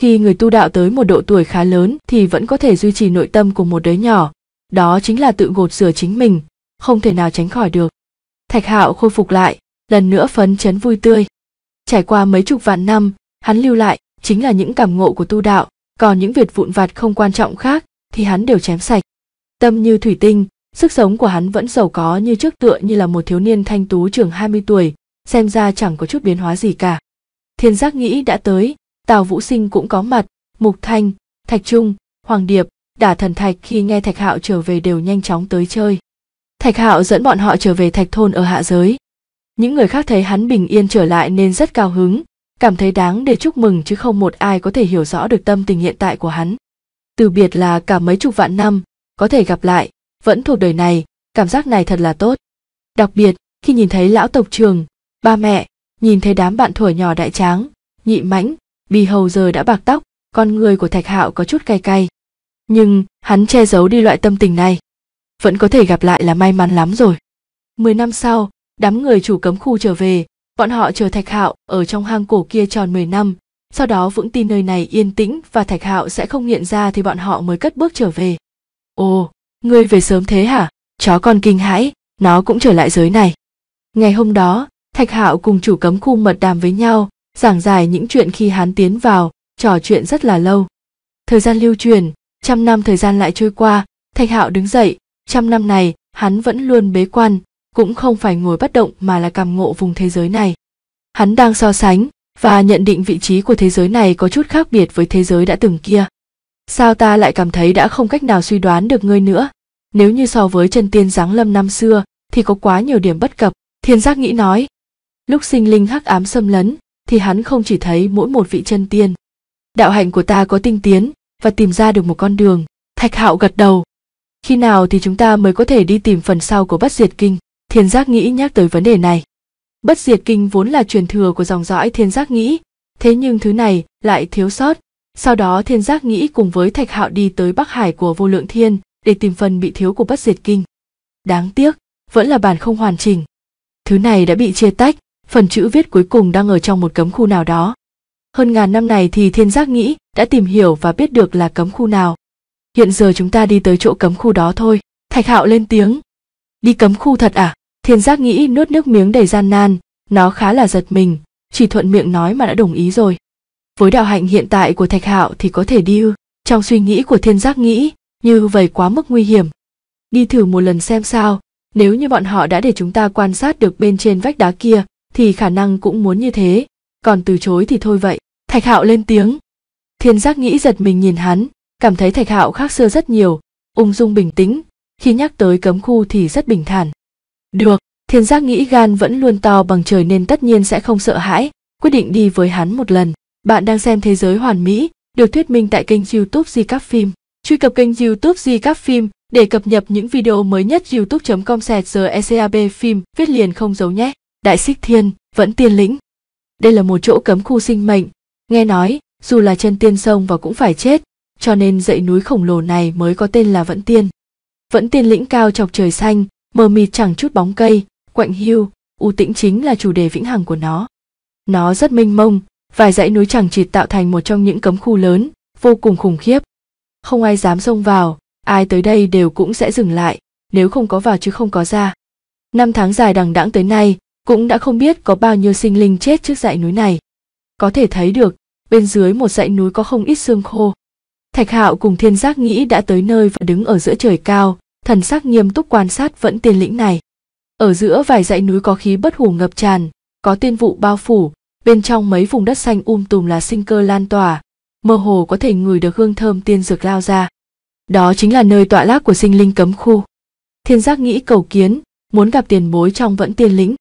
Khi người tu đạo tới một độ tuổi khá lớn thì vẫn có thể duy trì nội tâm của một đứa nhỏ, đó chính là tự gột rửa chính mình, không thể nào tránh khỏi được. Thạch Hạo khôi phục lại, lần nữa phấn chấn vui tươi trải qua mấy chục vạn năm hắn lưu lại chính là những cảm ngộ của tu đạo còn những việc vụn vặt không quan trọng khác thì hắn đều chém sạch tâm như thủy tinh sức sống của hắn vẫn giàu có như trước tựa như là một thiếu niên thanh tú trường 20 tuổi xem ra chẳng có chút biến hóa gì cả thiên giác nghĩ đã tới tào vũ sinh cũng có mặt mục thanh thạch trung hoàng điệp đả thần thạch khi nghe thạch hạo trở về đều nhanh chóng tới chơi thạch hạo dẫn bọn họ trở về thạch thôn ở hạ giới những người khác thấy hắn bình yên trở lại nên rất cao hứng cảm thấy đáng để chúc mừng chứ không một ai có thể hiểu rõ được tâm tình hiện tại của hắn từ biệt là cả mấy chục vạn năm có thể gặp lại vẫn thuộc đời này cảm giác này thật là tốt đặc biệt khi nhìn thấy lão tộc trường ba mẹ nhìn thấy đám bạn thuở nhỏ đại tráng nhị mãnh bì hầu giờ đã bạc tóc con người của thạch hạo có chút cay cay nhưng hắn che giấu đi loại tâm tình này vẫn có thể gặp lại là may mắn lắm rồi mười năm sau đám người chủ cấm khu trở về bọn họ chờ thạch hạo ở trong hang cổ kia tròn 10 năm sau đó vững tin nơi này yên tĩnh và thạch hạo sẽ không hiện ra thì bọn họ mới cất bước trở về ồ ngươi về sớm thế hả chó con kinh hãi nó cũng trở lại giới này ngày hôm đó thạch hạo cùng chủ cấm khu mật đàm với nhau giảng giải những chuyện khi hắn tiến vào trò chuyện rất là lâu thời gian lưu truyền trăm năm thời gian lại trôi qua thạch hạo đứng dậy trăm năm này hắn vẫn luôn bế quan cũng không phải ngồi bất động mà là cảm ngộ vùng thế giới này. Hắn đang so sánh và nhận định vị trí của thế giới này có chút khác biệt với thế giới đã từng kia. Sao ta lại cảm thấy đã không cách nào suy đoán được ngươi nữa? Nếu như so với chân tiên giáng lâm năm xưa thì có quá nhiều điểm bất cập, thiên giác nghĩ nói. Lúc sinh linh hắc ám xâm lấn thì hắn không chỉ thấy mỗi một vị chân tiên. Đạo hạnh của ta có tinh tiến và tìm ra được một con đường. Thạch hạo gật đầu. Khi nào thì chúng ta mới có thể đi tìm phần sau của bất diệt kinh? Thiên Giác Nghĩ nhắc tới vấn đề này. Bất diệt kinh vốn là truyền thừa của dòng dõi Thiên Giác Nghĩ, thế nhưng thứ này lại thiếu sót. Sau đó Thiên Giác Nghĩ cùng với Thạch Hạo đi tới Bắc Hải của Vô Lượng Thiên để tìm phần bị thiếu của bất diệt kinh. Đáng tiếc, vẫn là bản không hoàn chỉnh. Thứ này đã bị chia tách, phần chữ viết cuối cùng đang ở trong một cấm khu nào đó. Hơn ngàn năm này thì Thiên Giác Nghĩ đã tìm hiểu và biết được là cấm khu nào. Hiện giờ chúng ta đi tới chỗ cấm khu đó thôi. Thạch Hạo lên tiếng. Đi cấm khu thật à? Thiên giác nghĩ nuốt nước miếng đầy gian nan, nó khá là giật mình, chỉ thuận miệng nói mà đã đồng ý rồi. Với đạo hạnh hiện tại của Thạch Hạo thì có thể đi trong suy nghĩ của thiên giác nghĩ, như vậy quá mức nguy hiểm. Đi thử một lần xem sao, nếu như bọn họ đã để chúng ta quan sát được bên trên vách đá kia, thì khả năng cũng muốn như thế, còn từ chối thì thôi vậy. Thạch Hạo lên tiếng. Thiên giác nghĩ giật mình nhìn hắn, cảm thấy Thạch Hạo khác xưa rất nhiều, ung dung bình tĩnh, khi nhắc tới cấm khu thì rất bình thản. Được, thiên giác nghĩ gan vẫn luôn to bằng trời nên tất nhiên sẽ không sợ hãi, quyết định đi với hắn một lần. Bạn đang xem Thế giới hoàn mỹ, được thuyết minh tại kênh youtube Di Cắp Phim. Truy cập kênh youtube Di Cắp Phim để cập nhật những video mới nhất youtube.com sẹt ECAB phim viết liền không giấu nhé. Đại xích thiên, vẫn tiên lĩnh. Đây là một chỗ cấm khu sinh mệnh, nghe nói dù là chân tiên sông vào cũng phải chết, cho nên dãy núi khổng lồ này mới có tên là Vẫn Tiên. Vẫn Tiên lĩnh cao chọc trời xanh, mờ mịt chẳng chút bóng cây quạnh hiu u tĩnh chính là chủ đề vĩnh hằng của nó nó rất mênh mông vài dãy núi chẳng chịt tạo thành một trong những cấm khu lớn vô cùng khủng khiếp không ai dám xông vào ai tới đây đều cũng sẽ dừng lại nếu không có vào chứ không có ra năm tháng dài đằng đẵng tới nay cũng đã không biết có bao nhiêu sinh linh chết trước dãy núi này có thể thấy được bên dưới một dãy núi có không ít xương khô thạch hạo cùng thiên giác nghĩ đã tới nơi và đứng ở giữa trời cao thần sắc nghiêm túc quan sát vẫn tiền lĩnh này. Ở giữa vài dãy núi có khí bất hủ ngập tràn, có tiên vụ bao phủ, bên trong mấy vùng đất xanh um tùm là sinh cơ lan tỏa, mơ hồ có thể ngửi được hương thơm tiên dược lao ra. Đó chính là nơi tọa lạc của sinh linh cấm khu. Thiên giác nghĩ cầu kiến, muốn gặp tiền bối trong vẫn tiên lĩnh.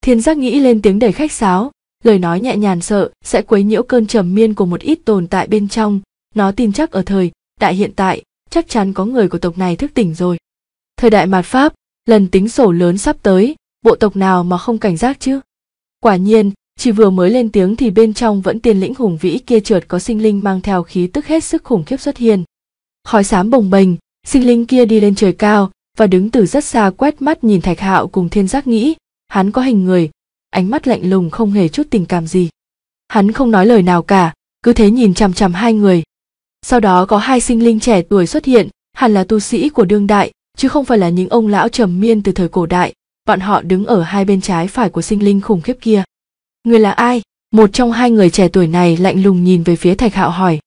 Thiên giác nghĩ lên tiếng đầy khách sáo, lời nói nhẹ nhàng sợ sẽ quấy nhiễu cơn trầm miên của một ít tồn tại bên trong, nó tin chắc ở thời, đại hiện tại, chắc chắn có người của tộc này thức tỉnh rồi. Thời đại mạt Pháp, lần tính sổ lớn sắp tới, bộ tộc nào mà không cảnh giác chứ? Quả nhiên, chỉ vừa mới lên tiếng thì bên trong vẫn tiên lĩnh hùng vĩ kia trượt có sinh linh mang theo khí tức hết sức khủng khiếp xuất hiện. Khói xám bồng bềnh, sinh linh kia đi lên trời cao và đứng từ rất xa quét mắt nhìn Thạch Hạo cùng Thiên Giác nghĩ, hắn có hình người, ánh mắt lạnh lùng không hề chút tình cảm gì. Hắn không nói lời nào cả, cứ thế nhìn chằm chằm hai người, sau đó có hai sinh linh trẻ tuổi xuất hiện hẳn là tu sĩ của đương đại chứ không phải là những ông lão trầm miên từ thời cổ đại bọn họ đứng ở hai bên trái phải của sinh linh khủng khiếp kia người là ai một trong hai người trẻ tuổi này lạnh lùng nhìn về phía thạch hạo hỏi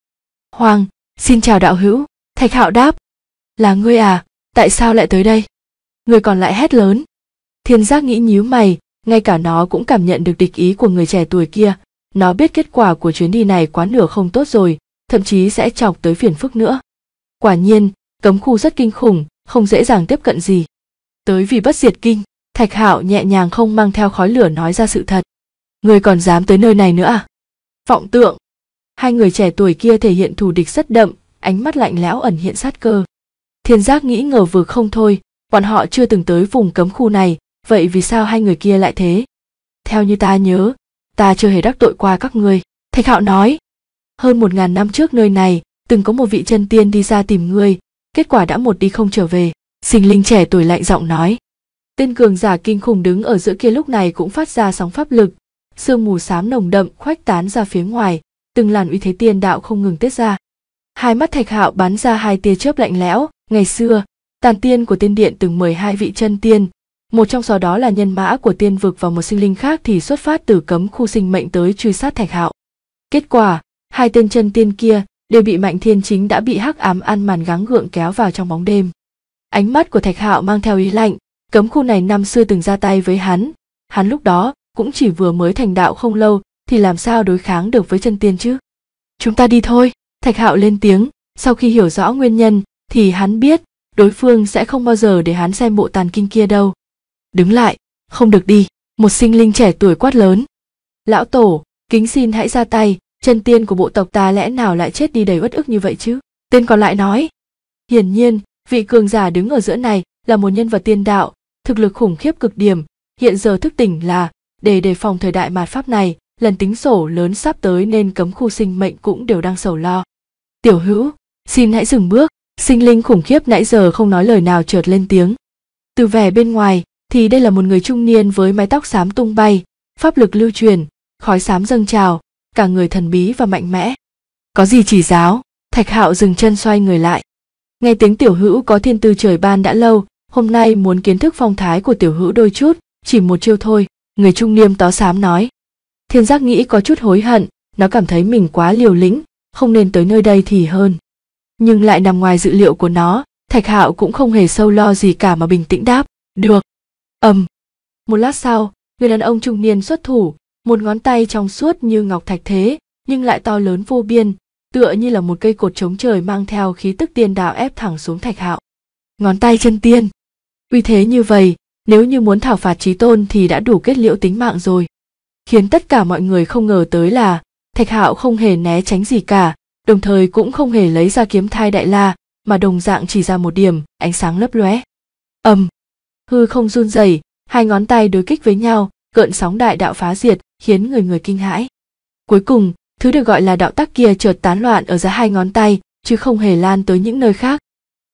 hoàng xin chào đạo hữu thạch hạo đáp là ngươi à tại sao lại tới đây người còn lại hét lớn thiên giác nghĩ nhíu mày ngay cả nó cũng cảm nhận được địch ý của người trẻ tuổi kia nó biết kết quả của chuyến đi này quá nửa không tốt rồi thậm chí sẽ chọc tới phiền phức nữa. Quả nhiên, cấm khu rất kinh khủng, không dễ dàng tiếp cận gì. Tới vì bất diệt kinh, Thạch Hạo nhẹ nhàng không mang theo khói lửa nói ra sự thật. Người còn dám tới nơi này nữa à? Vọng tượng. Hai người trẻ tuổi kia thể hiện thù địch rất đậm, ánh mắt lạnh lẽo ẩn hiện sát cơ. Thiên giác nghĩ ngờ vừa không thôi, bọn họ chưa từng tới vùng cấm khu này, vậy vì sao hai người kia lại thế? Theo như ta nhớ, ta chưa hề đắc tội qua các ngươi. Thạch Hạo nói, hơn một ngàn năm trước nơi này từng có một vị chân tiên đi ra tìm ngươi kết quả đã một đi không trở về sinh linh trẻ tuổi lạnh giọng nói tên cường giả kinh khủng đứng ở giữa kia lúc này cũng phát ra sóng pháp lực sương mù xám nồng đậm khoách tán ra phía ngoài từng làn uy thế tiên đạo không ngừng tiết ra hai mắt thạch hạo bắn ra hai tia chớp lạnh lẽo ngày xưa tàn tiên của tiên điện từng mời hai vị chân tiên một trong số đó là nhân mã của tiên vực và một sinh linh khác thì xuất phát từ cấm khu sinh mệnh tới truy sát thạch hạo kết quả hai tên chân tiên kia đều bị mạnh thiên chính đã bị hắc ám ăn màn gắng gượng kéo vào trong bóng đêm ánh mắt của thạch hạo mang theo ý lạnh cấm khu này năm xưa từng ra tay với hắn hắn lúc đó cũng chỉ vừa mới thành đạo không lâu thì làm sao đối kháng được với chân tiên chứ chúng ta đi thôi thạch hạo lên tiếng sau khi hiểu rõ nguyên nhân thì hắn biết đối phương sẽ không bao giờ để hắn xem bộ tàn kinh kia đâu đứng lại không được đi một sinh linh trẻ tuổi quát lớn lão tổ kính xin hãy ra tay chân tiên của bộ tộc ta lẽ nào lại chết đi đầy uất ức như vậy chứ tên còn lại nói hiển nhiên vị cường giả đứng ở giữa này là một nhân vật tiên đạo thực lực khủng khiếp cực điểm hiện giờ thức tỉnh là để đề phòng thời đại mạt pháp này lần tính sổ lớn sắp tới nên cấm khu sinh mệnh cũng đều đang sầu lo tiểu hữu xin hãy dừng bước sinh linh khủng khiếp nãy giờ không nói lời nào trượt lên tiếng từ vẻ bên ngoài thì đây là một người trung niên với mái tóc xám tung bay pháp lực lưu truyền khói xám dâng trào cả người thần bí và mạnh mẽ có gì chỉ giáo thạch hạo dừng chân xoay người lại nghe tiếng tiểu hữu có thiên tư trời ban đã lâu hôm nay muốn kiến thức phong thái của tiểu hữu đôi chút chỉ một chiêu thôi người trung niêm tó xám nói thiên giác nghĩ có chút hối hận nó cảm thấy mình quá liều lĩnh không nên tới nơi đây thì hơn nhưng lại nằm ngoài dự liệu của nó thạch hạo cũng không hề sâu lo gì cả mà bình tĩnh đáp được ầm một lát sau người đàn ông trung niên xuất thủ một ngón tay trong suốt như ngọc thạch thế nhưng lại to lớn vô biên tựa như là một cây cột chống trời mang theo khí tức tiên đạo ép thẳng xuống thạch hạo ngón tay chân tiên uy thế như vậy nếu như muốn thảo phạt trí tôn thì đã đủ kết liễu tính mạng rồi khiến tất cả mọi người không ngờ tới là thạch hạo không hề né tránh gì cả đồng thời cũng không hề lấy ra kiếm thai đại la mà đồng dạng chỉ ra một điểm ánh sáng lấp lóe ầm hư không run rẩy hai ngón tay đối kích với nhau cợn sóng đại đạo phá diệt khiến người người kinh hãi. Cuối cùng, thứ được gọi là đạo tắc kia chợt tán loạn ở giữa hai ngón tay, chứ không hề lan tới những nơi khác.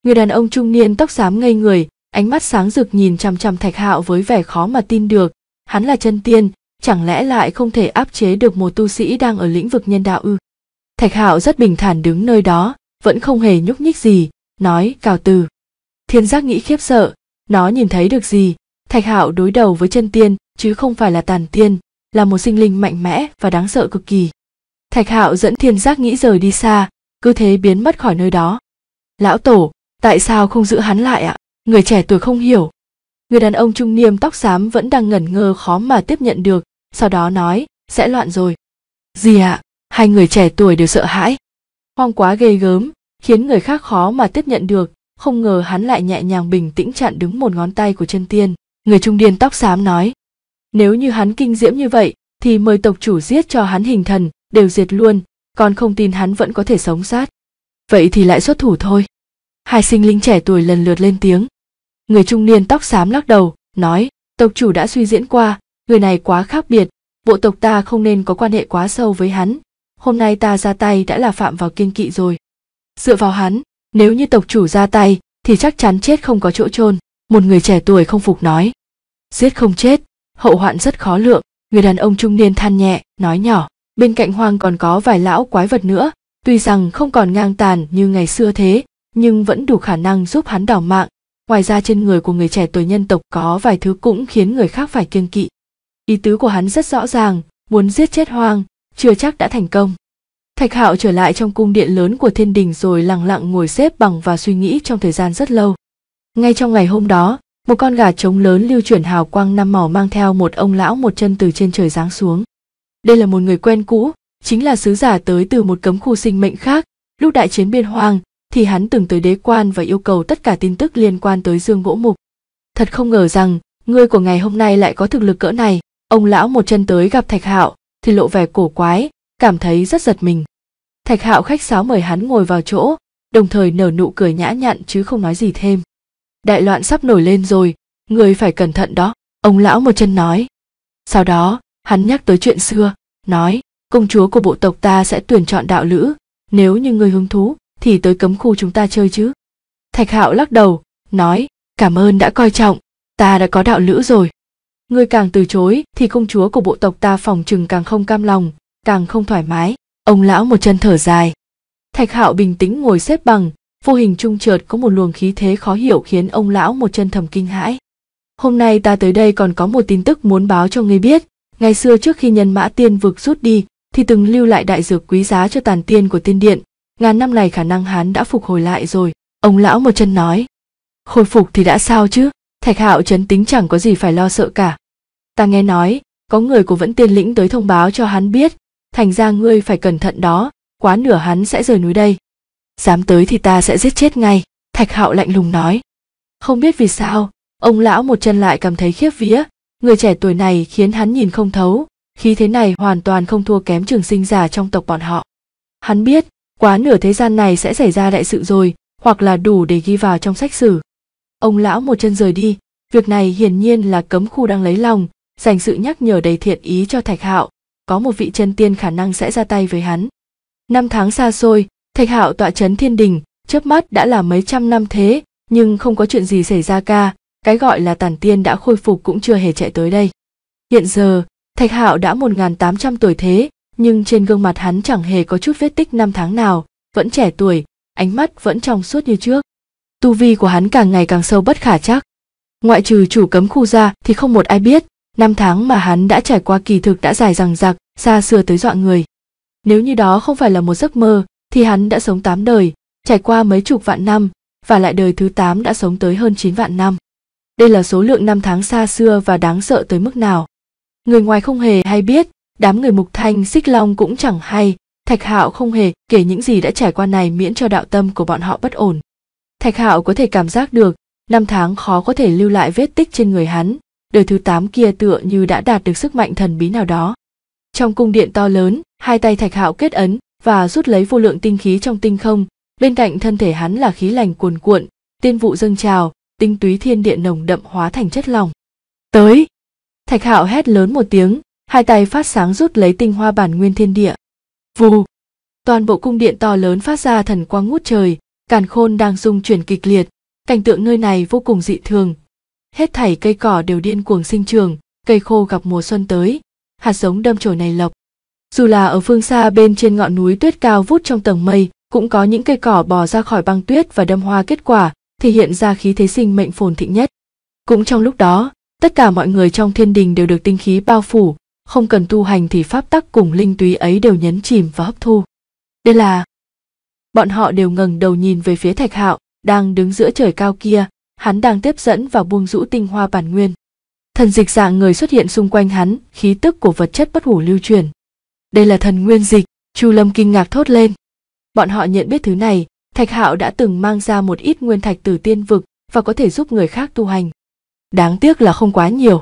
Người đàn ông trung niên tóc xám ngây người, ánh mắt sáng rực nhìn chằm chằm Thạch Hạo với vẻ khó mà tin được, hắn là chân tiên, chẳng lẽ lại không thể áp chế được một tu sĩ đang ở lĩnh vực nhân đạo ư? Thạch Hạo rất bình thản đứng nơi đó, vẫn không hề nhúc nhích gì, nói cào từ. Thiên giác nghĩ khiếp sợ, nó nhìn thấy được gì? Thạch Hạo đối đầu với chân tiên, chứ không phải là tàn tiên, là một sinh linh mạnh mẽ và đáng sợ cực kỳ thạch hạo dẫn thiên giác nghĩ rời đi xa cứ thế biến mất khỏi nơi đó lão tổ tại sao không giữ hắn lại ạ người trẻ tuổi không hiểu người đàn ông trung niêm tóc xám vẫn đang ngẩn ngơ khó mà tiếp nhận được sau đó nói sẽ loạn rồi gì ạ hai người trẻ tuổi đều sợ hãi hoang quá ghê gớm khiến người khác khó mà tiếp nhận được không ngờ hắn lại nhẹ nhàng bình tĩnh chặn đứng một ngón tay của chân tiên người trung niên tóc xám nói nếu như hắn kinh diễm như vậy thì mời tộc chủ giết cho hắn hình thần đều diệt luôn còn không tin hắn vẫn có thể sống sót vậy thì lại xuất thủ thôi hai sinh linh trẻ tuổi lần lượt lên tiếng người trung niên tóc xám lắc đầu nói tộc chủ đã suy diễn qua người này quá khác biệt bộ tộc ta không nên có quan hệ quá sâu với hắn hôm nay ta ra tay đã là phạm vào kiên kỵ rồi dựa vào hắn nếu như tộc chủ ra tay thì chắc chắn chết không có chỗ chôn một người trẻ tuổi không phục nói giết không chết hậu hoạn rất khó lượng người đàn ông trung niên than nhẹ nói nhỏ bên cạnh hoang còn có vài lão quái vật nữa tuy rằng không còn ngang tàn như ngày xưa thế nhưng vẫn đủ khả năng giúp hắn đào mạng ngoài ra trên người của người trẻ tuổi nhân tộc có vài thứ cũng khiến người khác phải kiêng kỵ ý tứ của hắn rất rõ ràng muốn giết chết hoang chưa chắc đã thành công thạch hạo trở lại trong cung điện lớn của thiên đình rồi lặng lặng ngồi xếp bằng và suy nghĩ trong thời gian rất lâu ngay trong ngày hôm đó một con gà trống lớn lưu chuyển hào quang năm màu mang theo một ông lão một chân từ trên trời giáng xuống. Đây là một người quen cũ, chính là sứ giả tới từ một cấm khu sinh mệnh khác, lúc đại chiến biên hoang thì hắn từng tới đế quan và yêu cầu tất cả tin tức liên quan tới Dương Gỗ Mục. Thật không ngờ rằng, người của ngày hôm nay lại có thực lực cỡ này, ông lão một chân tới gặp Thạch Hạo thì lộ vẻ cổ quái, cảm thấy rất giật mình. Thạch Hạo khách sáo mời hắn ngồi vào chỗ, đồng thời nở nụ cười nhã nhặn chứ không nói gì thêm đại loạn sắp nổi lên rồi người phải cẩn thận đó ông lão một chân nói sau đó hắn nhắc tới chuyện xưa nói công chúa của bộ tộc ta sẽ tuyển chọn đạo lữ nếu như người hứng thú thì tới cấm khu chúng ta chơi chứ thạch hạo lắc đầu nói cảm ơn đã coi trọng ta đã có đạo lữ rồi người càng từ chối thì công chúa của bộ tộc ta phòng chừng càng không cam lòng càng không thoải mái ông lão một chân thở dài thạch hạo bình tĩnh ngồi xếp bằng vô hình trung trượt có một luồng khí thế khó hiểu khiến ông lão một chân thầm kinh hãi hôm nay ta tới đây còn có một tin tức muốn báo cho ngươi biết ngày xưa trước khi nhân mã tiên vực rút đi thì từng lưu lại đại dược quý giá cho tàn tiên của tiên điện ngàn năm này khả năng hán đã phục hồi lại rồi ông lão một chân nói khôi phục thì đã sao chứ thạch hạo chấn tính chẳng có gì phải lo sợ cả ta nghe nói có người của vẫn tiên lĩnh tới thông báo cho hắn biết thành ra ngươi phải cẩn thận đó quá nửa hắn sẽ rời núi đây dám tới thì ta sẽ giết chết ngay thạch hạo lạnh lùng nói không biết vì sao ông lão một chân lại cảm thấy khiếp vía người trẻ tuổi này khiến hắn nhìn không thấu khí thế này hoàn toàn không thua kém trường sinh giả trong tộc bọn họ hắn biết quá nửa thế gian này sẽ xảy ra đại sự rồi hoặc là đủ để ghi vào trong sách sử ông lão một chân rời đi việc này hiển nhiên là cấm khu đang lấy lòng dành sự nhắc nhở đầy thiện ý cho thạch hạo có một vị chân tiên khả năng sẽ ra tay với hắn năm tháng xa xôi Thạch Hạo tọa chấn thiên đình, chớp mắt đã là mấy trăm năm thế, nhưng không có chuyện gì xảy ra ca, cái gọi là tàn tiên đã khôi phục cũng chưa hề chạy tới đây. Hiện giờ, Thạch Hạo đã 1800 tuổi thế, nhưng trên gương mặt hắn chẳng hề có chút vết tích năm tháng nào, vẫn trẻ tuổi, ánh mắt vẫn trong suốt như trước. Tu vi của hắn càng ngày càng sâu bất khả chắc. Ngoại trừ chủ cấm khu ra thì không một ai biết, năm tháng mà hắn đã trải qua kỳ thực đã dài dằng dặc xa xưa tới dọa người. Nếu như đó không phải là một giấc mơ, thì hắn đã sống tám đời, trải qua mấy chục vạn năm, và lại đời thứ tám đã sống tới hơn 9 vạn năm. Đây là số lượng năm tháng xa xưa và đáng sợ tới mức nào. Người ngoài không hề hay biết, đám người mục thanh xích long cũng chẳng hay, Thạch Hạo không hề kể những gì đã trải qua này miễn cho đạo tâm của bọn họ bất ổn. Thạch Hạo có thể cảm giác được, năm tháng khó có thể lưu lại vết tích trên người hắn, đời thứ tám kia tựa như đã đạt được sức mạnh thần bí nào đó. Trong cung điện to lớn, hai tay Thạch Hạo kết ấn, và rút lấy vô lượng tinh khí trong tinh không bên cạnh thân thể hắn là khí lành cuồn cuộn tiên vụ dâng trào tinh túy thiên địa nồng đậm hóa thành chất lỏng tới thạch hạo hét lớn một tiếng hai tay phát sáng rút lấy tinh hoa bản nguyên thiên địa vù toàn bộ cung điện to lớn phát ra thần quang ngút trời càn khôn đang rung chuyển kịch liệt cảnh tượng nơi này vô cùng dị thường hết thảy cây cỏ đều điên cuồng sinh trường cây khô gặp mùa xuân tới hạt giống đâm chồi này lộc dù là ở phương xa bên trên ngọn núi tuyết cao vút trong tầng mây cũng có những cây cỏ bò ra khỏi băng tuyết và đâm hoa kết quả thể hiện ra khí thế sinh mệnh phồn thịnh nhất cũng trong lúc đó tất cả mọi người trong thiên đình đều được tinh khí bao phủ không cần tu hành thì pháp tắc cùng linh túy ấy đều nhấn chìm và hấp thu đây là bọn họ đều ngẩng đầu nhìn về phía thạch hạo đang đứng giữa trời cao kia hắn đang tiếp dẫn và buông rũ tinh hoa bản nguyên thần dịch dạng người xuất hiện xung quanh hắn khí tức của vật chất bất hủ lưu truyền đây là thần nguyên dịch chu lâm kinh ngạc thốt lên bọn họ nhận biết thứ này thạch hạo đã từng mang ra một ít nguyên thạch từ tiên vực và có thể giúp người khác tu hành đáng tiếc là không quá nhiều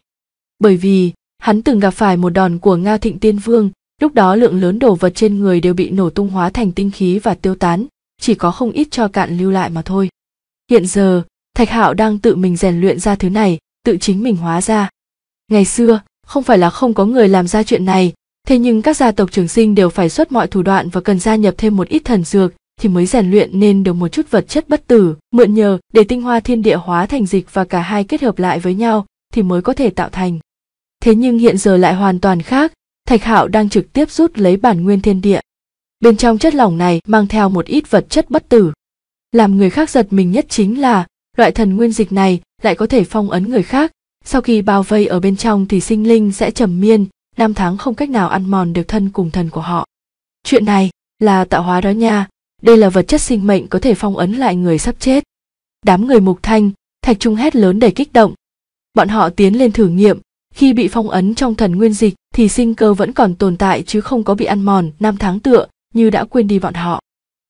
bởi vì hắn từng gặp phải một đòn của nga thịnh tiên vương lúc đó lượng lớn đồ vật trên người đều bị nổ tung hóa thành tinh khí và tiêu tán chỉ có không ít cho cạn lưu lại mà thôi hiện giờ thạch hạo đang tự mình rèn luyện ra thứ này tự chính mình hóa ra ngày xưa không phải là không có người làm ra chuyện này Thế nhưng các gia tộc trường sinh đều phải xuất mọi thủ đoạn và cần gia nhập thêm một ít thần dược thì mới rèn luyện nên được một chút vật chất bất tử, mượn nhờ để tinh hoa thiên địa hóa thành dịch và cả hai kết hợp lại với nhau thì mới có thể tạo thành. Thế nhưng hiện giờ lại hoàn toàn khác, Thạch Hạo đang trực tiếp rút lấy bản nguyên thiên địa. Bên trong chất lỏng này mang theo một ít vật chất bất tử. Làm người khác giật mình nhất chính là loại thần nguyên dịch này lại có thể phong ấn người khác, sau khi bao vây ở bên trong thì sinh linh sẽ trầm miên, năm tháng không cách nào ăn mòn được thân cùng thần của họ. Chuyện này là tạo hóa đó nha, đây là vật chất sinh mệnh có thể phong ấn lại người sắp chết. Đám người mục thanh, thạch trung hét lớn đầy kích động. Bọn họ tiến lên thử nghiệm, khi bị phong ấn trong thần nguyên dịch thì sinh cơ vẫn còn tồn tại chứ không có bị ăn mòn năm tháng tựa như đã quên đi bọn họ.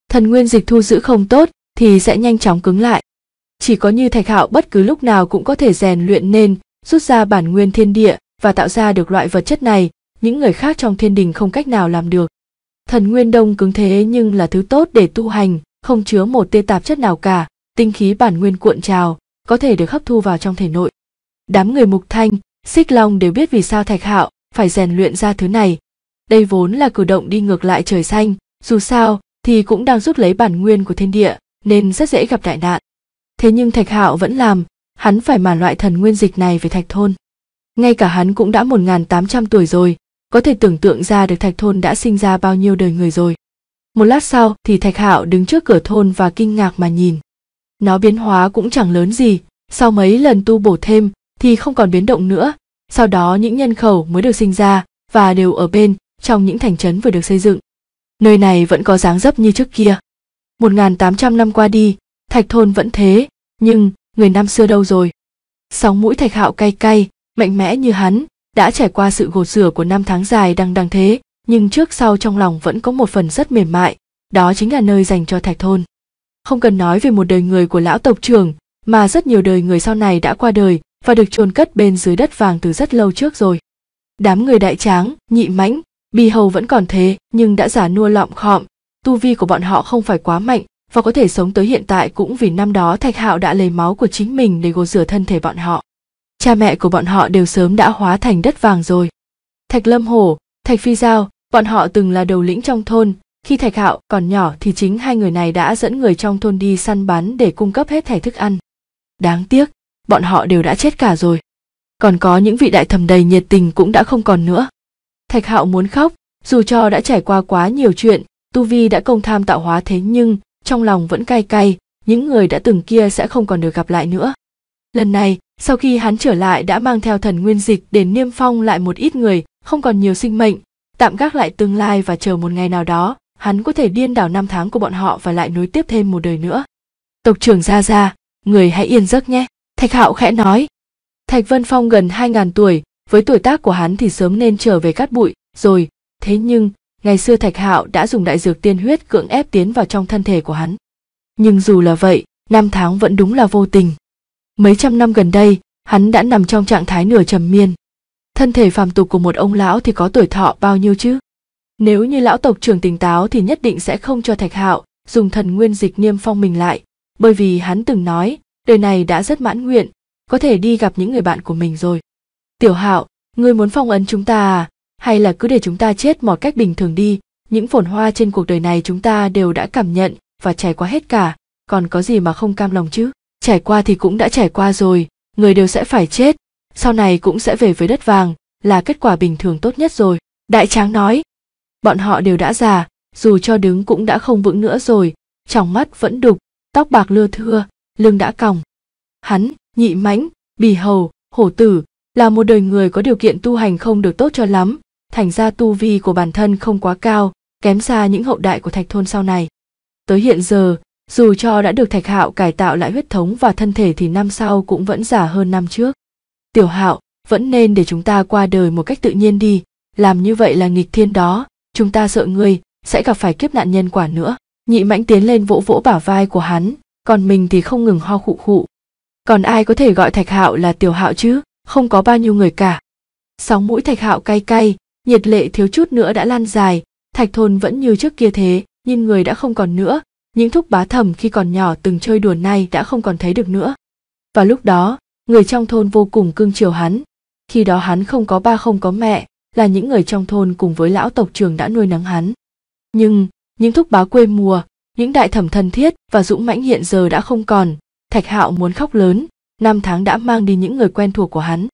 Thần nguyên dịch thu giữ không tốt thì sẽ nhanh chóng cứng lại. Chỉ có như thạch hạo bất cứ lúc nào cũng có thể rèn luyện nên rút ra bản nguyên thiên địa và tạo ra được loại vật chất này những người khác trong thiên đình không cách nào làm được thần nguyên đông cứng thế nhưng là thứ tốt để tu hành không chứa một tia tạp chất nào cả tinh khí bản nguyên cuộn trào có thể được hấp thu vào trong thể nội đám người mục thanh xích long đều biết vì sao thạch hạo phải rèn luyện ra thứ này đây vốn là cử động đi ngược lại trời xanh dù sao thì cũng đang rút lấy bản nguyên của thiên địa nên rất dễ gặp đại nạn thế nhưng thạch hạo vẫn làm hắn phải màn loại thần nguyên dịch này về thạch thôn ngay cả hắn cũng đã một tám trăm tuổi rồi, có thể tưởng tượng ra được Thạch Thôn đã sinh ra bao nhiêu đời người rồi. Một lát sau thì Thạch Hạo đứng trước cửa thôn và kinh ngạc mà nhìn. Nó biến hóa cũng chẳng lớn gì, sau mấy lần tu bổ thêm thì không còn biến động nữa, sau đó những nhân khẩu mới được sinh ra và đều ở bên trong những thành trấn vừa được xây dựng. Nơi này vẫn có dáng dấp như trước kia. Một tám trăm năm qua đi, Thạch Thôn vẫn thế, nhưng người năm xưa đâu rồi? Sóng mũi Thạch Hạo cay cay, mạnh mẽ như hắn đã trải qua sự gột rửa của năm tháng dài đằng đằng thế nhưng trước sau trong lòng vẫn có một phần rất mềm mại đó chính là nơi dành cho thạch thôn không cần nói về một đời người của lão tộc trưởng mà rất nhiều đời người sau này đã qua đời và được chôn cất bên dưới đất vàng từ rất lâu trước rồi đám người đại tráng nhị mãnh bì hầu vẫn còn thế nhưng đã giả nua lọm khọm tu vi của bọn họ không phải quá mạnh và có thể sống tới hiện tại cũng vì năm đó thạch hạo đã lấy máu của chính mình để gột rửa thân thể bọn họ cha mẹ của bọn họ đều sớm đã hóa thành đất vàng rồi. Thạch Lâm Hổ, Thạch Phi Giao, bọn họ từng là đầu lĩnh trong thôn, khi Thạch Hạo còn nhỏ thì chính hai người này đã dẫn người trong thôn đi săn bắn để cung cấp hết thẻ thức ăn. Đáng tiếc, bọn họ đều đã chết cả rồi. Còn có những vị đại thẩm đầy nhiệt tình cũng đã không còn nữa. Thạch Hạo muốn khóc, dù cho đã trải qua quá nhiều chuyện, tu vi đã công tham tạo hóa thế nhưng trong lòng vẫn cay cay, những người đã từng kia sẽ không còn được gặp lại nữa. Lần này, sau khi hắn trở lại đã mang theo thần nguyên dịch để niêm phong lại một ít người, không còn nhiều sinh mệnh, tạm gác lại tương lai và chờ một ngày nào đó, hắn có thể điên đảo năm tháng của bọn họ và lại nối tiếp thêm một đời nữa. Tộc trưởng gia gia người hãy yên giấc nhé, Thạch Hạo khẽ nói. Thạch Vân Phong gần 2.000 tuổi, với tuổi tác của hắn thì sớm nên trở về cát bụi, rồi, thế nhưng, ngày xưa Thạch Hạo đã dùng đại dược tiên huyết cưỡng ép tiến vào trong thân thể của hắn. Nhưng dù là vậy, năm tháng vẫn đúng là vô tình mấy trăm năm gần đây hắn đã nằm trong trạng thái nửa trầm miên thân thể phàm tục của một ông lão thì có tuổi thọ bao nhiêu chứ nếu như lão tộc trưởng tỉnh táo thì nhất định sẽ không cho thạch hạo dùng thần nguyên dịch niêm phong mình lại bởi vì hắn từng nói đời này đã rất mãn nguyện có thể đi gặp những người bạn của mình rồi tiểu hạo ngươi muốn phong ấn chúng ta à hay là cứ để chúng ta chết mọi cách bình thường đi những phồn hoa trên cuộc đời này chúng ta đều đã cảm nhận và trải qua hết cả còn có gì mà không cam lòng chứ trải qua thì cũng đã trải qua rồi người đều sẽ phải chết sau này cũng sẽ về với đất vàng là kết quả bình thường tốt nhất rồi đại tráng nói bọn họ đều đã già dù cho đứng cũng đã không vững nữa rồi trong mắt vẫn đục tóc bạc lưa thưa lưng đã còng hắn nhị mãnh bì hầu hổ tử là một đời người có điều kiện tu hành không được tốt cho lắm thành ra tu vi của bản thân không quá cao kém xa những hậu đại của thạch thôn sau này tới hiện giờ dù cho đã được thạch hạo cải tạo lại huyết thống và thân thể thì năm sau cũng vẫn già hơn năm trước tiểu hạo vẫn nên để chúng ta qua đời một cách tự nhiên đi làm như vậy là nghịch thiên đó chúng ta sợ ngươi sẽ gặp phải kiếp nạn nhân quả nữa nhị mãnh tiến lên vỗ vỗ bả vai của hắn còn mình thì không ngừng ho khụ khụ còn ai có thể gọi thạch hạo là tiểu hạo chứ không có bao nhiêu người cả sóng mũi thạch hạo cay cay nhiệt lệ thiếu chút nữa đã lan dài thạch thôn vẫn như trước kia thế nhưng người đã không còn nữa những thúc bá thẩm khi còn nhỏ từng chơi đùa nay đã không còn thấy được nữa và lúc đó người trong thôn vô cùng cưng chiều hắn khi đó hắn không có ba không có mẹ là những người trong thôn cùng với lão tộc trưởng đã nuôi nấng hắn nhưng những thúc bá quê mùa những đại thẩm thân thiết và dũng mãnh hiện giờ đã không còn thạch hạo muốn khóc lớn năm tháng đã mang đi những người quen thuộc của hắn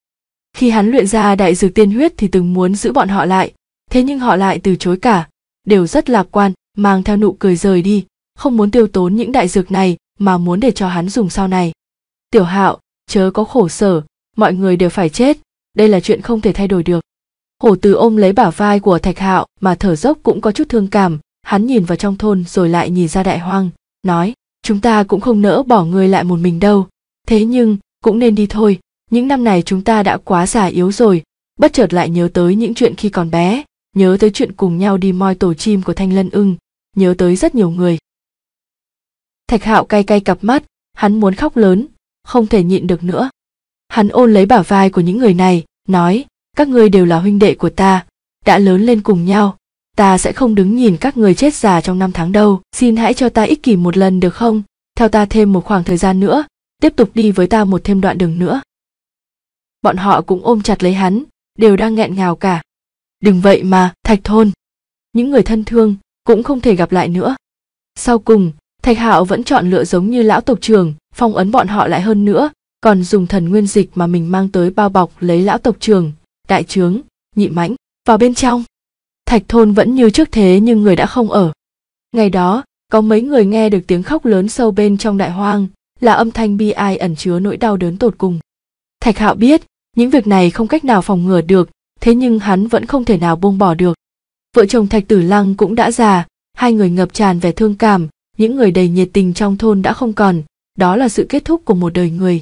khi hắn luyện ra đại dược tiên huyết thì từng muốn giữ bọn họ lại thế nhưng họ lại từ chối cả đều rất lạc quan mang theo nụ cười rời đi không muốn tiêu tốn những đại dược này mà muốn để cho hắn dùng sau này tiểu hạo chớ có khổ sở mọi người đều phải chết đây là chuyện không thể thay đổi được hổ từ ôm lấy bả vai của thạch hạo mà thở dốc cũng có chút thương cảm hắn nhìn vào trong thôn rồi lại nhìn ra đại hoang nói chúng ta cũng không nỡ bỏ người lại một mình đâu thế nhưng cũng nên đi thôi những năm này chúng ta đã quá già yếu rồi bất chợt lại nhớ tới những chuyện khi còn bé nhớ tới chuyện cùng nhau đi moi tổ chim của thanh lân ưng nhớ tới rất nhiều người thạch hạo cay cay cặp mắt hắn muốn khóc lớn không thể nhịn được nữa hắn ôn lấy bả vai của những người này nói các ngươi đều là huynh đệ của ta đã lớn lên cùng nhau ta sẽ không đứng nhìn các người chết già trong năm tháng đâu xin hãy cho ta ích kỷ một lần được không theo ta thêm một khoảng thời gian nữa tiếp tục đi với ta một thêm đoạn đường nữa bọn họ cũng ôm chặt lấy hắn đều đang nghẹn ngào cả đừng vậy mà thạch thôn những người thân thương cũng không thể gặp lại nữa sau cùng Thạch Hạo vẫn chọn lựa giống như lão tộc trưởng, phong ấn bọn họ lại hơn nữa, còn dùng thần nguyên dịch mà mình mang tới bao bọc lấy lão tộc trưởng, đại trướng, nhị mãnh vào bên trong. Thạch thôn vẫn như trước thế nhưng người đã không ở. Ngày đó, có mấy người nghe được tiếng khóc lớn sâu bên trong đại hoang, là âm thanh bi ai ẩn chứa nỗi đau đớn tột cùng. Thạch Hạo biết, những việc này không cách nào phòng ngừa được, thế nhưng hắn vẫn không thể nào buông bỏ được. Vợ chồng Thạch Tử Lăng cũng đã già, hai người ngập tràn về thương cảm, những người đầy nhiệt tình trong thôn đã không còn, đó là sự kết thúc của một đời người.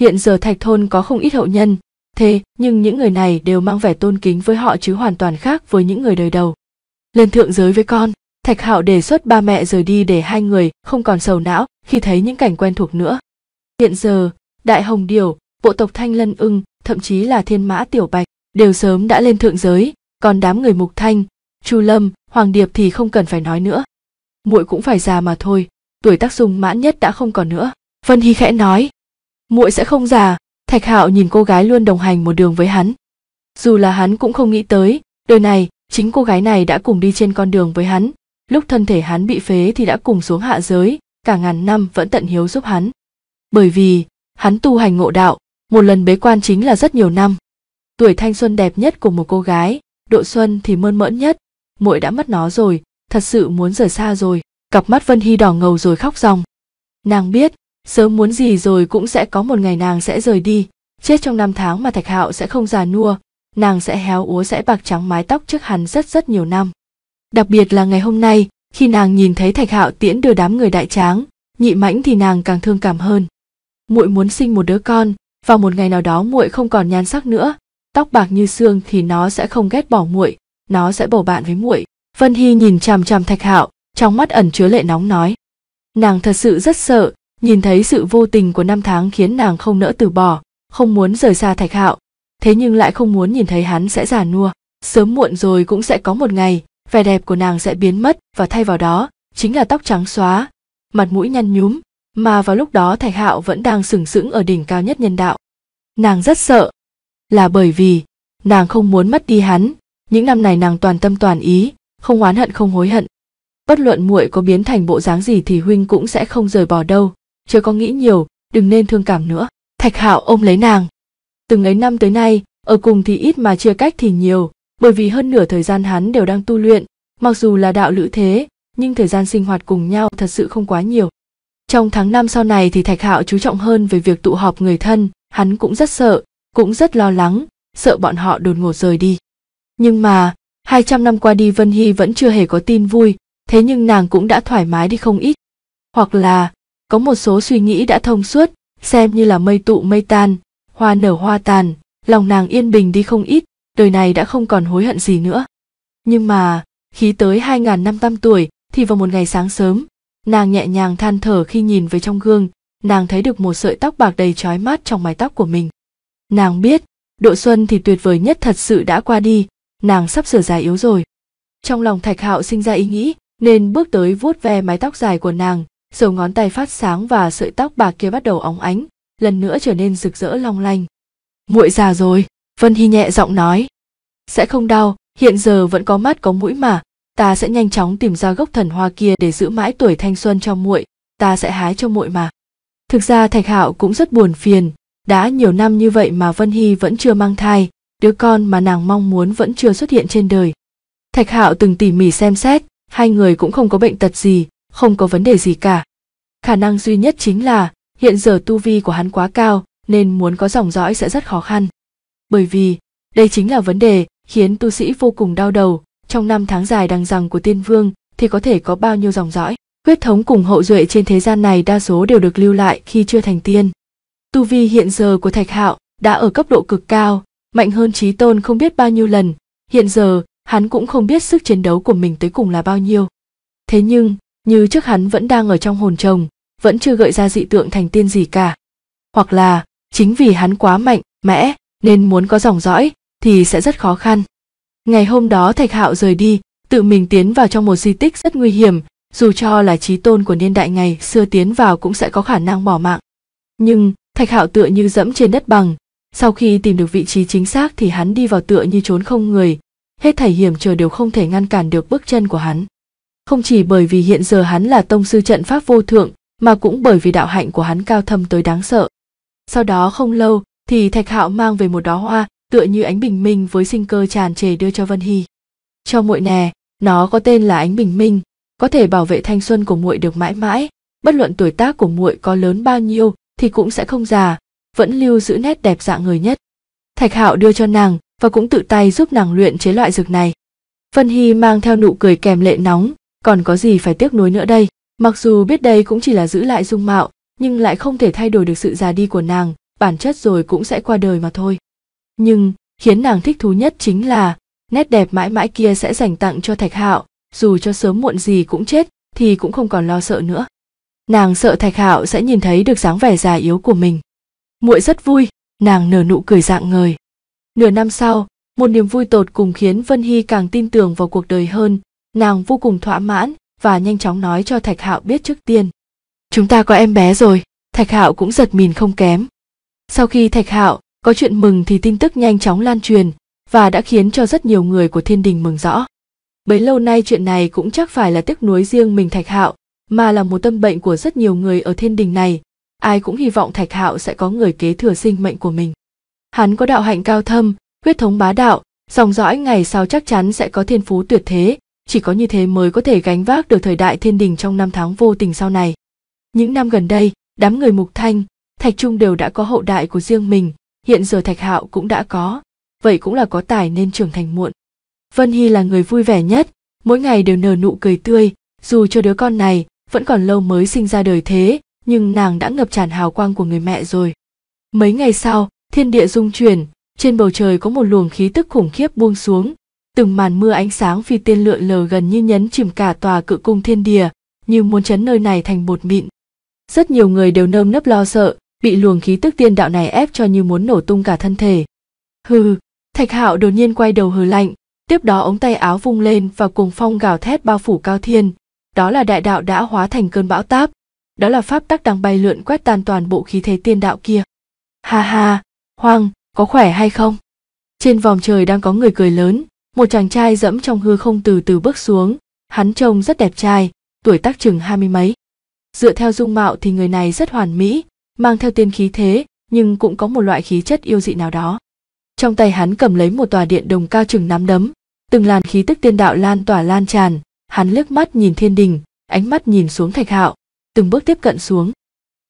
Hiện giờ Thạch Thôn có không ít hậu nhân, thế nhưng những người này đều mang vẻ tôn kính với họ chứ hoàn toàn khác với những người đời đầu. Lên thượng giới với con, Thạch Hạo đề xuất ba mẹ rời đi để hai người không còn sầu não khi thấy những cảnh quen thuộc nữa. Hiện giờ, Đại Hồng Điều, bộ tộc Thanh Lân ưng, thậm chí là Thiên Mã Tiểu Bạch, đều sớm đã lên thượng giới, còn đám người Mục Thanh, Chu Lâm, Hoàng Điệp thì không cần phải nói nữa muội cũng phải già mà thôi tuổi tác dung mãn nhất đã không còn nữa vân hy khẽ nói muội sẽ không già thạch hạo nhìn cô gái luôn đồng hành một đường với hắn dù là hắn cũng không nghĩ tới đời này chính cô gái này đã cùng đi trên con đường với hắn lúc thân thể hắn bị phế thì đã cùng xuống hạ giới cả ngàn năm vẫn tận hiếu giúp hắn bởi vì hắn tu hành ngộ đạo một lần bế quan chính là rất nhiều năm tuổi thanh xuân đẹp nhất của một cô gái độ xuân thì mơn mởn nhất muội đã mất nó rồi thật sự muốn rời xa rồi cặp mắt vân hy đỏ ngầu rồi khóc ròng nàng biết sớm muốn gì rồi cũng sẽ có một ngày nàng sẽ rời đi chết trong năm tháng mà thạch hạo sẽ không già nua nàng sẽ héo úa sẽ bạc trắng mái tóc trước hắn rất rất nhiều năm đặc biệt là ngày hôm nay khi nàng nhìn thấy thạch hạo tiễn đưa đám người đại tráng nhị mãnh thì nàng càng thương cảm hơn muội muốn sinh một đứa con vào một ngày nào đó muội không còn nhan sắc nữa tóc bạc như xương thì nó sẽ không ghét bỏ muội nó sẽ bầu bạn với muội Vân Hy nhìn chằm chằm Thạch Hạo, trong mắt ẩn chứa lệ nóng nói. Nàng thật sự rất sợ, nhìn thấy sự vô tình của năm tháng khiến nàng không nỡ từ bỏ, không muốn rời xa Thạch Hạo, thế nhưng lại không muốn nhìn thấy hắn sẽ già nua, sớm muộn rồi cũng sẽ có một ngày, vẻ đẹp của nàng sẽ biến mất và thay vào đó chính là tóc trắng xóa, mặt mũi nhăn nhúm, mà vào lúc đó Thạch Hạo vẫn đang sừng sững ở đỉnh cao nhất nhân đạo. Nàng rất sợ, là bởi vì nàng không muốn mất đi hắn, những năm này nàng toàn tâm toàn ý, không oán hận không hối hận bất luận muội có biến thành bộ dáng gì thì huynh cũng sẽ không rời bỏ đâu chớ có nghĩ nhiều đừng nên thương cảm nữa thạch hạo ôm lấy nàng từng ấy năm tới nay ở cùng thì ít mà chia cách thì nhiều bởi vì hơn nửa thời gian hắn đều đang tu luyện mặc dù là đạo lữ thế nhưng thời gian sinh hoạt cùng nhau thật sự không quá nhiều trong tháng năm sau này thì thạch hạo chú trọng hơn về việc tụ họp người thân hắn cũng rất sợ cũng rất lo lắng sợ bọn họ đột ngột rời đi nhưng mà 200 năm qua đi Vân Hy vẫn chưa hề có tin vui, thế nhưng nàng cũng đã thoải mái đi không ít. Hoặc là, có một số suy nghĩ đã thông suốt, xem như là mây tụ mây tan, hoa nở hoa tàn, lòng nàng yên bình đi không ít, đời này đã không còn hối hận gì nữa. Nhưng mà, khí tới 2.500 tuổi, thì vào một ngày sáng sớm, nàng nhẹ nhàng than thở khi nhìn về trong gương, nàng thấy được một sợi tóc bạc đầy trói mắt trong mái tóc của mình. Nàng biết, độ xuân thì tuyệt vời nhất thật sự đã qua đi, nàng sắp sửa già yếu rồi trong lòng thạch hạo sinh ra ý nghĩ nên bước tới vuốt ve mái tóc dài của nàng dầu ngón tay phát sáng và sợi tóc bạc kia bắt đầu óng ánh lần nữa trở nên rực rỡ long lanh muội già rồi vân hy nhẹ giọng nói sẽ không đau hiện giờ vẫn có mắt có mũi mà ta sẽ nhanh chóng tìm ra gốc thần hoa kia để giữ mãi tuổi thanh xuân cho muội ta sẽ hái cho muội mà thực ra thạch hạo cũng rất buồn phiền đã nhiều năm như vậy mà vân hy vẫn chưa mang thai đứa con mà nàng mong muốn vẫn chưa xuất hiện trên đời. Thạch Hạo từng tỉ mỉ xem xét, hai người cũng không có bệnh tật gì, không có vấn đề gì cả. Khả năng duy nhất chính là hiện giờ tu vi của hắn quá cao nên muốn có dòng dõi sẽ rất khó khăn. Bởi vì đây chính là vấn đề khiến tu sĩ vô cùng đau đầu, trong năm tháng dài đằng rằng của tiên vương thì có thể có bao nhiêu dòng dõi. Huyết thống cùng hậu duệ trên thế gian này đa số đều được lưu lại khi chưa thành tiên. Tu vi hiện giờ của Thạch Hạo đã ở cấp độ cực cao, mạnh hơn trí tôn không biết bao nhiêu lần hiện giờ hắn cũng không biết sức chiến đấu của mình tới cùng là bao nhiêu thế nhưng như trước hắn vẫn đang ở trong hồn chồng vẫn chưa gợi ra dị tượng thành tiên gì cả hoặc là chính vì hắn quá mạnh mẽ nên muốn có dòng dõi thì sẽ rất khó khăn ngày hôm đó thạch hạo rời đi tự mình tiến vào trong một di tích rất nguy hiểm dù cho là trí tôn của niên đại ngày xưa tiến vào cũng sẽ có khả năng bỏ mạng nhưng thạch hạo tựa như dẫm trên đất bằng sau khi tìm được vị trí chính xác thì hắn đi vào tựa như trốn không người hết thảy hiểm trở đều không thể ngăn cản được bước chân của hắn không chỉ bởi vì hiện giờ hắn là tông sư trận pháp vô thượng mà cũng bởi vì đạo hạnh của hắn cao thâm tới đáng sợ sau đó không lâu thì thạch hạo mang về một đóa hoa tựa như ánh bình minh với sinh cơ tràn trề đưa cho vân hy cho muội nè nó có tên là ánh bình minh có thể bảo vệ thanh xuân của muội được mãi mãi bất luận tuổi tác của muội có lớn bao nhiêu thì cũng sẽ không già vẫn lưu giữ nét đẹp dạng người nhất thạch hạo đưa cho nàng và cũng tự tay giúp nàng luyện chế loại dược này vân hy mang theo nụ cười kèm lệ nóng còn có gì phải tiếc nuối nữa đây mặc dù biết đây cũng chỉ là giữ lại dung mạo nhưng lại không thể thay đổi được sự già đi của nàng bản chất rồi cũng sẽ qua đời mà thôi nhưng khiến nàng thích thú nhất chính là nét đẹp mãi mãi kia sẽ dành tặng cho thạch hạo dù cho sớm muộn gì cũng chết thì cũng không còn lo sợ nữa nàng sợ thạch hạo sẽ nhìn thấy được dáng vẻ già yếu của mình muội rất vui nàng nở nụ cười dạng ngời nửa năm sau một niềm vui tột cùng khiến vân hy càng tin tưởng vào cuộc đời hơn nàng vô cùng thỏa mãn và nhanh chóng nói cho thạch hạo biết trước tiên chúng ta có em bé rồi thạch hạo cũng giật mình không kém sau khi thạch hạo có chuyện mừng thì tin tức nhanh chóng lan truyền và đã khiến cho rất nhiều người của thiên đình mừng rõ bấy lâu nay chuyện này cũng chắc phải là tiếc nuối riêng mình thạch hạo mà là một tâm bệnh của rất nhiều người ở thiên đình này ai cũng hy vọng thạch hạo sẽ có người kế thừa sinh mệnh của mình hắn có đạo hạnh cao thâm huyết thống bá đạo dòng dõi ngày sau chắc chắn sẽ có thiên phú tuyệt thế chỉ có như thế mới có thể gánh vác được thời đại thiên đình trong năm tháng vô tình sau này những năm gần đây đám người mục thanh thạch trung đều đã có hậu đại của riêng mình hiện giờ thạch hạo cũng đã có vậy cũng là có tài nên trưởng thành muộn vân hy là người vui vẻ nhất mỗi ngày đều nở nụ cười tươi dù cho đứa con này vẫn còn lâu mới sinh ra đời thế nhưng nàng đã ngập tràn hào quang của người mẹ rồi mấy ngày sau thiên địa rung chuyển trên bầu trời có một luồng khí tức khủng khiếp buông xuống từng màn mưa ánh sáng phi tên lượn lờ gần như nhấn chìm cả tòa cự cung thiên địa như muốn chấn nơi này thành bột mịn rất nhiều người đều nơm nớp lo sợ bị luồng khí tức tiên đạo này ép cho như muốn nổ tung cả thân thể hừ thạch hạo đột nhiên quay đầu hừ lạnh tiếp đó ống tay áo vung lên và cùng phong gào thét bao phủ cao thiên đó là đại đạo đã hóa thành cơn bão táp đó là pháp tắc đang bay lượn quét tan toàn bộ khí thế tiên đạo kia ha ha hoàng có khỏe hay không trên vòng trời đang có người cười lớn một chàng trai dẫm trong hư không từ từ bước xuống hắn trông rất đẹp trai tuổi tác chừng hai mươi mấy dựa theo dung mạo thì người này rất hoàn mỹ mang theo tiên khí thế nhưng cũng có một loại khí chất yêu dị nào đó trong tay hắn cầm lấy một tòa điện đồng cao chừng nắm đấm từng làn khí tức tiên đạo lan tỏa lan tràn hắn liếc mắt nhìn thiên đình ánh mắt nhìn xuống thạch hạo từng bước tiếp cận xuống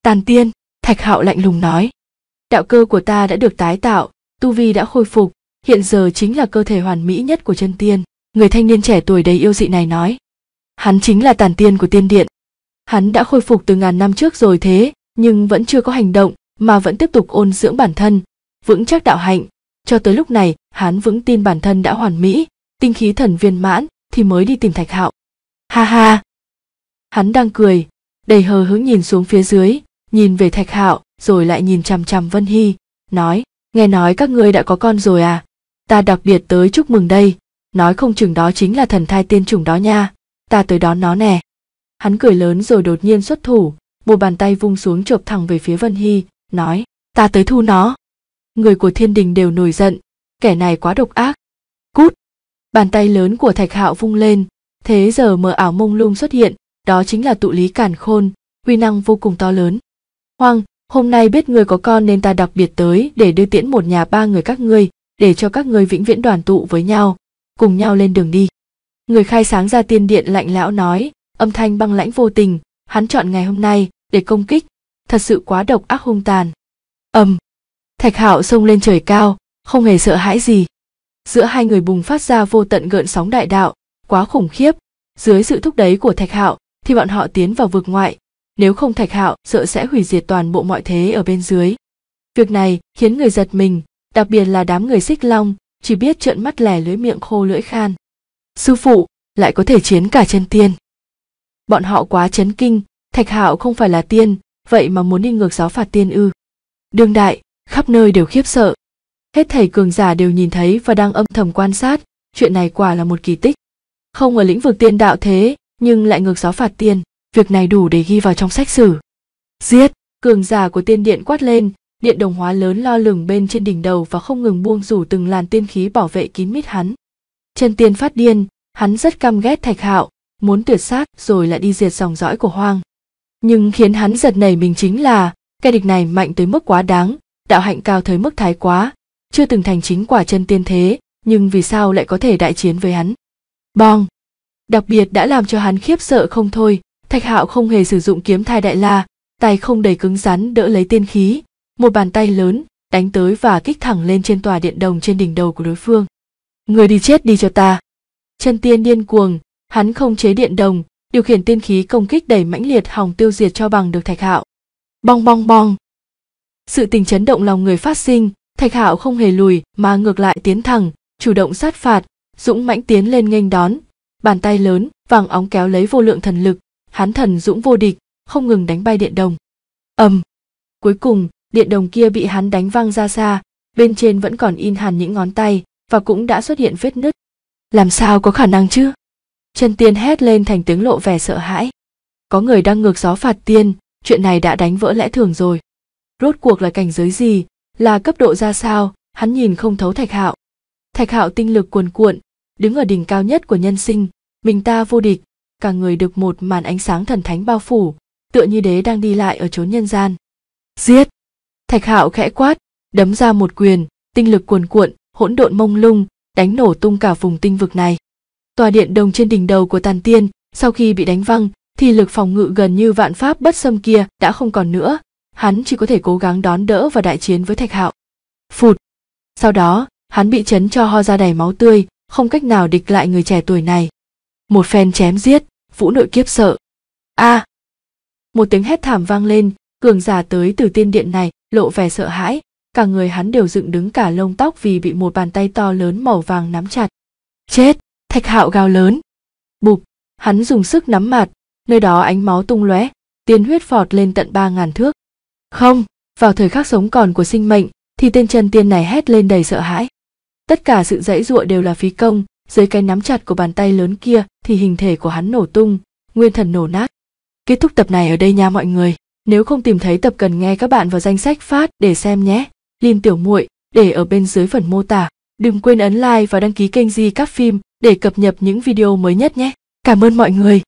tàn tiên thạch hạo lạnh lùng nói đạo cơ của ta đã được tái tạo tu vi đã khôi phục hiện giờ chính là cơ thể hoàn mỹ nhất của chân tiên người thanh niên trẻ tuổi đầy yêu dị này nói hắn chính là tàn tiên của tiên điện hắn đã khôi phục từ ngàn năm trước rồi thế nhưng vẫn chưa có hành động mà vẫn tiếp tục ôn dưỡng bản thân vững chắc đạo hạnh cho tới lúc này hắn vững tin bản thân đã hoàn mỹ tinh khí thần viên mãn thì mới đi tìm thạch hạo ha ha hắn đang cười đầy hờ hững nhìn xuống phía dưới nhìn về thạch hạo rồi lại nhìn chằm chằm vân hy nói nghe nói các ngươi đã có con rồi à ta đặc biệt tới chúc mừng đây nói không chừng đó chính là thần thai tiên chủng đó nha ta tới đón nó nè hắn cười lớn rồi đột nhiên xuất thủ một bàn tay vung xuống chộp thẳng về phía vân hy nói ta tới thu nó người của thiên đình đều nổi giận kẻ này quá độc ác cút bàn tay lớn của thạch hạo vung lên thế giờ mờ ảo mông lung xuất hiện đó chính là tụ lý cản khôn, uy năng vô cùng to lớn. Hoàng, hôm nay biết người có con nên ta đặc biệt tới để đưa tiễn một nhà ba người các ngươi, để cho các ngươi vĩnh viễn đoàn tụ với nhau, cùng nhau lên đường đi. Người khai sáng ra tiên điện lạnh lão nói, âm thanh băng lãnh vô tình, hắn chọn ngày hôm nay để công kích, thật sự quá độc ác hung tàn. Ầm. thạch Hạo xông lên trời cao, không hề sợ hãi gì. Giữa hai người bùng phát ra vô tận gợn sóng đại đạo, quá khủng khiếp. Dưới sự thúc đẩy của Thạch Hạo, thì bọn họ tiến vào vực ngoại nếu không thạch hạo sợ sẽ hủy diệt toàn bộ mọi thế ở bên dưới việc này khiến người giật mình đặc biệt là đám người xích long chỉ biết trợn mắt lẻ lưỡi miệng khô lưỡi khan sư phụ lại có thể chiến cả chân tiên bọn họ quá chấn kinh thạch hạo không phải là tiên vậy mà muốn đi ngược giáo phạt tiên ư đương đại khắp nơi đều khiếp sợ hết thầy cường giả đều nhìn thấy và đang âm thầm quan sát chuyện này quả là một kỳ tích không ở lĩnh vực tiên đạo thế nhưng lại ngược gió phạt tiền việc này đủ để ghi vào trong sách sử giết cường giả của tiên điện quát lên điện đồng hóa lớn lo lửng bên trên đỉnh đầu và không ngừng buông rủ từng làn tiên khí bảo vệ kín mít hắn chân tiên phát điên hắn rất căm ghét thạch hạo muốn tuyệt sát rồi lại đi diệt dòng dõi của hoang nhưng khiến hắn giật nảy mình chính là kẻ địch này mạnh tới mức quá đáng đạo hạnh cao tới mức thái quá chưa từng thành chính quả chân tiên thế nhưng vì sao lại có thể đại chiến với hắn bong đặc biệt đã làm cho hắn khiếp sợ không thôi thạch hạo không hề sử dụng kiếm thai đại la tay không đầy cứng rắn đỡ lấy tiên khí một bàn tay lớn đánh tới và kích thẳng lên trên tòa điện đồng trên đỉnh đầu của đối phương người đi chết đi cho ta chân tiên điên cuồng hắn không chế điện đồng điều khiển tiên khí công kích đẩy mãnh liệt hòng tiêu diệt cho bằng được thạch hạo bong bong bong sự tình chấn động lòng người phát sinh thạch hạo không hề lùi mà ngược lại tiến thẳng chủ động sát phạt dũng mãnh tiến lên nghênh đón bàn tay lớn vàng óng kéo lấy vô lượng thần lực hán thần dũng vô địch không ngừng đánh bay điện đồng ầm cuối cùng điện đồng kia bị hắn đánh văng ra xa bên trên vẫn còn in hẳn những ngón tay và cũng đã xuất hiện vết nứt làm sao có khả năng chứ chân tiên hét lên thành tiếng lộ vẻ sợ hãi có người đang ngược gió phạt tiên chuyện này đã đánh vỡ lẽ thường rồi rốt cuộc là cảnh giới gì là cấp độ ra sao hắn nhìn không thấu thạch hạo thạch hạo tinh lực cuồn cuộn đứng ở đỉnh cao nhất của nhân sinh mình ta vô địch cả người được một màn ánh sáng thần thánh bao phủ tựa như đế đang đi lại ở chốn nhân gian giết thạch hạo khẽ quát đấm ra một quyền tinh lực cuồn cuộn hỗn độn mông lung đánh nổ tung cả vùng tinh vực này tòa điện đồng trên đỉnh đầu của tàn tiên sau khi bị đánh văng thì lực phòng ngự gần như vạn pháp bất xâm kia đã không còn nữa hắn chỉ có thể cố gắng đón đỡ và đại chiến với thạch hạo phụt sau đó hắn bị chấn cho ho ra đầy máu tươi không cách nào địch lại người trẻ tuổi này một phen chém giết vũ nội kiếp sợ a à, một tiếng hét thảm vang lên cường giả tới từ tiên điện này lộ vẻ sợ hãi cả người hắn đều dựng đứng cả lông tóc vì bị một bàn tay to lớn màu vàng nắm chặt chết thạch hạo gào lớn bụp hắn dùng sức nắm mặt nơi đó ánh máu tung lóe tiên huyết phọt lên tận ba ngàn thước không vào thời khắc sống còn của sinh mệnh thì tên chân tiên này hét lên đầy sợ hãi tất cả sự dãy dụa đều là phí công dưới cái nắm chặt của bàn tay lớn kia thì hình thể của hắn nổ tung nguyên thần nổ nát kết thúc tập này ở đây nha mọi người nếu không tìm thấy tập cần nghe các bạn vào danh sách phát để xem nhé lin tiểu muội để ở bên dưới phần mô tả đừng quên ấn like và đăng ký kênh di các phim để cập nhật những video mới nhất nhé cảm ơn mọi người